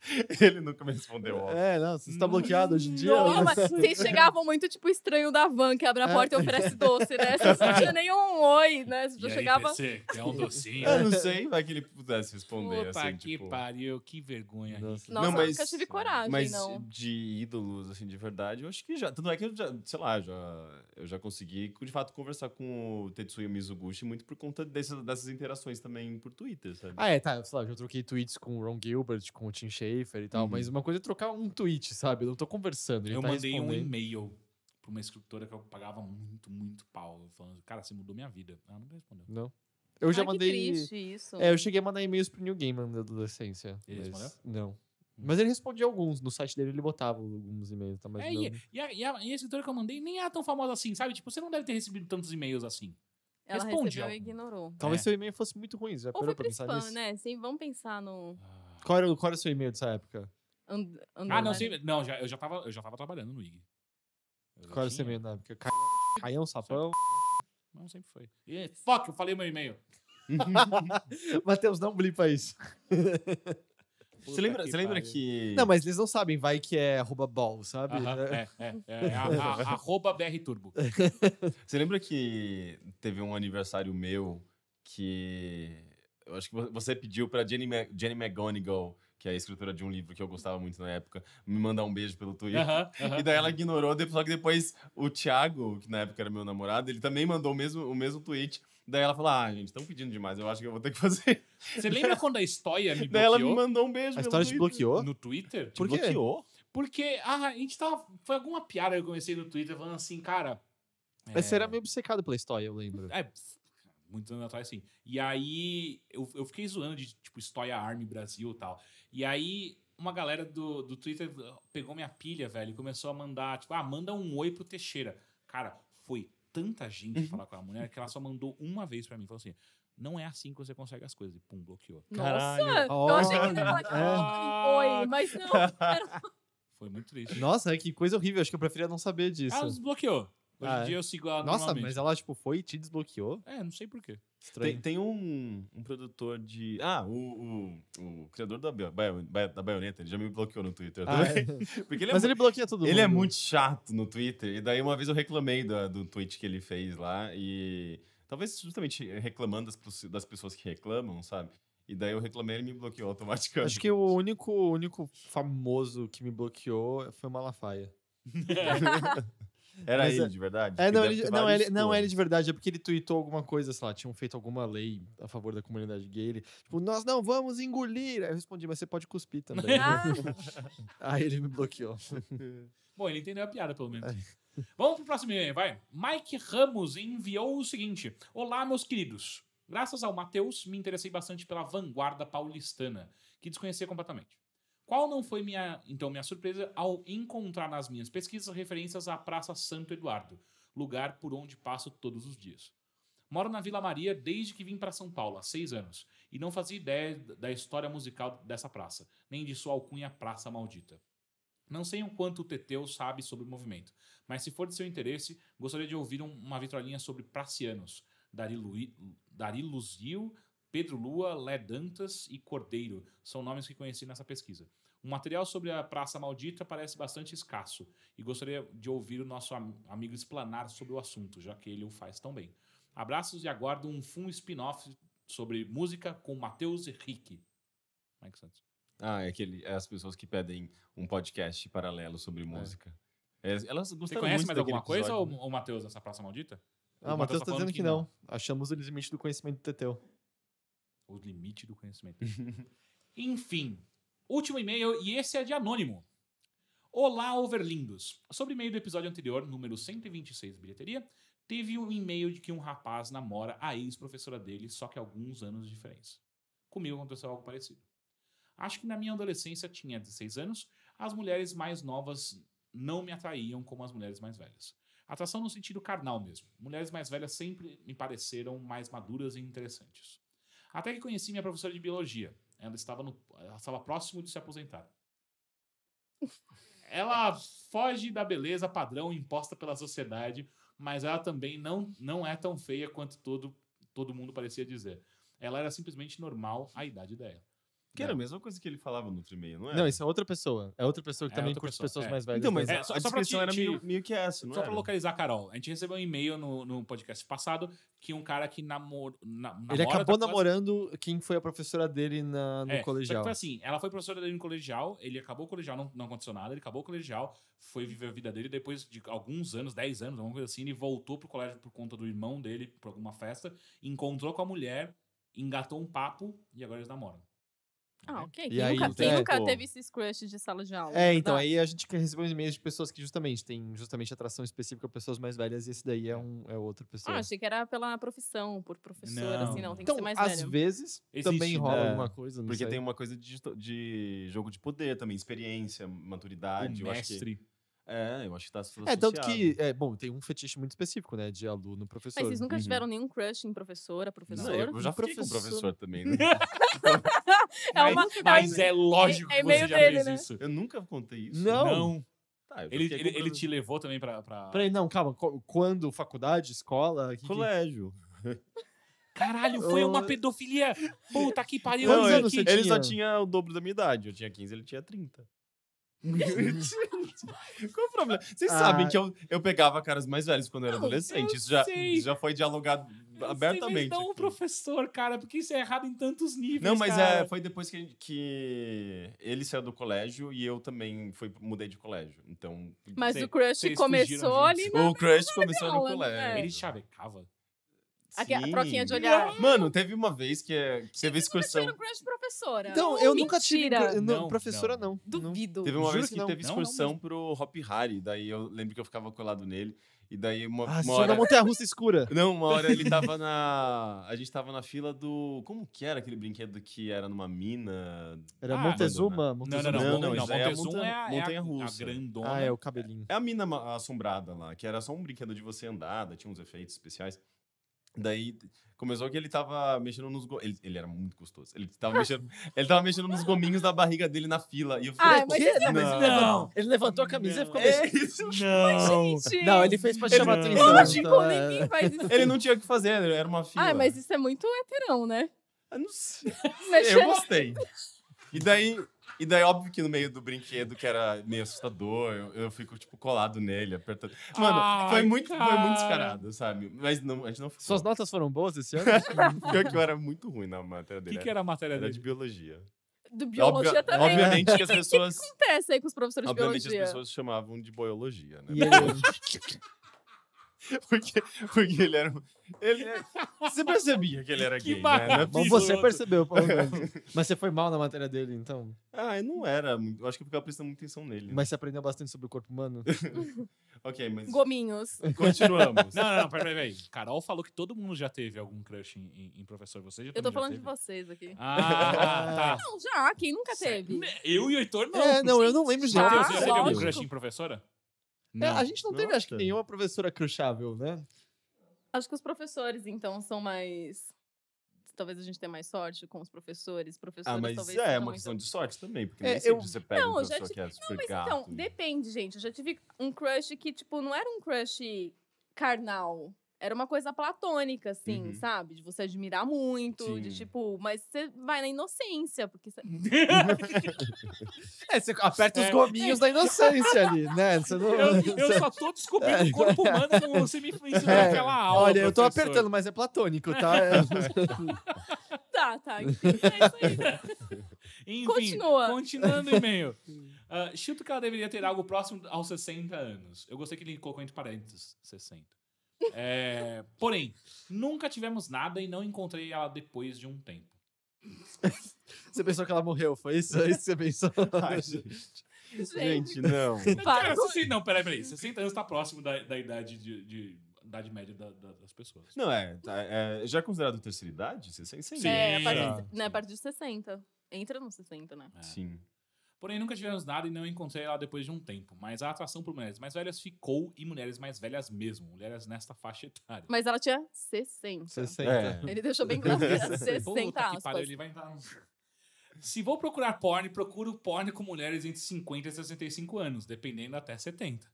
<laughs> Ele nunca me respondeu. Ó. É, não, você está bloqueado hoje em dia. Não, mas né? vocês <laughs> chegavam muito tipo estranho da van, que abre a é. porta e oferece doce, né? Você não tinham nenhum oi, né? Você já e chegava. Aí, PC, quer um docinho? <laughs> Eu não sei, vai que ele pudesse responder. Opa, assim, que tipo... pariu, que vergonha. Nossa, Nossa não, mas, nunca tive coragem, mas não. de ídolos, assim, de verdade, eu acho que já. Tanto é que eu já, sei lá, já, eu já consegui, de fato, conversar com o Tetsuya Mizuguchi muito por conta dessas, dessas interações também por Twitter, sabe? Ah, é, tá. Sei lá, eu já troquei tweets com o Ron Gilbert, com o Tim Shea Schaefer e tal, uhum. mas uma coisa é trocar um tweet, sabe? Eu não tô conversando. Eu tá mandei um e-mail pra uma escritora que eu pagava muito, muito pau, falando, cara, você mudou minha vida. Ela não respondeu. Não. Eu já mandei. Que triste isso. É, eu cheguei a mandar e-mails pro New Game na adolescência. Ele mas... respondeu? Não. Hum. Mas ele respondia alguns. No site dele ele botava alguns e-mails. Tá é, e, e, a, e, a, e a escritora que eu mandei nem era tão famosa assim, sabe? Tipo, você não deve ter recebido tantos e-mails assim. Ela Responde recebeu e ignorou. Talvez é. seu e-mail fosse muito ruim. Já Ou foi pra pensar spam, nisso? né? Sim, vamos pensar no... Ah. Qual era, qual era o seu e-mail dessa época? And, ah, não, sim, não já, eu, já tava, eu já tava trabalhando no IG. qual era o seu e-mail na época? Ca... Caião, sapão. Não, sempre foi. fuck, eu falei meu e-mail. <laughs> Matheus, não blipa isso. você lembra que, você lembra que. Não, mas eles não sabem, vai que é arroba ball, sabe? é, é, é, é arroba BR Turbo. você lembra que teve um aniversário meu que eu acho que você pediu para Jenny, Ma Jenny McGonigal, que é a escritora de um livro que eu gostava muito na época, me mandar um beijo pelo Twitter. Uh -huh, uh -huh. E daí ela ignorou, só que depois o Thiago, que na época era meu namorado, ele também mandou o mesmo, o mesmo tweet. Daí ela falou: Ah, gente, estão pedindo demais, eu acho que eu vou ter que fazer. Você lembra quando a história me bloqueou? Daí ela me mandou um beijo. A história te bloqueou? No Twitter? Por quê? bloqueou? Porque ah, a gente tava. Foi alguma piada que eu comecei no Twitter falando assim, cara. É... Você era é meio obcecado pela história, eu lembro. É, muitos anos atrás, sim. E aí eu, eu fiquei zoando de tipo história Army Brasil e tal. E aí uma galera do, do Twitter ah, pegou minha pilha, velho, e começou a mandar, tipo, ah, manda um oi pro Teixeira. Cara, foi tanta gente uhum. falar com a mulher que ela só mandou uma vez para mim. Falou assim: não é assim que você consegue as coisas. E pum, bloqueou. Nossa, eu achei que ele ah. oi, <laughs> mas não. Era... <laughs> Foi muito triste. Nossa, que coisa horrível. Acho que eu preferia não saber disso. Ela desbloqueou. Hoje em ah, é? dia eu sigo ela Nossa, mas ela, tipo, foi e te desbloqueou? É, não sei porquê. Tem, tem um, um produtor de... Ah, o, o, o criador da, da Baioneta, ele já me bloqueou no Twitter ah, é. também. É. <laughs> Porque ele é mas muito, ele bloqueia todo mundo. Ele é muito chato no Twitter. E daí uma vez eu reclamei do, do tweet que ele fez lá. E talvez justamente reclamando das, das pessoas que reclamam, sabe? E daí eu reclamei e ele me bloqueou automaticamente. Acho que o único, único famoso que me bloqueou foi o Malafaia. <laughs> <laughs> Era Mas, ele é, de verdade? É, não, ele, não, ele, é não, ele de verdade, é porque ele tweetou alguma coisa, sei lá, tinham feito alguma lei a favor da comunidade gay. Ele, tipo, nós não vamos engolir. Aí eu respondi, mas você pode cuspir também. <laughs> Ah! <laughs> Aí ele me bloqueou. <laughs> Bom, ele entendeu a piada, pelo menos. Vamos pro próximo e-mail, vai. Mike Ramos enviou o seguinte: Olá, meus queridos. Graças ao Matheus, me interessei bastante pela vanguarda paulistana, que desconhecia completamente. Qual não foi minha, então, minha surpresa ao encontrar nas minhas pesquisas referências à Praça Santo Eduardo, lugar por onde passo todos os dias. Moro na Vila Maria desde que vim para São Paulo, há seis anos, e não fazia ideia da história musical dessa praça, nem de sua alcunha Praça Maldita. Não sei o quanto o Teteu sabe sobre o movimento, mas se for de seu interesse, gostaria de ouvir uma vitrolinha sobre pracianos, Dari, Lui, Pedro Lua, Lé Dantas e Cordeiro são nomes que conheci nessa pesquisa. O material sobre a Praça Maldita parece bastante escasso e gostaria de ouvir o nosso am amigo explanar sobre o assunto, já que ele o faz tão bem. Abraços e aguardo um fun spin-off sobre música com Matheus e Mike Santos. Ah, é, aquele, é as pessoas que pedem um podcast paralelo sobre é. música. É. É, elas gostaram Você conhece mais alguma coisa, ou, né? ou Matheus, essa Praça Maldita? Ah, o Matheus tá, tá dizendo que, que não. não. Achamos o limite do conhecimento do Teteu. Os limites do conhecimento. <laughs> Enfim, último e-mail, e esse é de anônimo. Olá, overlindos! Sobre e-mail do episódio anterior, número 126 bilheteria, teve um e-mail de que um rapaz namora a ex-professora dele, só que alguns anos de diferença. Comigo aconteceu algo parecido. Acho que na minha adolescência, tinha 16 anos, as mulheres mais novas não me atraíam como as mulheres mais velhas. Atração no sentido carnal mesmo. Mulheres mais velhas sempre me pareceram mais maduras e interessantes. Até que conheci minha professora de biologia. Ela estava, no, ela estava próximo de se aposentar. Ela foge da beleza padrão imposta pela sociedade, mas ela também não, não é tão feia quanto todo, todo mundo parecia dizer. Ela era simplesmente normal à idade dela. Que era a mesma coisa que ele falava no outro e-mail, não é? Não, isso é outra pessoa. É outra pessoa que É também curte pessoa, pessoas é. mais velhas. Então, mas É, a, só- a só pra te- era meio, meio que essa, não Só pra localizar a Carol, a gente recebeu um e-mail no, no podcast passado que um cara que namorou. ele acabou namorando quem foi a professora dele na- no É, Só que colegial. foi assim, ela foi professora dele no colegial, ele acabou o colegial, não, não aconteceu nada, ele acabou o colegial, foi viver a vida dele, depois de alguns anos, 10 anos, alguma coisa assim, ele voltou pro colégio por conta do irmão dele, por alguma festa, encontrou com a mulher, engatou um papo e agora eles namoram. Ah, né? ok. Quem, aí, nunca, quem né, nunca teve esses crushes de sala de aula? É, é então, aí a gente recebeu e-mails de pessoas que justamente têm justamente atração específica para pessoas mais velhas, e esse daí é, hum. um, é outra ah, pessoa. Ah, achei que era pela profissão, por professor, não. assim, não, tem então, que ser então, mais velho. Às vezes Existe, também né? rola né? alguma coisa. Porque sei. tem uma coisa de, de, jogo de poder também, experiência, maturidade. O mestre. acho que é, eu acho que tá associado. É, tanto que, é, bom, tem um fetiche muito específico, né, de aluno, professor. Mas vocês nunca tiveram nenhum crush em professora, professor? Não, eu já fui professor. com professor também, né? <laughs> é uma, mas, mas é, é lógico é, que você já dele, fez né? isso. Eu nunca contei isso. Não. Não. Tá, ele, ele, ele, te levou também pra, pra... Peraí, não, calma. Quando? Faculdade? Escola? Que Colégio. Que... <laughs> Caralho, foi uma pedofilia. Puta que pariu. Não, ele, ele só tinha o dobro da minha idade. Eu tinha 15, ele tinha 30. <laughs> Qual o problema? Vocês ah. sabem que eu, eu pegava caras mais velhos quando eu era adolescente. Eu isso já, já foi dialogado eu abertamente. Sei, mas não professor, cara, porque isso é errado em tantos níveis. Não, mas é, cara. É, foi depois que, que ele saiu do colégio e eu também fui, mudei de colégio. Então. Mas sei, o crush começou ali. O crush começou no né? colégio. Né? Ele chavecava. Aquela troquinha de olhar. Uhum. Mano, teve uma vez que, é, que teve excursão. Eu crush professora. Então, eu nunca tive. Não, Não, professora não. Duvido. Teve uma Juro vez que que, teve Não, não excursão pro Hop Hari, daí eu lembro que eu ficava colado nele. E daí uma, Ah, uma só na montanha russa escura. <laughs> Não, uma hora ele <laughs> tava na. A gente tava na fila do. Como que era aquele brinquedo que era numa mina? Era Ah, Montezuma, Não, Montezuma. não, não. Não, não, é Montezuma é a, é a- montanha-russa. a grandona. Ah, é o cabelinho. É a mina assombrada lá, que era só um brinquedo de você andar, tinha uns efeitos especiais. Daí começou que ele tava mexendo nos go... ele, ele era muito gostoso. Ele tava mexendo, ele tava mexendo nos gominhos da barriga dele na fila e eu falei: ah, mas ele, não. Levantou, ele levantou a camisa e ficou é isso. Não. Mas, tipo, gente, não, ele fez pra ele, chamar atenção. Não, tipo, é. faz isso. <laughs> Ele não tinha o que fazer, era uma fila. Ah, mas isso é muito heterão, né? Eu não sei. <laughs> eu gostei. E daí e daí, óbvio que no meio do brinquedo, que era meio assustador, eu, eu fico, tipo, colado nele, apertando. Mano, Ai, foi, muito, foi muito descarado, sabe? Mas não, a gente não ficou. Suas notas foram boas esse ano? <laughs> Pior que eu era muito ruim na matéria dele. O que, que, era a matéria dele? Era de biologia. Do biologia também. Né? Obviamente que as pessoas. <laughs> O que, que acontece aí com os professores de biologia? Obviamente as pessoas chamavam de biologia, né? Yeah. <laughs> <laughs> Porque, porque ele era. Ele é. Você percebia que ele era gay. Que né? Bom, é você percebeu, <laughs> Mas você foi mal na matéria dele, então? Ah, não era. Eu acho que eu ficava prestando atenção nele. Mas você aprendeu bastante sobre o corpo humano? <laughs> ok, mas. Gominhos. Continuamos. não, não, peraí, peraí. Carol falou que todo mundo já teve algum crush em, em, em professor. Você já Eu tô falando de vocês aqui. Ah, tá. Não, já. Quem nunca teve? Eu e o Heitor não. É, não, eu não lembro já. Ah, você teve algum crush em professora? Não, é, a gente não nossa. teve, acho que, nenhuma professora cruchável, né? Acho que os professores, então, são mais. Talvez a gente tenha mais sorte com os professores. Professores ah, mas talvez. É, é uma questão de sorte também, porque é, nem eu... sempre você pega não, um professor tive... que é super Não, mas então, gato, então, e... depende, gente. Eu já tive um crush que, tipo, não era um crush carnal era uma coisa platônica, assim, uhum. sabe? De você admirar muito, Sim. de tipo, mas você vai na inocência, porque <laughs> é, você aperta é. os gominhos da inocência ali, né? Não... Eu, <laughs> eu, só tô descobrindo o corpo é. humano como você me ensinou é. aquela aula. Olha, eu tô apertando, mas é platônico, tá? <laughs> tá, tá. Enfim, então é isso aí. Enfim, Continua. Continuando o e-mail. Uh, chuto que ela deveria ter algo próximo aos 60 anos. Eu gostei que ele colocou entre parênteses 60. É, porém, nunca tivemos nada e não encontrei ela depois de um tempo. você pensou que ela morreu, foi isso? É isso que você pensou? <laughs> Ai, gente. gente. não. <laughs> Não, cara, assim, não, peraí, peraí. 60 anos tá próximo da, da idade de, de idade média da, da, das pessoas. Não, é, tá, é, Já é considerado terceira idade? 60? Sim. É, a partir, né, a partir de 60. Entra nos 60, né? É. Sim. Porém, nunca tivemos nada e não encontrei ela depois de um tempo. Mas a atração por mulheres mais velhas ficou e mulheres mais velhas mesmo. Mulheres nesta faixa etária. Mas ela tinha 60. 60. É. Ele deixou bem claro que 60 <laughs> Pariu, ele vai entrar Se vou procurar porn, procuro porn com mulheres entre 50 e 65 anos, dependendo até 70.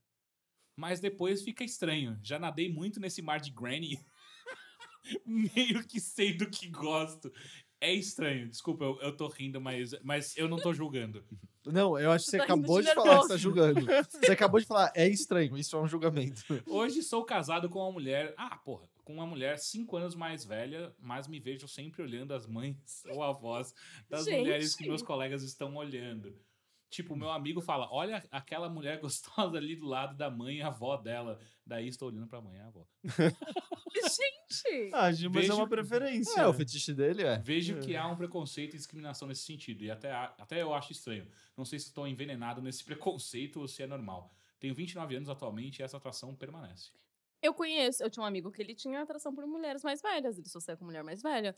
Mas depois fica estranho. Já nadei muito nesse mar de granny. <laughs> meio que sei do que gosto. É estranho, desculpa, eu, eu tô rindo, mas, mas eu não tô julgando. Não, eu acho que você tá acabou de, de falar que você tá julgando. Você acabou de falar, é estranho, isso é um julgamento. Hoje sou casado com uma mulher. Ah, porra, com uma mulher cinco anos mais velha, mas me vejo sempre olhando as mães <laughs> ou avós das Gente. mulheres que meus colegas estão olhando. Tipo, meu amigo fala: Olha aquela mulher <laughs> gostosa ali do lado da mãe e avó dela. Daí estou olhando pra mãe e avó. <laughs> Gente! Ah, mas é Vejo... é uma preferência. É, o fetiche dele é. Vejo é. que há um preconceito e discriminação nesse sentido. E até, até eu acho estranho. Não sei se estou envenenado nesse <laughs> preconceito ou se é normal. Tenho 29 anos atualmente e essa atração permanece. Eu conheço, eu tinha um amigo que ele tinha atração por mulheres mais velhas, ele só saiu com mulher mais velha.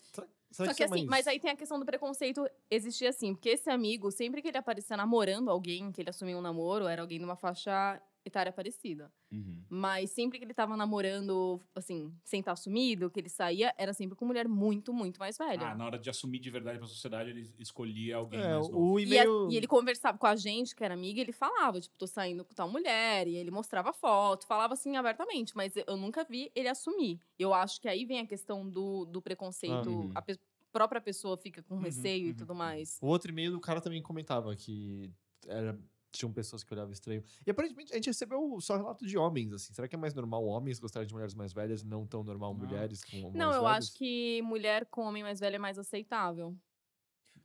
Só que, que assim, mas aí tem a questão do preconceito existir assim, porque esse amigo, sempre que ele aparecia namorando alguém, que ele assumia um namoro, era alguém de uma faixa etária parecida. Uhum. Mas sempre que ele tava namorando, assim, sem estar tá assumido, que ele saía, era sempre com mulher muito, muito mais velha. Ah, na hora de assumir de verdade pra sociedade, ele escolhia alguém é, mais novo. O e-mail... E, a, e, ele conversava com a gente, que era amiga, ele falava, tipo, tô saindo com tal mulher, e ele mostrava foto, falava assim abertamente, mas eu nunca vi ele assumir. Eu acho que aí vem a questão do, do preconceito, ah, uhum. a pe própria pessoa fica com uhum, receio uhum, e tudo uhum. mais. O outro e-mail do cara também comentava que era tinham pessoas que olhavam estranho. E aparentemente a gente recebeu só relato de homens, assim. Será que é mais normal homens gostarem de mulheres mais velhas, não tão normal ah. mulheres com homens Não, eu velhos? acho que mulher com homem mais velho é mais aceitável.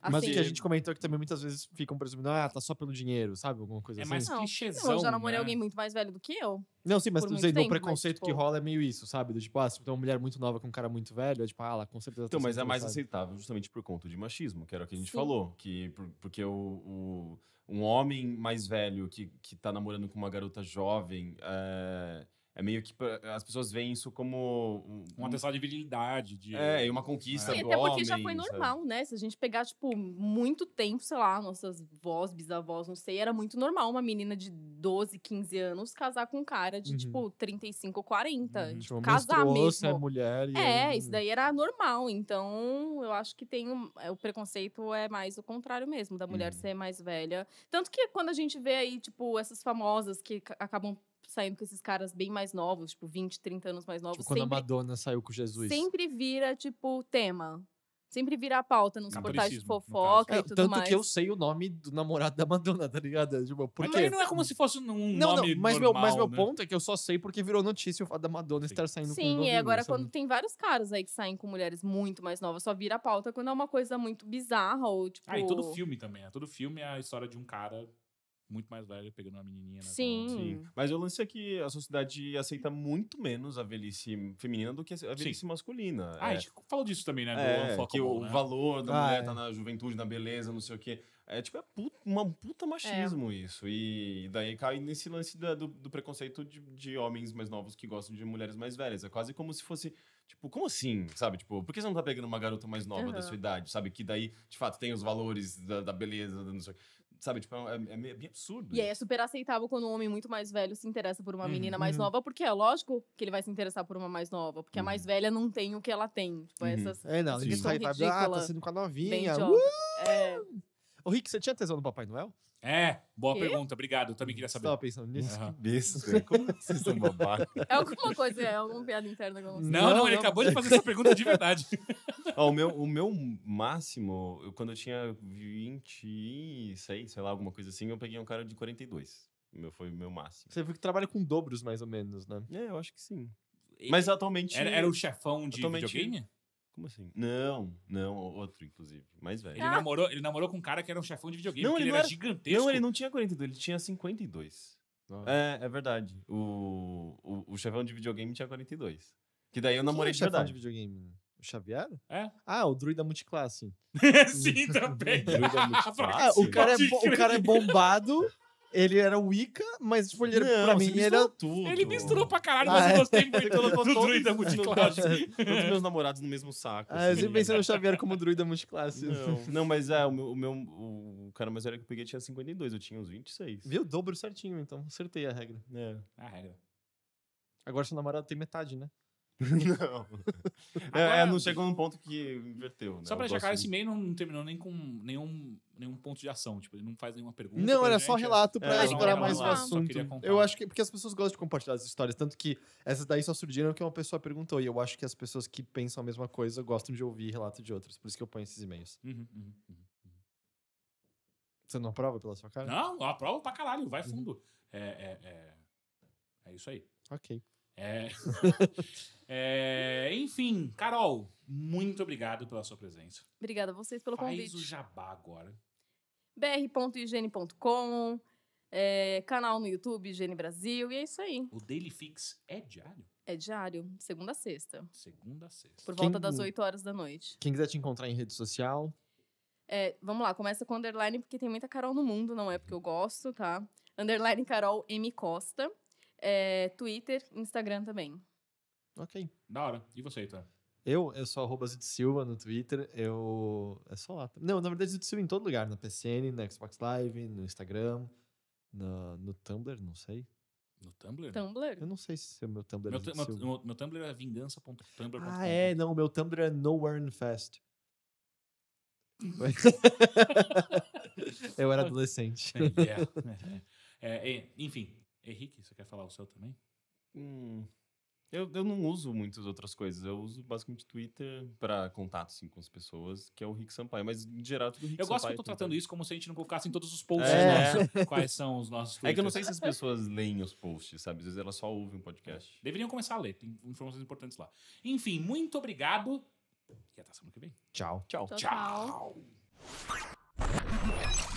Assim, Mas o que a gente comentou que também muitas vezes ficam presumindo, ah, tá só pelo dinheiro, sabe? Alguma coisa é assim. É mais não, clichêzão, Eu já namorei né? alguém muito mais velho do que eu. Não, sim, mas não sei, tempo, preconceito tipo... que rola é meio isso, sabe? Do, tipo, ah, se tem uma mulher muito nova com um cara muito velho, é tipo, ah, ela com certeza tá Então, tá mas é mais sabe? aceitável justamente por conta de machismo, que era o que a gente sim. falou. que por, Porque o, o, um homem mais velho que, que tá namorando com uma garota jovem. É é meio que eh, as pessoas veem isso como. Um, um... uma testada de virilidade. De... É, e uma conquista é. do até homem. Até porque já foi normal, sabe? né? Se a gente pegar, tipo, muito tempo, sei lá, nossas vós, bisavós, não sei, era muito normal uma menina de 12, 15 anos casar com um cara de, uhum. tipo, 35 ou 40. Uhum. Tipo, tipo casar mesmo. É, mulher é, isso daí era normal. Então, eu acho que tem. Um, é, o preconceito é mais o contrário mesmo, da mulher uhum. ser mais velha. Tanto que quando a gente vê aí, tipo, essas famosas que acabam saindo com esses caras bem mais novos, tipo 20, 30 anos mais novos. Tipo, quando sempre, a Madonna saiu com Jesus. Sempre vira, tipo, tema. Sempre vira a pauta nos portais de fofoca e é, tudo mais. Tanto mais. que eu sei o nome do namorado da Madonna, tá ligado? Tipo, por mas, mas não é como se fosse um não, nome não, mas normal, meu, Mas meu né? ponto é que eu só sei porque virou notícia o fato da Madonna Sim. estar saindo Sim, com Sim, e agora quando tem vários caras aí que saem com mulheres muito mais novas, só vira a pauta quando é uma coisa muito bizarra ou tipo... Ah, e tipo todo filme também, né? Todo filme é a história de um cara muito mais velho pegando uma menininha. Né, Sim. Sim. Mas o lance é que a sociedade aceita muito menos a velhice feminina do que a velhice Sim. masculina. Ah, é. a gente falou disso também, né? É, que o né? valor da ah, mulher é. tá na juventude, na beleza, não sei o quê. É tipo, é puta, uma puta machismo é. isso. E daí cai nesse lance da, do, do, preconceito de, de, homens mais novos que gostam de mulheres mais velhas. É quase como se fosse, tipo, como assim? Sabe? Tipo, por que você não tá pegando uma garota mais nova uhum. da sua idade? Sabe? Que daí, de fato, tem os valores da, da beleza, não sei o quê. Sabe, tipo, é, é, é meio é absurdo. E aí é super aceitável quando um homem muito mais velho se interessa por uma uhum. menina mais uhum. nova, porque é lógico que ele vai se interessar por uma mais nova, porque uhum. a mais uhum. velha não tem o que ela tem. Tipo, uhum. essas. É, não, ninguém sai e ah, tá sendo com a novinha. Uh! É. Ô, Rick, você tinha tesão no Papai Noel? É, boa pergunta, obrigado. Eu também queria saber. Estava pensando nisso. Uhum. Que besta. Como assim? vocês são babacas? É alguma coisa, é alguma piada interna. Não, não, não, ele acabou de fazer essa pergunta de verdade. <laughs> Ó, o, meu, o meu máximo, eu, quando eu tinha 26, sei lá, alguma coisa assim, eu peguei um cara de 42. meu foi o meu máximo. Você viu que trabalha com dobros, mais ou menos, né? É, eu acho que sim. E... Mas atualmente. Era, era o chefão de atualmente, videogame? Como assim? Não, não, outro, inclusive. Mais velho. Ele, ah. namorou, ele namorou com um cara que era um chefão de videogame, não, ele, ele não era, era, gigantesco. Não, ele não tinha 42, ele tinha 52. Ah. É, é verdade. O, o, o chefão de videogame tinha 42. Que daí eu namorei Quem é de verdade. de videogame? O Xavier? É? Ah, o druida multiclasse. <laughs> Sim, também. o, druida <laughs> multiclasse. Ah, o, cara é, o cara é bombado. Ele era Ica, mas tipo, ele, não, pra mim era tudo. Ele misturou pra caralho, ah, mas ah, <laughs> eu gostei muito. Ele colocou <laughs> do druida multiclasse. Todos meus namorados no mesmo saco. Ah, assim. eu sempre pensei no Xavier como druida multiclasse. Não, <laughs> não mas é, o meu, o meu o cara mais velho que eu peguei tinha 52, eu tinha uns 26. Viu? Dobro certinho, então. Acertei a regra. É. A regra. Agora seu namorado tem metade, né? <laughs> não. É, é, Agora, é, não chegou num ponto que inverteu, né? Só pra deixar claro, esse e-mail não terminou nem com nenhum, nenhum ponto de ação. Tipo, ele não faz nenhuma pergunta. Não, era gente, só é relato pra é, explorar mais o assunto. Eu acho que. Porque as pessoas gostam de compartilhar as histórias. Tanto que essas daí só surgiram que uma pessoa perguntou. E eu acho que as pessoas que pensam a mesma coisa gostam de ouvir relato de outras. Por isso que eu ponho esses e-mails. Uhum, uhum, uhum. uhum. Você não aprova pela sua cara? Não, aprova pra caralho. Vai uhum. fundo. É, é, é, é isso aí. Ok. É... <laughs> é... Enfim, Carol, muito obrigado pela sua presença. Obrigada a vocês pelo Faz convite. Faz o jabá agora. br.higiene.com, é, canal no YouTube Higiene Brasil, e é isso aí. O Daily Fix é diário? É diário, segunda a sexta. Segunda a sexta. Por volta quem, das 8 horas da noite. Quem quiser te encontrar em rede social... É, vamos lá, começa com underline, porque tem muita Carol no mundo, não é porque eu gosto, tá? Underline Carol M. Costa é, Twitter, Instagram também. Ok. Da hora. E você, Ita? Eu, eu sou arroba Silva no Twitter, eu... É só lá. Não, na verdade, Zito Silva em todo lugar, na PCN, na Xbox Live, no Instagram, no, no Tumblr, não sei. No Tumblr? Tumblr? Eu não sei se é o meu Tumblr meu, é meu, meu, meu Tumblr é vingança.tumblr. Ah, é? Não, meu Tumblr é Nowhere <laughs> <laughs> eu era adolescente. Yeah. É, é, é. é enfim, Henrique, você quer falar o seu também? Hum, eu, eu não uso muitas outras coisas. Eu uso basicamente Twitter para contato assim, com as pessoas, que é o Rick Sampaio. Mas em geral, é tudo Rick Eu gosto Sampaio, que eu tô tratando então. isso como se a gente não colocasse em todos os posts é. nossos, né? <laughs> quais são os nossos É que eu não sei se as pessoas leem os posts, sabe? Às vezes elas só ouvem um podcast. É. Deveriam começar a ler, tem informações importantes lá. Enfim, muito obrigado e até semana que vem. Tchau. Tchau. Tchau. tchau. tchau.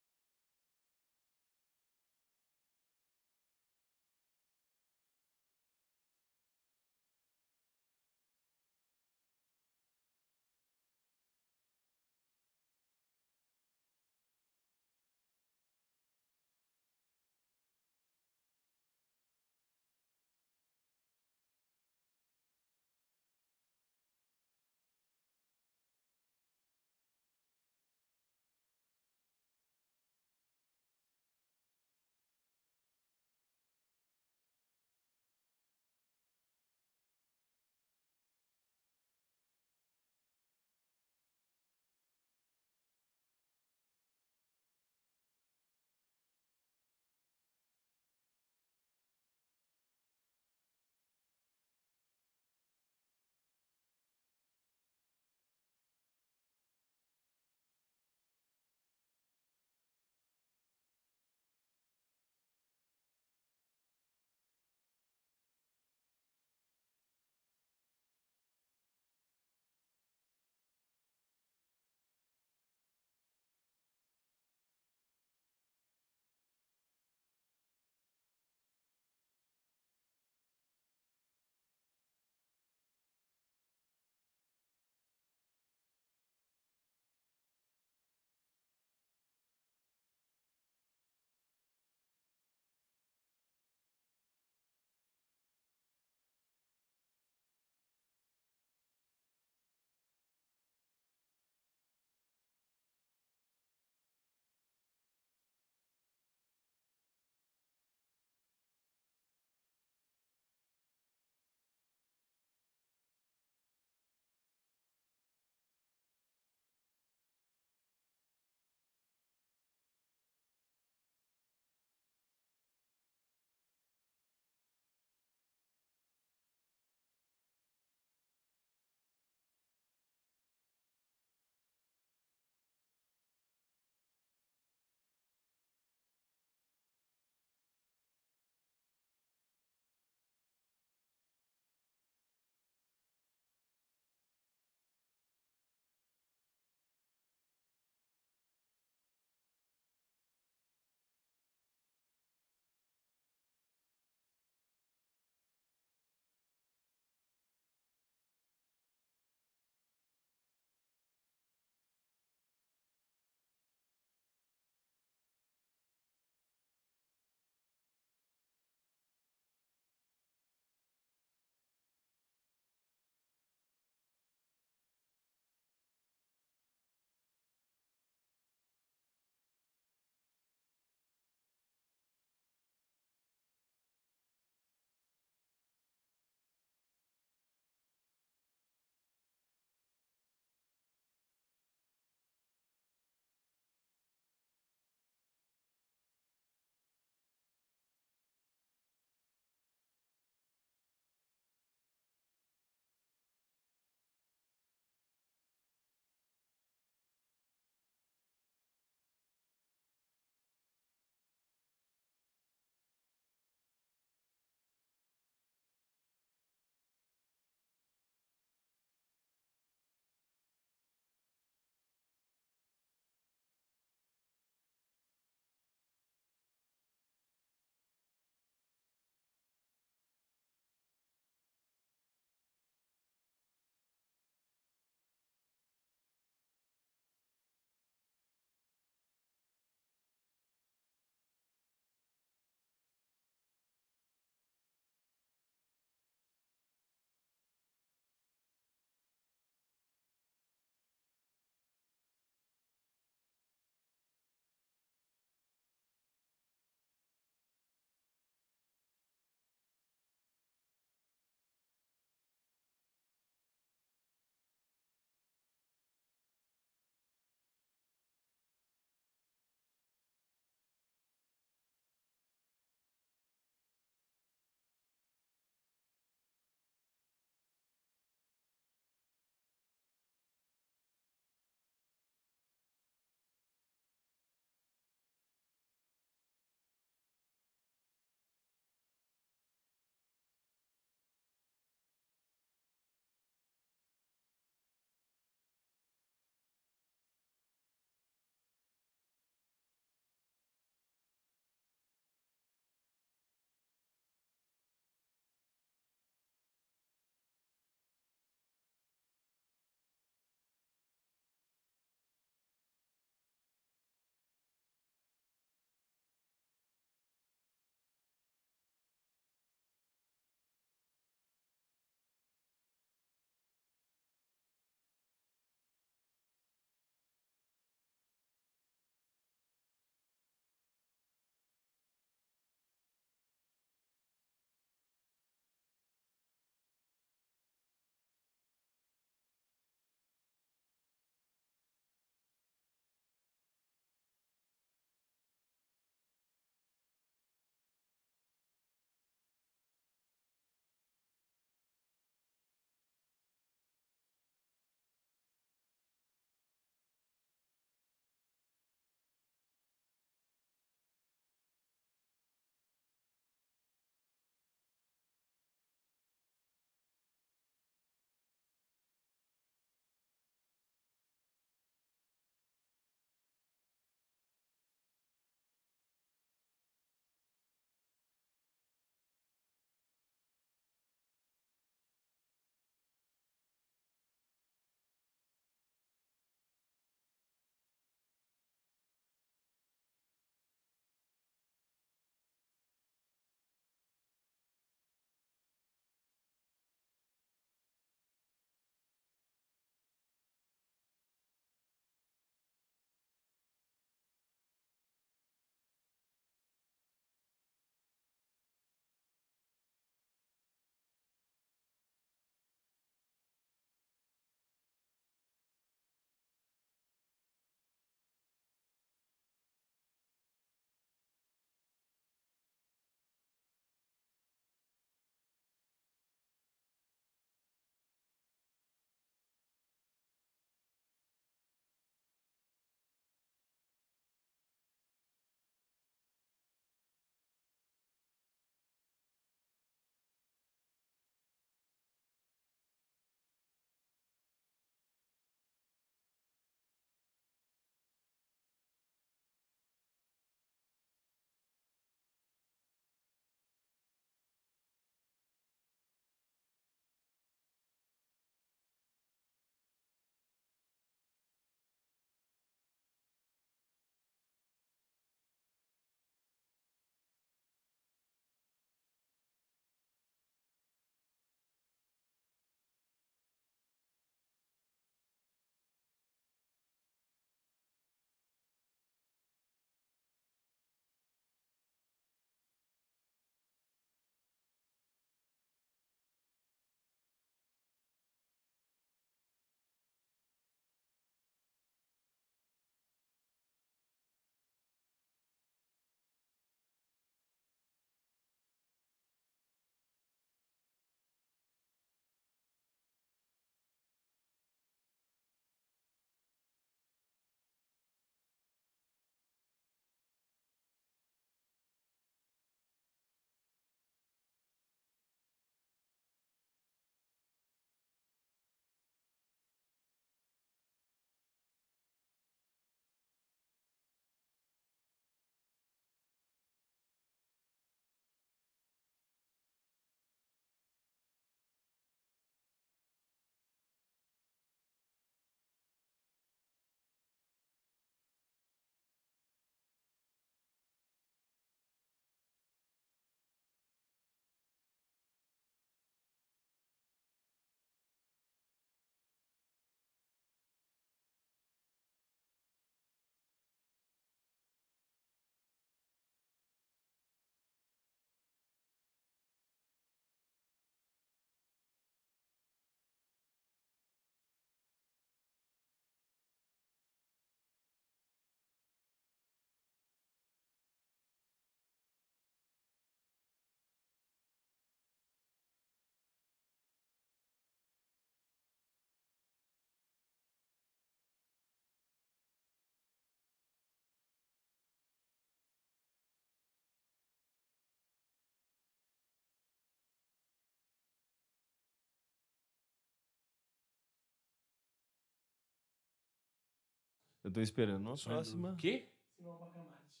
Eu tô esperando uma próxima. O Quê? Simão Bacamarte.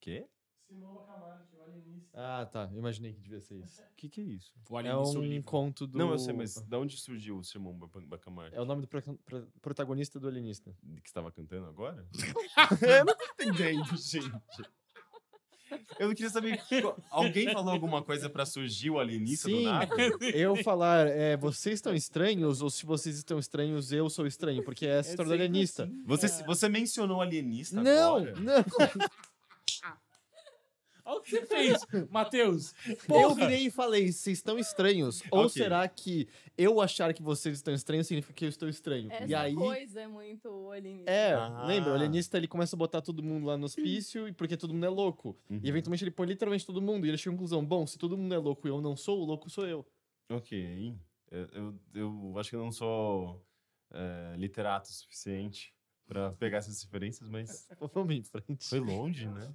Quê? Simão Bacamarte, o alienista. Ah, tá. Imaginei que devia ser isso. O <laughs> que, que é isso? O é um encontro conto do. Não, eu sei, mas de onde surgiu o Simão Bacamarte? É o nome do pro... Pro... protagonista do alienista. Que estava cantando agora? <laughs> eu não tô entendendo, <laughs> gente. Eu não queria saber, alguém falou alguma coisa para surgir o alienista Sim, do nada? eu falar, é, vocês estão estranhos, ou se vocês estão estranhos, eu sou estranho, porque é essa é história do alienista. Assim, você, né? você mencionou alienista Não, agora? não. Olha o que você fez, Matheus. Eu virei e falei, vocês estão estranhos. Ou okay. será que eu achar que vocês estão estranhos significa que eu estou estranho? Essa e aí... coisa é muito alienista. É, ah. lembra? O alienista, ele começa a botar todo mundo lá no hospício porque todo mundo é louco. Uhum. E eventualmente ele põe literalmente todo mundo. E ele chega à conclusão, bom, se todo mundo é louco e eu não sou, o louco sou eu. Ok. Eu, eu, eu acho que eu não sou é, literato o suficiente para pegar essas referências, mas... <laughs> Vamos em frente. Foi longe, né?